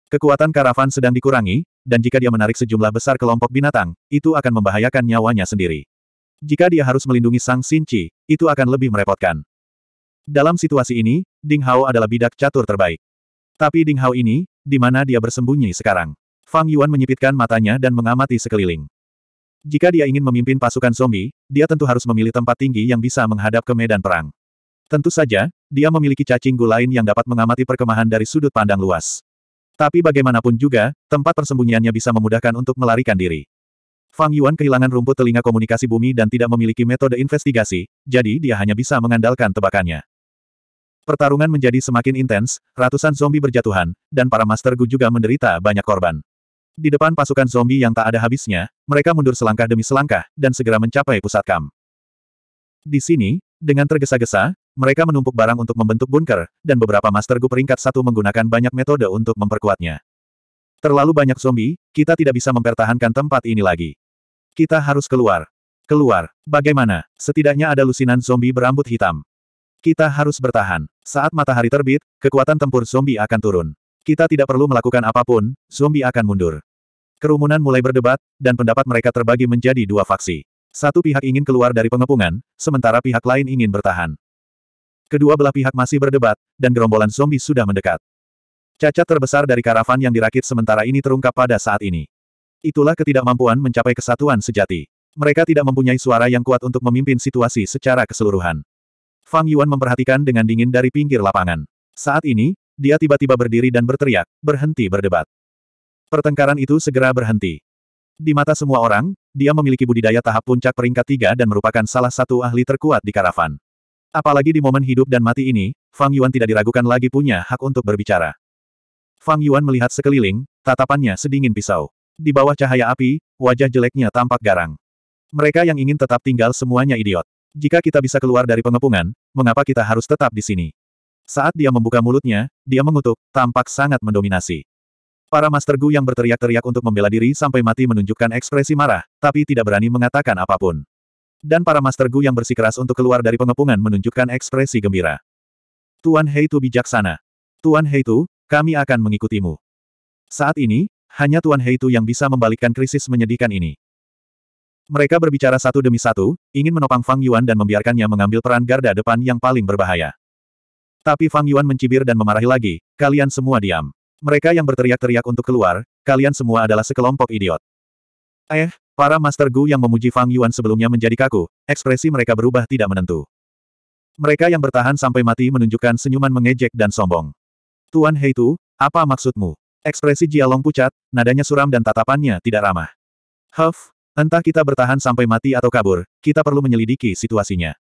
Kekuatan karavan sedang dikurangi, dan jika dia menarik sejumlah besar kelompok binatang, itu akan membahayakan nyawanya sendiri. Jika dia harus melindungi Sang Sinci, itu akan lebih merepotkan. Dalam situasi ini, Ding Hao adalah bidak catur terbaik. Tapi Ding Hao ini, di mana dia bersembunyi sekarang? Fang Yuan menyipitkan matanya dan mengamati sekeliling. Jika dia ingin memimpin pasukan zombie, dia tentu harus memilih tempat tinggi yang bisa menghadap ke medan perang. Tentu saja, dia memiliki cacing gu lain yang dapat mengamati perkemahan dari sudut pandang luas. Tapi bagaimanapun juga, tempat persembunyiannya bisa memudahkan untuk melarikan diri. Fang Yuan kehilangan rumput telinga komunikasi bumi dan tidak memiliki metode investigasi, jadi dia hanya bisa mengandalkan tebakannya. Pertarungan menjadi semakin intens, ratusan zombie berjatuhan, dan para Master Gu juga menderita banyak korban. Di depan pasukan zombie yang tak ada habisnya, mereka mundur selangkah demi selangkah, dan segera mencapai pusat kam. Di sini, dengan tergesa-gesa, mereka menumpuk barang untuk membentuk bunker, dan beberapa Master Gu peringkat satu menggunakan banyak metode untuk memperkuatnya. Terlalu banyak zombie, kita tidak bisa mempertahankan tempat ini lagi. Kita harus keluar. Keluar. Bagaimana? Setidaknya ada lusinan zombie berambut hitam. Kita harus bertahan. Saat matahari terbit, kekuatan tempur zombie akan turun. Kita tidak perlu melakukan apapun, zombie akan mundur. Kerumunan mulai berdebat, dan pendapat mereka terbagi menjadi dua faksi. Satu pihak ingin keluar dari pengepungan, sementara pihak lain ingin bertahan. Kedua belah pihak masih berdebat, dan gerombolan zombie sudah mendekat. Cacat terbesar dari karavan yang dirakit sementara ini terungkap pada saat ini. Itulah ketidakmampuan mencapai kesatuan sejati. Mereka tidak mempunyai suara yang kuat untuk memimpin situasi secara keseluruhan. Fang Yuan memperhatikan dengan dingin dari pinggir lapangan. Saat ini, dia tiba-tiba berdiri dan berteriak, berhenti berdebat. Pertengkaran itu segera berhenti. Di mata semua orang, dia memiliki budidaya tahap puncak peringkat tiga dan merupakan salah satu ahli terkuat di karavan. Apalagi di momen hidup dan mati ini, Fang Yuan tidak diragukan lagi punya hak untuk berbicara. Fang Yuan melihat sekeliling, tatapannya sedingin pisau. Di bawah cahaya api, wajah jeleknya tampak garang. Mereka yang ingin tetap tinggal semuanya idiot. Jika kita bisa keluar dari pengepungan, mengapa kita harus tetap di sini? Saat dia membuka mulutnya, dia mengutuk, tampak sangat mendominasi. Para Master Gu yang berteriak-teriak untuk membela diri sampai mati menunjukkan ekspresi marah, tapi tidak berani mengatakan apapun. Dan para Master Gu yang bersikeras untuk keluar dari pengepungan menunjukkan ekspresi gembira. Tuan Heitu bijaksana. Tuan Heitu, kami akan mengikutimu. Saat ini, hanya Tuan Heitu yang bisa membalikkan krisis menyedihkan ini. Mereka berbicara satu demi satu, ingin menopang Fang Yuan dan membiarkannya mengambil peran garda depan yang paling berbahaya. Tapi Fang Yuan mencibir dan memarahi lagi, kalian semua diam. Mereka yang berteriak-teriak untuk keluar, kalian semua adalah sekelompok idiot. Eh, Para Master Gu yang memuji Fang Yuan sebelumnya menjadi kaku, ekspresi mereka berubah tidak menentu. Mereka yang bertahan sampai mati menunjukkan senyuman mengejek dan sombong. Tuan Hei Tu, apa maksudmu? Ekspresi Jialong pucat, nadanya suram dan tatapannya tidak ramah. Huff, entah kita bertahan sampai mati atau kabur, kita perlu menyelidiki situasinya.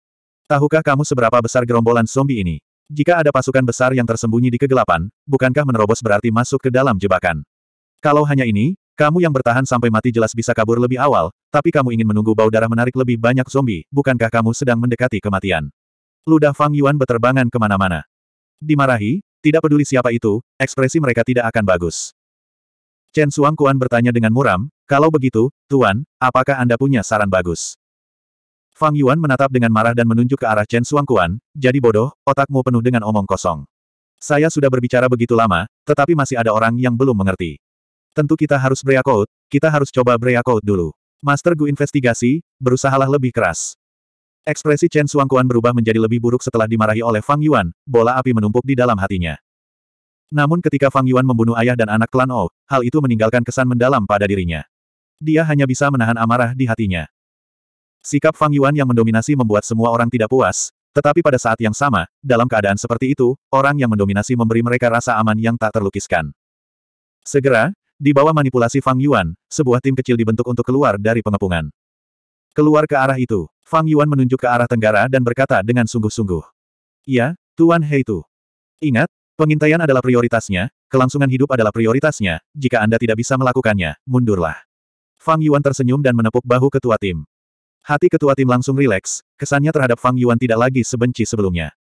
Tahukah kamu seberapa besar gerombolan zombie ini? Jika ada pasukan besar yang tersembunyi di kegelapan, bukankah menerobos berarti masuk ke dalam jebakan? Kalau hanya ini, kamu yang bertahan sampai mati jelas bisa kabur lebih awal, tapi kamu ingin menunggu bau darah menarik lebih banyak zombie, bukankah kamu sedang mendekati kematian? Ludah Fang Yuan berterbangan kemana-mana. Dimarahi, tidak peduli siapa itu, ekspresi mereka tidak akan bagus. Chen Suang Kuan bertanya dengan muram, kalau begitu, Tuan, apakah Anda punya saran bagus? Fang Yuan menatap dengan marah dan menunjuk ke arah Chen Suang Kuan, jadi bodoh, otakmu penuh dengan omong kosong. Saya sudah berbicara begitu lama, tetapi masih ada orang yang belum mengerti. Tentu kita harus Brea kita harus coba Brea dulu. Master Gu investigasi, berusahalah lebih keras. Ekspresi Chen Suangkuan berubah menjadi lebih buruk setelah dimarahi oleh Fang Yuan, bola api menumpuk di dalam hatinya. Namun ketika Fang Yuan membunuh ayah dan anak klan O, oh, hal itu meninggalkan kesan mendalam pada dirinya. Dia hanya bisa menahan amarah di hatinya. Sikap Fang Yuan yang mendominasi membuat semua orang tidak puas, tetapi pada saat yang sama, dalam keadaan seperti itu, orang yang mendominasi memberi mereka rasa aman yang tak terlukiskan. Segera, di bawah manipulasi Fang Yuan, sebuah tim kecil dibentuk untuk keluar dari pengepungan. Keluar ke arah itu, Fang Yuan menunjuk ke arah tenggara dan berkata dengan sungguh-sungguh. "Ya, Tuan Hei Tu. Ingat, pengintaian adalah prioritasnya, kelangsungan hidup adalah prioritasnya, jika Anda tidak bisa melakukannya, mundurlah. Fang Yuan tersenyum dan menepuk bahu ketua tim. Hati ketua tim langsung rileks, kesannya terhadap Fang Yuan tidak lagi sebenci sebelumnya.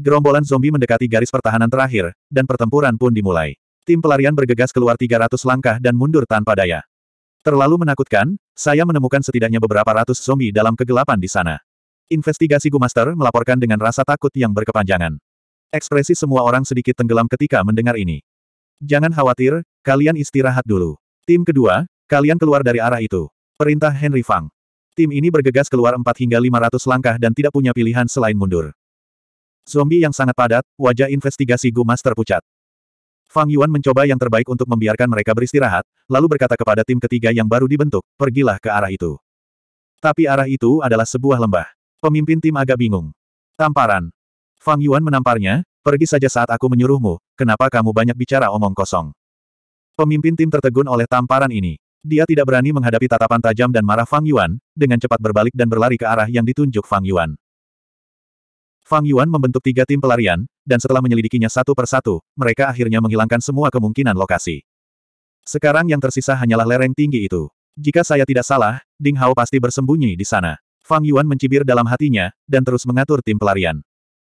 Gerombolan zombie mendekati garis pertahanan terakhir, dan pertempuran pun dimulai. Tim pelarian bergegas keluar 300 langkah dan mundur tanpa daya. Terlalu menakutkan, saya menemukan setidaknya beberapa ratus zombie dalam kegelapan di sana. Investigasi Gumaster melaporkan dengan rasa takut yang berkepanjangan. Ekspresi semua orang sedikit tenggelam ketika mendengar ini. Jangan khawatir, kalian istirahat dulu. Tim kedua, kalian keluar dari arah itu. Perintah Henry Fang. Tim ini bergegas keluar 4 hingga 500 langkah dan tidak punya pilihan selain mundur. Zombie yang sangat padat, wajah investigasi Gu Master pucat. Fang Yuan mencoba yang terbaik untuk membiarkan mereka beristirahat, lalu berkata kepada tim ketiga yang baru dibentuk, pergilah ke arah itu. Tapi arah itu adalah sebuah lembah. Pemimpin tim agak bingung. Tamparan. Fang Yuan menamparnya, pergi saja saat aku menyuruhmu, kenapa kamu banyak bicara omong kosong. Pemimpin tim tertegun oleh tamparan ini. Dia tidak berani menghadapi tatapan tajam dan marah Fang Yuan, dengan cepat berbalik dan berlari ke arah yang ditunjuk Fang Yuan. Fang Yuan membentuk tiga tim pelarian, dan setelah menyelidikinya satu per satu, mereka akhirnya menghilangkan semua kemungkinan lokasi. Sekarang yang tersisa hanyalah lereng tinggi itu. Jika saya tidak salah, Ding Hao pasti bersembunyi di sana. Fang Yuan mencibir dalam hatinya, dan terus mengatur tim pelarian.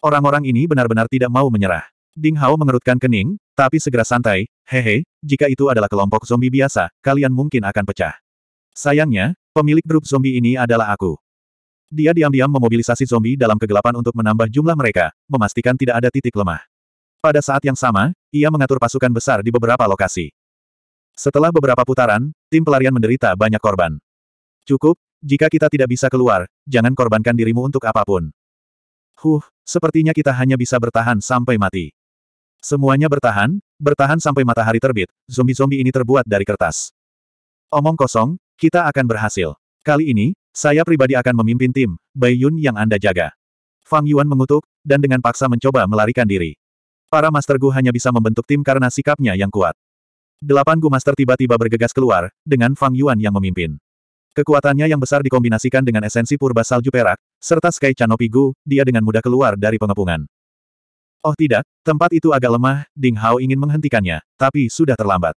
Orang-orang ini benar-benar tidak mau menyerah. Ding Hao mengerutkan kening, tapi segera santai, hehe, jika itu adalah kelompok zombie biasa, kalian mungkin akan pecah. Sayangnya, pemilik grup zombie ini adalah aku. Dia diam-diam memobilisasi zombie dalam kegelapan untuk menambah jumlah mereka, memastikan tidak ada titik lemah. Pada saat yang sama, ia mengatur pasukan besar di beberapa lokasi. Setelah beberapa putaran, tim pelarian menderita banyak korban. Cukup, jika kita tidak bisa keluar, jangan korbankan dirimu untuk apapun. Huh, sepertinya kita hanya bisa bertahan sampai mati. Semuanya bertahan, bertahan sampai matahari terbit, zombie-zombie ini terbuat dari kertas. Omong kosong, kita akan berhasil. Kali ini, saya pribadi akan memimpin tim, Bai Yun yang Anda jaga. Fang Yuan mengutuk, dan dengan paksa mencoba melarikan diri. Para Master Gu hanya bisa membentuk tim karena sikapnya yang kuat. Delapan Gu Master tiba-tiba bergegas keluar, dengan Fang Yuan yang memimpin. Kekuatannya yang besar dikombinasikan dengan esensi purba salju perak, serta Sky Canopy Gu, dia dengan mudah keluar dari pengepungan. Oh tidak, tempat itu agak lemah, Ding Hao ingin menghentikannya, tapi sudah terlambat.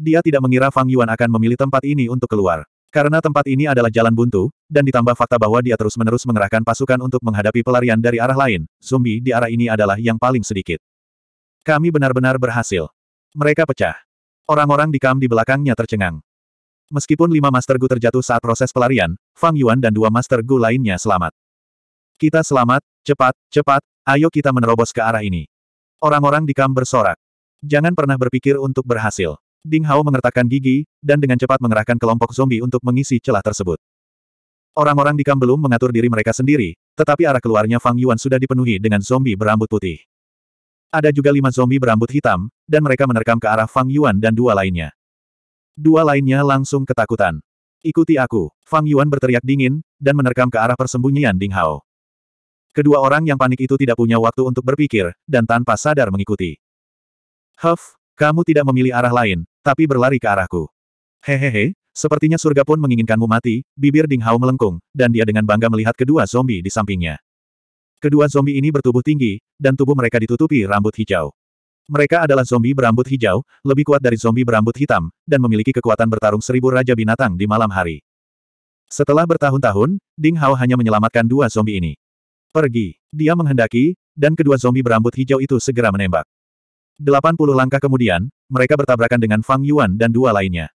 Dia tidak mengira Fang Yuan akan memilih tempat ini untuk keluar. Karena tempat ini adalah jalan buntu, dan ditambah fakta bahwa dia terus-menerus mengerahkan pasukan untuk menghadapi pelarian dari arah lain, zombie di arah ini adalah yang paling sedikit. Kami benar-benar berhasil. Mereka pecah. Orang-orang di kam di belakangnya tercengang. Meskipun lima Master Gu terjatuh saat proses pelarian, Fang Yuan dan dua Master Gu lainnya selamat. Kita selamat, cepat, cepat, ayo kita menerobos ke arah ini. Orang-orang di kam bersorak. Jangan pernah berpikir untuk berhasil. Ding Hao mengertakkan gigi, dan dengan cepat mengerahkan kelompok zombie untuk mengisi celah tersebut. Orang-orang di kamp belum mengatur diri mereka sendiri, tetapi arah keluarnya Fang Yuan sudah dipenuhi dengan zombie berambut putih. Ada juga lima zombie berambut hitam, dan mereka menerkam ke arah Fang Yuan dan dua lainnya. Dua lainnya langsung ketakutan. Ikuti aku, Fang Yuan berteriak dingin, dan menerkam ke arah persembunyian Ding Hao. Kedua orang yang panik itu tidak punya waktu untuk berpikir, dan tanpa sadar mengikuti. Huff, kamu tidak memilih arah lain, tapi berlari ke arahku. Hehehe, sepertinya surga pun menginginkanmu mati, bibir Ding Hao melengkung, dan dia dengan bangga melihat kedua zombie di sampingnya. Kedua zombie ini bertubuh tinggi, dan tubuh mereka ditutupi rambut hijau. Mereka adalah zombie berambut hijau, lebih kuat dari zombie berambut hitam, dan memiliki kekuatan bertarung seribu raja binatang di malam hari. Setelah bertahun-tahun, Ding Hao hanya menyelamatkan dua zombie ini. Pergi. Dia menghendaki, dan kedua zombie berambut hijau itu segera menembak. 80 langkah kemudian, mereka bertabrakan dengan Fang Yuan dan dua lainnya.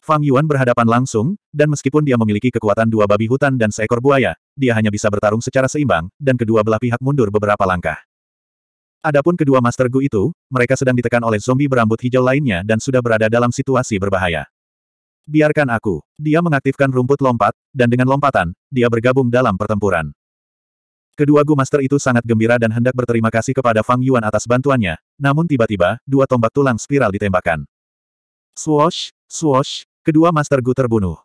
Fang Yuan berhadapan langsung, dan meskipun dia memiliki kekuatan dua babi hutan dan seekor buaya, dia hanya bisa bertarung secara seimbang, dan kedua belah pihak mundur beberapa langkah. Adapun kedua Master Gu itu, mereka sedang ditekan oleh zombie berambut hijau lainnya dan sudah berada dalam situasi berbahaya. Biarkan aku. Dia mengaktifkan rumput lompat, dan dengan lompatan, dia bergabung dalam pertempuran. Kedua Gu Master itu sangat gembira dan hendak berterima kasih kepada Fang Yuan atas bantuannya, namun tiba-tiba, dua tombak tulang spiral ditembakkan. Swoosh, swoosh, kedua Master Gu terbunuh.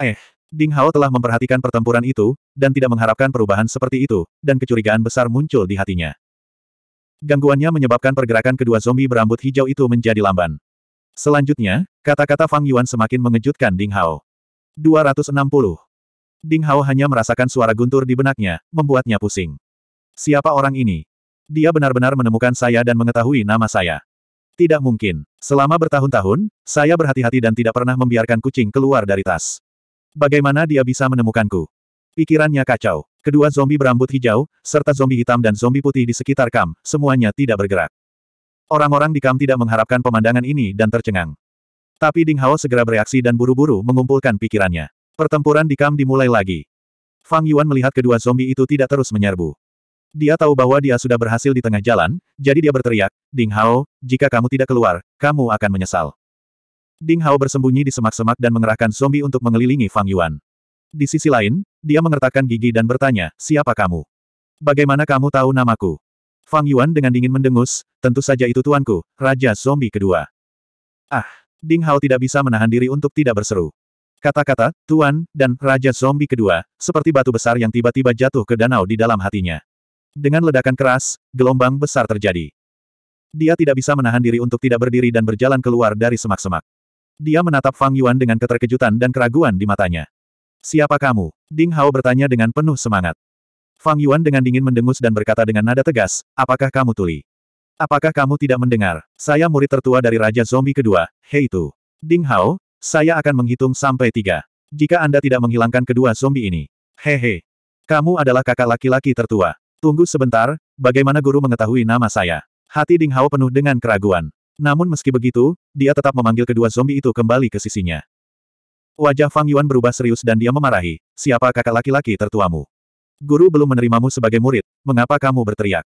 Eh, Ding Hao telah memperhatikan pertempuran itu, dan tidak mengharapkan perubahan seperti itu, dan kecurigaan besar muncul di hatinya. Gangguannya menyebabkan pergerakan kedua zombie berambut hijau itu menjadi lamban. Selanjutnya, kata-kata Fang Yuan semakin mengejutkan Ding Hao. 260 Ding Hao hanya merasakan suara guntur di benaknya, membuatnya pusing. Siapa orang ini? Dia benar-benar menemukan saya dan mengetahui nama saya. Tidak mungkin. Selama bertahun-tahun, saya berhati-hati dan tidak pernah membiarkan kucing keluar dari tas. Bagaimana dia bisa menemukanku? Pikirannya kacau. Kedua zombie berambut hijau, serta zombie hitam dan zombie putih di sekitar Kam, semuanya tidak bergerak. Orang-orang di Kam tidak mengharapkan pemandangan ini dan tercengang. Tapi Ding Hao segera bereaksi dan buru-buru mengumpulkan pikirannya. Pertempuran di Kam dimulai lagi. Fang Yuan melihat kedua zombie itu tidak terus menyerbu. Dia tahu bahwa dia sudah berhasil di tengah jalan, jadi dia berteriak, Ding Hao, jika kamu tidak keluar, kamu akan menyesal. Ding Hao bersembunyi di semak-semak dan mengerahkan zombie untuk mengelilingi Fang Yuan. Di sisi lain, dia mengertakkan gigi dan bertanya, siapa kamu? Bagaimana kamu tahu namaku? Fang Yuan dengan dingin mendengus, tentu saja itu tuanku, Raja Zombie kedua. Ah, Ding Hao tidak bisa menahan diri untuk tidak berseru. Kata-kata, Tuan, dan Raja Zombie kedua, seperti batu besar yang tiba-tiba jatuh ke danau di dalam hatinya. Dengan ledakan keras, gelombang besar terjadi. Dia tidak bisa menahan diri untuk tidak berdiri dan berjalan keluar dari semak-semak. Dia menatap Fang Yuan dengan keterkejutan dan keraguan di matanya. Siapa kamu? Ding Hao bertanya dengan penuh semangat. Fang Yuan dengan dingin mendengus dan berkata dengan nada tegas, apakah kamu tuli? Apakah kamu tidak mendengar? Saya murid tertua dari Raja Zombie kedua, hei itu. Ding Hao, saya akan menghitung sampai tiga. Jika Anda tidak menghilangkan kedua zombie ini. Hehe. Kamu adalah kakak laki-laki tertua. Tunggu sebentar, bagaimana guru mengetahui nama saya? Hati Ding Hao penuh dengan keraguan. Namun meski begitu, dia tetap memanggil kedua zombie itu kembali ke sisinya. Wajah Fang Yuan berubah serius dan dia memarahi, siapa kakak laki-laki tertuamu? Guru belum menerimamu sebagai murid, mengapa kamu berteriak?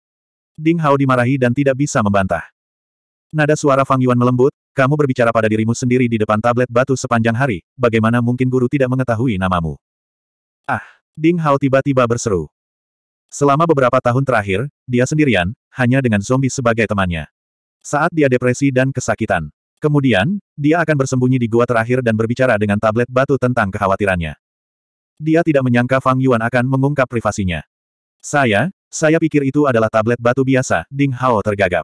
Ding Hao dimarahi dan tidak bisa membantah. Nada suara Fang Yuan melembut, kamu berbicara pada dirimu sendiri di depan tablet batu sepanjang hari, bagaimana mungkin guru tidak mengetahui namamu? Ah, Ding Hao tiba-tiba berseru. Selama beberapa tahun terakhir, dia sendirian, hanya dengan zombie sebagai temannya. Saat dia depresi dan kesakitan. Kemudian, dia akan bersembunyi di gua terakhir dan berbicara dengan tablet batu tentang kekhawatirannya. Dia tidak menyangka Fang Yuan akan mengungkap privasinya. Saya, saya pikir itu adalah tablet batu biasa, Ding Hao tergagap.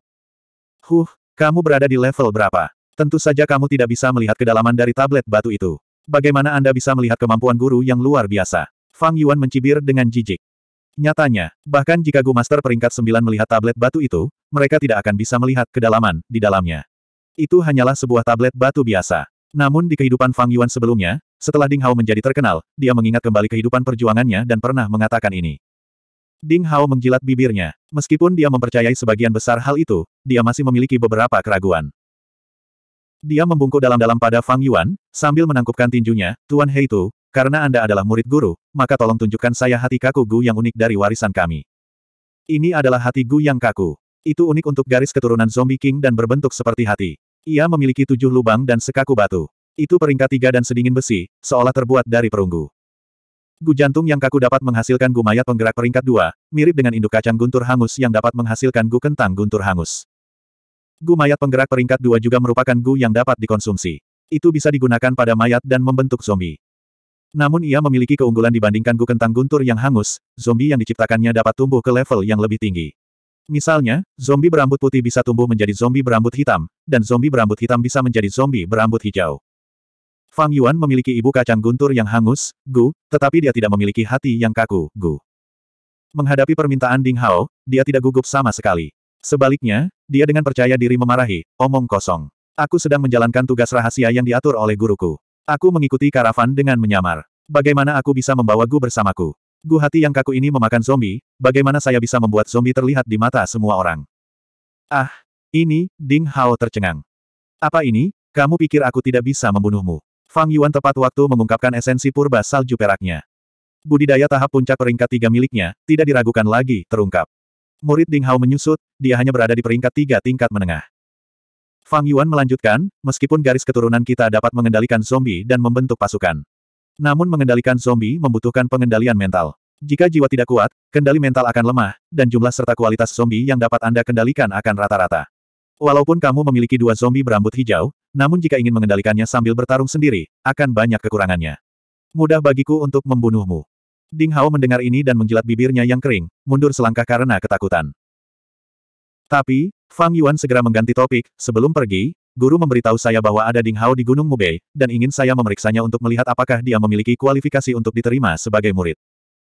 Huh, kamu berada di level berapa? Tentu saja kamu tidak bisa melihat kedalaman dari tablet batu itu. Bagaimana Anda bisa melihat kemampuan guru yang luar biasa? Fang Yuan mencibir dengan jijik. Nyatanya, bahkan jika Gu Master peringkat 9 melihat tablet batu itu, mereka tidak akan bisa melihat kedalaman di dalamnya. Itu hanyalah sebuah tablet batu biasa. Namun di kehidupan Fang Yuan sebelumnya, setelah Ding Hao menjadi terkenal, dia mengingat kembali kehidupan perjuangannya dan pernah mengatakan ini. Ding Hao menjilat bibirnya. Meskipun dia mempercayai sebagian besar hal itu, dia masih memiliki beberapa keraguan. Dia membungkuk dalam-dalam pada Fang Yuan, sambil menangkupkan tinjunya, Tuan Hei Tu, karena Anda adalah murid guru, maka tolong tunjukkan saya hati kaku Gu yang unik dari warisan kami. Ini adalah hati Gu yang kaku. Itu unik untuk garis keturunan zombie king dan berbentuk seperti hati. Ia memiliki tujuh lubang dan sekaku batu. Itu peringkat tiga dan sedingin besi, seolah terbuat dari perunggu. Gu jantung yang kaku dapat menghasilkan gu mayat penggerak peringkat dua, mirip dengan induk kacang guntur hangus yang dapat menghasilkan gu kentang guntur hangus. Gu mayat penggerak peringkat dua juga merupakan gu yang dapat dikonsumsi. Itu bisa digunakan pada mayat dan membentuk zombie. Namun ia memiliki keunggulan dibandingkan gu kentang guntur yang hangus, zombie yang diciptakannya dapat tumbuh ke level yang lebih tinggi. Misalnya, zombie berambut putih bisa tumbuh menjadi zombie berambut hitam, dan zombie berambut hitam bisa menjadi zombie berambut hijau. Fang Yuan memiliki ibu kacang guntur yang hangus, gu, tetapi dia tidak memiliki hati yang kaku, gu. Menghadapi permintaan Ding Hao, dia tidak gugup sama sekali. Sebaliknya, dia dengan percaya diri memarahi, omong kosong. Aku sedang menjalankan tugas rahasia yang diatur oleh guruku. Aku mengikuti karavan dengan menyamar. Bagaimana aku bisa membawa Gu bersamaku? Gu hati yang kaku ini memakan zombie, bagaimana saya bisa membuat zombie terlihat di mata semua orang? Ah, ini, Ding Hao tercengang. Apa ini, kamu pikir aku tidak bisa membunuhmu? Fang Yuan tepat waktu mengungkapkan esensi purba salju peraknya. Budidaya tahap puncak peringkat tiga miliknya, tidak diragukan lagi, terungkap. Murid Ding Hao menyusut, dia hanya berada di peringkat tiga tingkat menengah. Fang Yuan melanjutkan, meskipun garis keturunan kita dapat mengendalikan zombie dan membentuk pasukan. Namun mengendalikan zombie membutuhkan pengendalian mental. Jika jiwa tidak kuat, kendali mental akan lemah, dan jumlah serta kualitas zombie yang dapat Anda kendalikan akan rata-rata. Walaupun kamu memiliki dua zombie berambut hijau, namun jika ingin mengendalikannya sambil bertarung sendiri, akan banyak kekurangannya. Mudah bagiku untuk membunuhmu. Ding Hao mendengar ini dan menjilat bibirnya yang kering, mundur selangkah karena ketakutan. Tapi, Fang Yuan segera mengganti topik, sebelum pergi, guru memberitahu saya bahwa ada Ding Hao di Gunung Mubei, dan ingin saya memeriksanya untuk melihat apakah dia memiliki kualifikasi untuk diterima sebagai murid.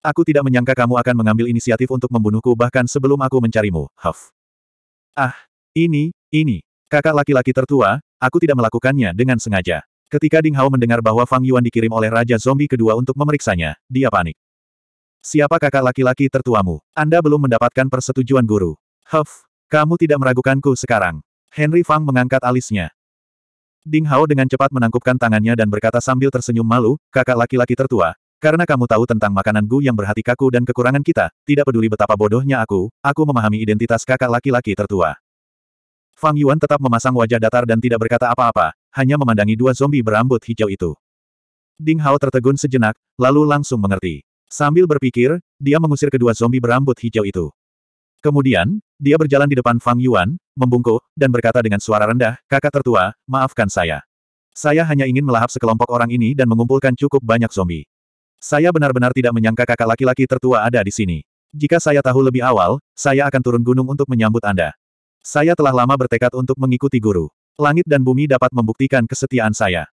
Aku tidak menyangka kamu akan mengambil inisiatif untuk membunuhku bahkan sebelum aku mencarimu, Huff. Ah, ini, ini, kakak laki-laki tertua, aku tidak melakukannya dengan sengaja. Ketika Ding Hao mendengar bahwa Fang Yuan dikirim oleh Raja Zombie kedua untuk memeriksanya, dia panik. Siapa kakak laki-laki tertuamu? Anda belum mendapatkan persetujuan guru. Huff, kamu tidak meragukanku sekarang. Henry Fang mengangkat alisnya. Ding Hao dengan cepat menangkupkan tangannya dan berkata sambil tersenyum malu, kakak laki-laki tertua, karena kamu tahu tentang makanan Gu yang berhati kaku dan kekurangan kita, tidak peduli betapa bodohnya aku, aku memahami identitas kakak laki-laki tertua. Fang Yuan tetap memasang wajah datar dan tidak berkata apa-apa, hanya memandangi dua zombie berambut hijau itu. Ding Hao tertegun sejenak, lalu langsung mengerti. Sambil berpikir, dia mengusir kedua zombie berambut hijau itu. Kemudian, dia berjalan di depan Fang Yuan, membungkuk, dan berkata dengan suara rendah, kakak tertua, maafkan saya. Saya hanya ingin melahap sekelompok orang ini dan mengumpulkan cukup banyak zombie. Saya benar-benar tidak menyangka kakak laki-laki tertua ada di sini. Jika saya tahu lebih awal, saya akan turun gunung untuk menyambut Anda. Saya telah lama bertekad untuk mengikuti guru. Langit dan bumi dapat membuktikan kesetiaan saya.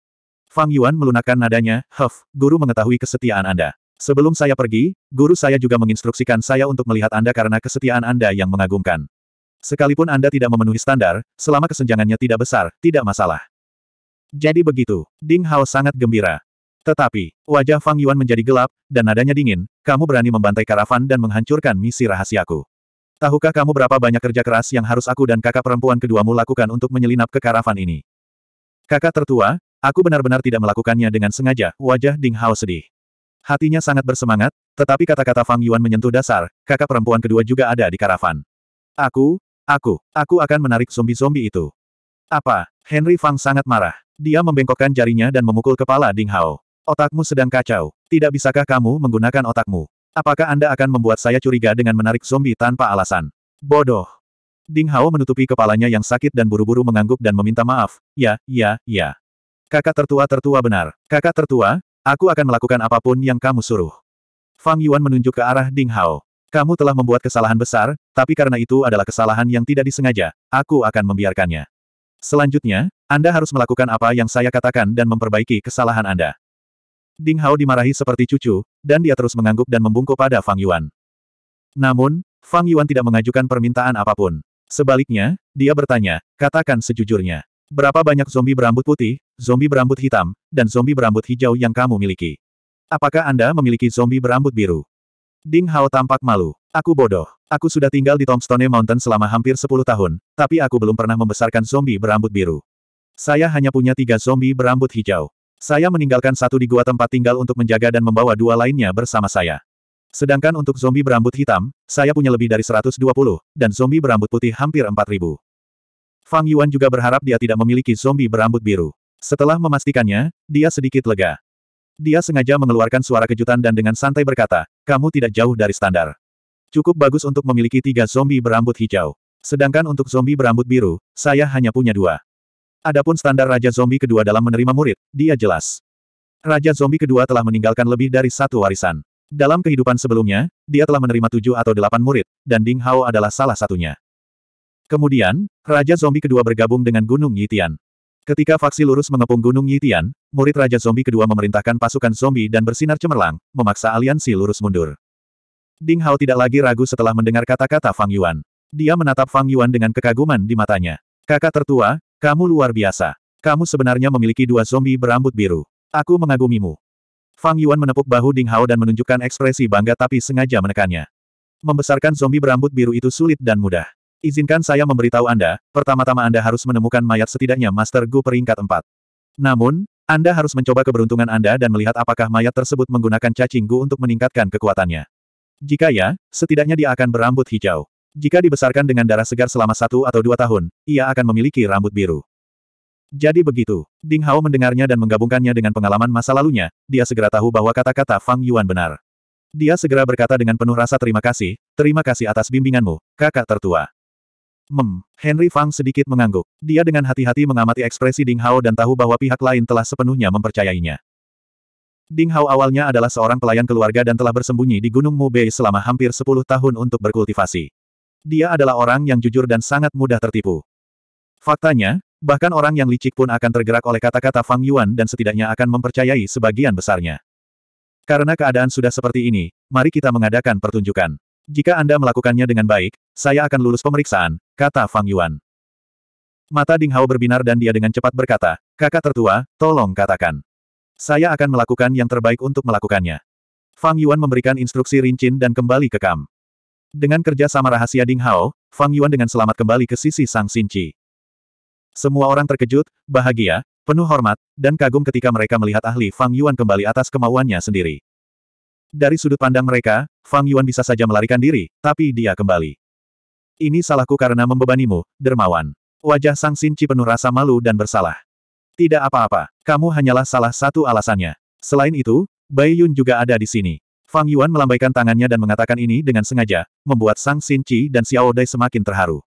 Fang Yuan melunakkan nadanya, Huff, guru mengetahui kesetiaan Anda. Sebelum saya pergi, guru saya juga menginstruksikan saya untuk melihat Anda karena kesetiaan Anda yang mengagumkan. Sekalipun Anda tidak memenuhi standar, selama kesenjangannya tidak besar, tidak masalah. Jadi begitu, Ding Hao sangat gembira. Tetapi, wajah Fang Yuan menjadi gelap, dan nadanya dingin, kamu berani membantai karavan dan menghancurkan misi rahasiaku. Tahukah kamu berapa banyak kerja keras yang harus aku dan kakak perempuan keduamu lakukan untuk menyelinap ke karavan ini? Kakak tertua, aku benar-benar tidak melakukannya dengan sengaja, wajah Ding Hao sedih. Hatinya sangat bersemangat, tetapi kata-kata Fang Yuan menyentuh dasar, kakak perempuan kedua juga ada di karavan. Aku, aku, aku akan menarik zombie-zombie itu. Apa? Henry Fang sangat marah. Dia membengkokkan jarinya dan memukul kepala Ding Hao. Otakmu sedang kacau. Tidak bisakah kamu menggunakan otakmu? Apakah Anda akan membuat saya curiga dengan menarik zombie tanpa alasan? Bodoh. Ding Hao menutupi kepalanya yang sakit dan buru-buru mengangguk dan meminta maaf. Ya, ya, ya. Kakak tertua tertua benar. Kakak tertua, Aku akan melakukan apapun yang kamu suruh. Fang Yuan menunjuk ke arah Ding Hao. Kamu telah membuat kesalahan besar, tapi karena itu adalah kesalahan yang tidak disengaja, aku akan membiarkannya. Selanjutnya, Anda harus melakukan apa yang saya katakan dan memperbaiki kesalahan Anda. Ding Hao dimarahi seperti cucu, dan dia terus mengangguk dan membungkuk pada Fang Yuan. Namun, Fang Yuan tidak mengajukan permintaan apapun. Sebaliknya, dia bertanya, katakan sejujurnya. Berapa banyak zombie berambut putih, zombie berambut hitam, dan zombie berambut hijau yang kamu miliki. Apakah Anda memiliki zombie berambut biru? Ding Hao tampak malu. Aku bodoh. Aku sudah tinggal di Tombstone Mountain selama hampir 10 tahun, tapi aku belum pernah membesarkan zombie berambut biru. Saya hanya punya tiga zombie berambut hijau. Saya meninggalkan satu di gua tempat tinggal untuk menjaga dan membawa dua lainnya bersama saya. Sedangkan untuk zombie berambut hitam, saya punya lebih dari 120, dan zombie berambut putih hampir 4000. Fang Yuan juga berharap dia tidak memiliki zombie berambut biru. Setelah memastikannya, dia sedikit lega. Dia sengaja mengeluarkan suara kejutan dan dengan santai berkata, kamu tidak jauh dari standar. Cukup bagus untuk memiliki tiga zombie berambut hijau. Sedangkan untuk zombie berambut biru, saya hanya punya dua. Adapun standar Raja Zombie kedua dalam menerima murid, dia jelas. Raja Zombie kedua telah meninggalkan lebih dari satu warisan. Dalam kehidupan sebelumnya, dia telah menerima tujuh atau delapan murid, dan Ding Hao adalah salah satunya. Kemudian, Raja Zombie kedua bergabung dengan Gunung Yitian. Ketika faksi lurus mengepung Gunung Yitian, murid Raja Zombie kedua memerintahkan pasukan zombie dan bersinar cemerlang, memaksa aliansi lurus mundur. Ding Hao tidak lagi ragu setelah mendengar kata-kata Fang Yuan. Dia menatap Fang Yuan dengan kekaguman di matanya. Kakak tertua, kamu luar biasa. Kamu sebenarnya memiliki dua zombie berambut biru. Aku mengagumimu. Fang Yuan menepuk bahu Ding Hao dan menunjukkan ekspresi bangga tapi sengaja menekannya. Membesarkan zombie berambut biru itu sulit dan mudah. Izinkan saya memberitahu Anda, pertama-tama Anda harus menemukan mayat setidaknya Master Gu peringkat 4. Namun, Anda harus mencoba keberuntungan Anda dan melihat apakah mayat tersebut menggunakan cacing Gu untuk meningkatkan kekuatannya. Jika ya, setidaknya dia akan berambut hijau. Jika dibesarkan dengan darah segar selama satu atau dua tahun, ia akan memiliki rambut biru. Jadi begitu, Ding Hao mendengarnya dan menggabungkannya dengan pengalaman masa lalunya, dia segera tahu bahwa kata-kata Fang Yuan benar. Dia segera berkata dengan penuh rasa terima kasih, terima kasih atas bimbinganmu, kakak tertua. Mem. Henry Fang sedikit mengangguk. Dia dengan hati-hati mengamati ekspresi Ding Hao dan tahu bahwa pihak lain telah sepenuhnya mempercayainya. Ding Hao awalnya adalah seorang pelayan keluarga dan telah bersembunyi di Gunung Mubei selama hampir 10 tahun untuk berkultivasi. Dia adalah orang yang jujur dan sangat mudah tertipu. Faktanya, bahkan orang yang licik pun akan tergerak oleh kata-kata Fang Yuan dan setidaknya akan mempercayai sebagian besarnya. Karena keadaan sudah seperti ini, mari kita mengadakan pertunjukan. Jika Anda melakukannya dengan baik, saya akan lulus pemeriksaan, kata Fang Yuan. Mata Ding Hao berbinar dan dia dengan cepat berkata, kakak tertua, tolong katakan. Saya akan melakukan yang terbaik untuk melakukannya. Fang Yuan memberikan instruksi rincin dan kembali ke kam. Dengan kerja sama rahasia Ding Hao, Fang Yuan dengan selamat kembali ke sisi Sang Sinci. Semua orang terkejut, bahagia, penuh hormat, dan kagum ketika mereka melihat ahli Fang Yuan kembali atas kemauannya sendiri. Dari sudut pandang mereka, Fang Yuan bisa saja melarikan diri, tapi dia kembali. Ini salahku karena membebanimu, dermawan. Wajah Sang Sinci penuh rasa malu dan bersalah. Tidak apa-apa, kamu hanyalah salah satu alasannya. Selain itu, Bai Yun juga ada di sini. Fang Yuan melambaikan tangannya dan mengatakan ini dengan sengaja, membuat Sang Sinci dan Xiao Dai semakin terharu.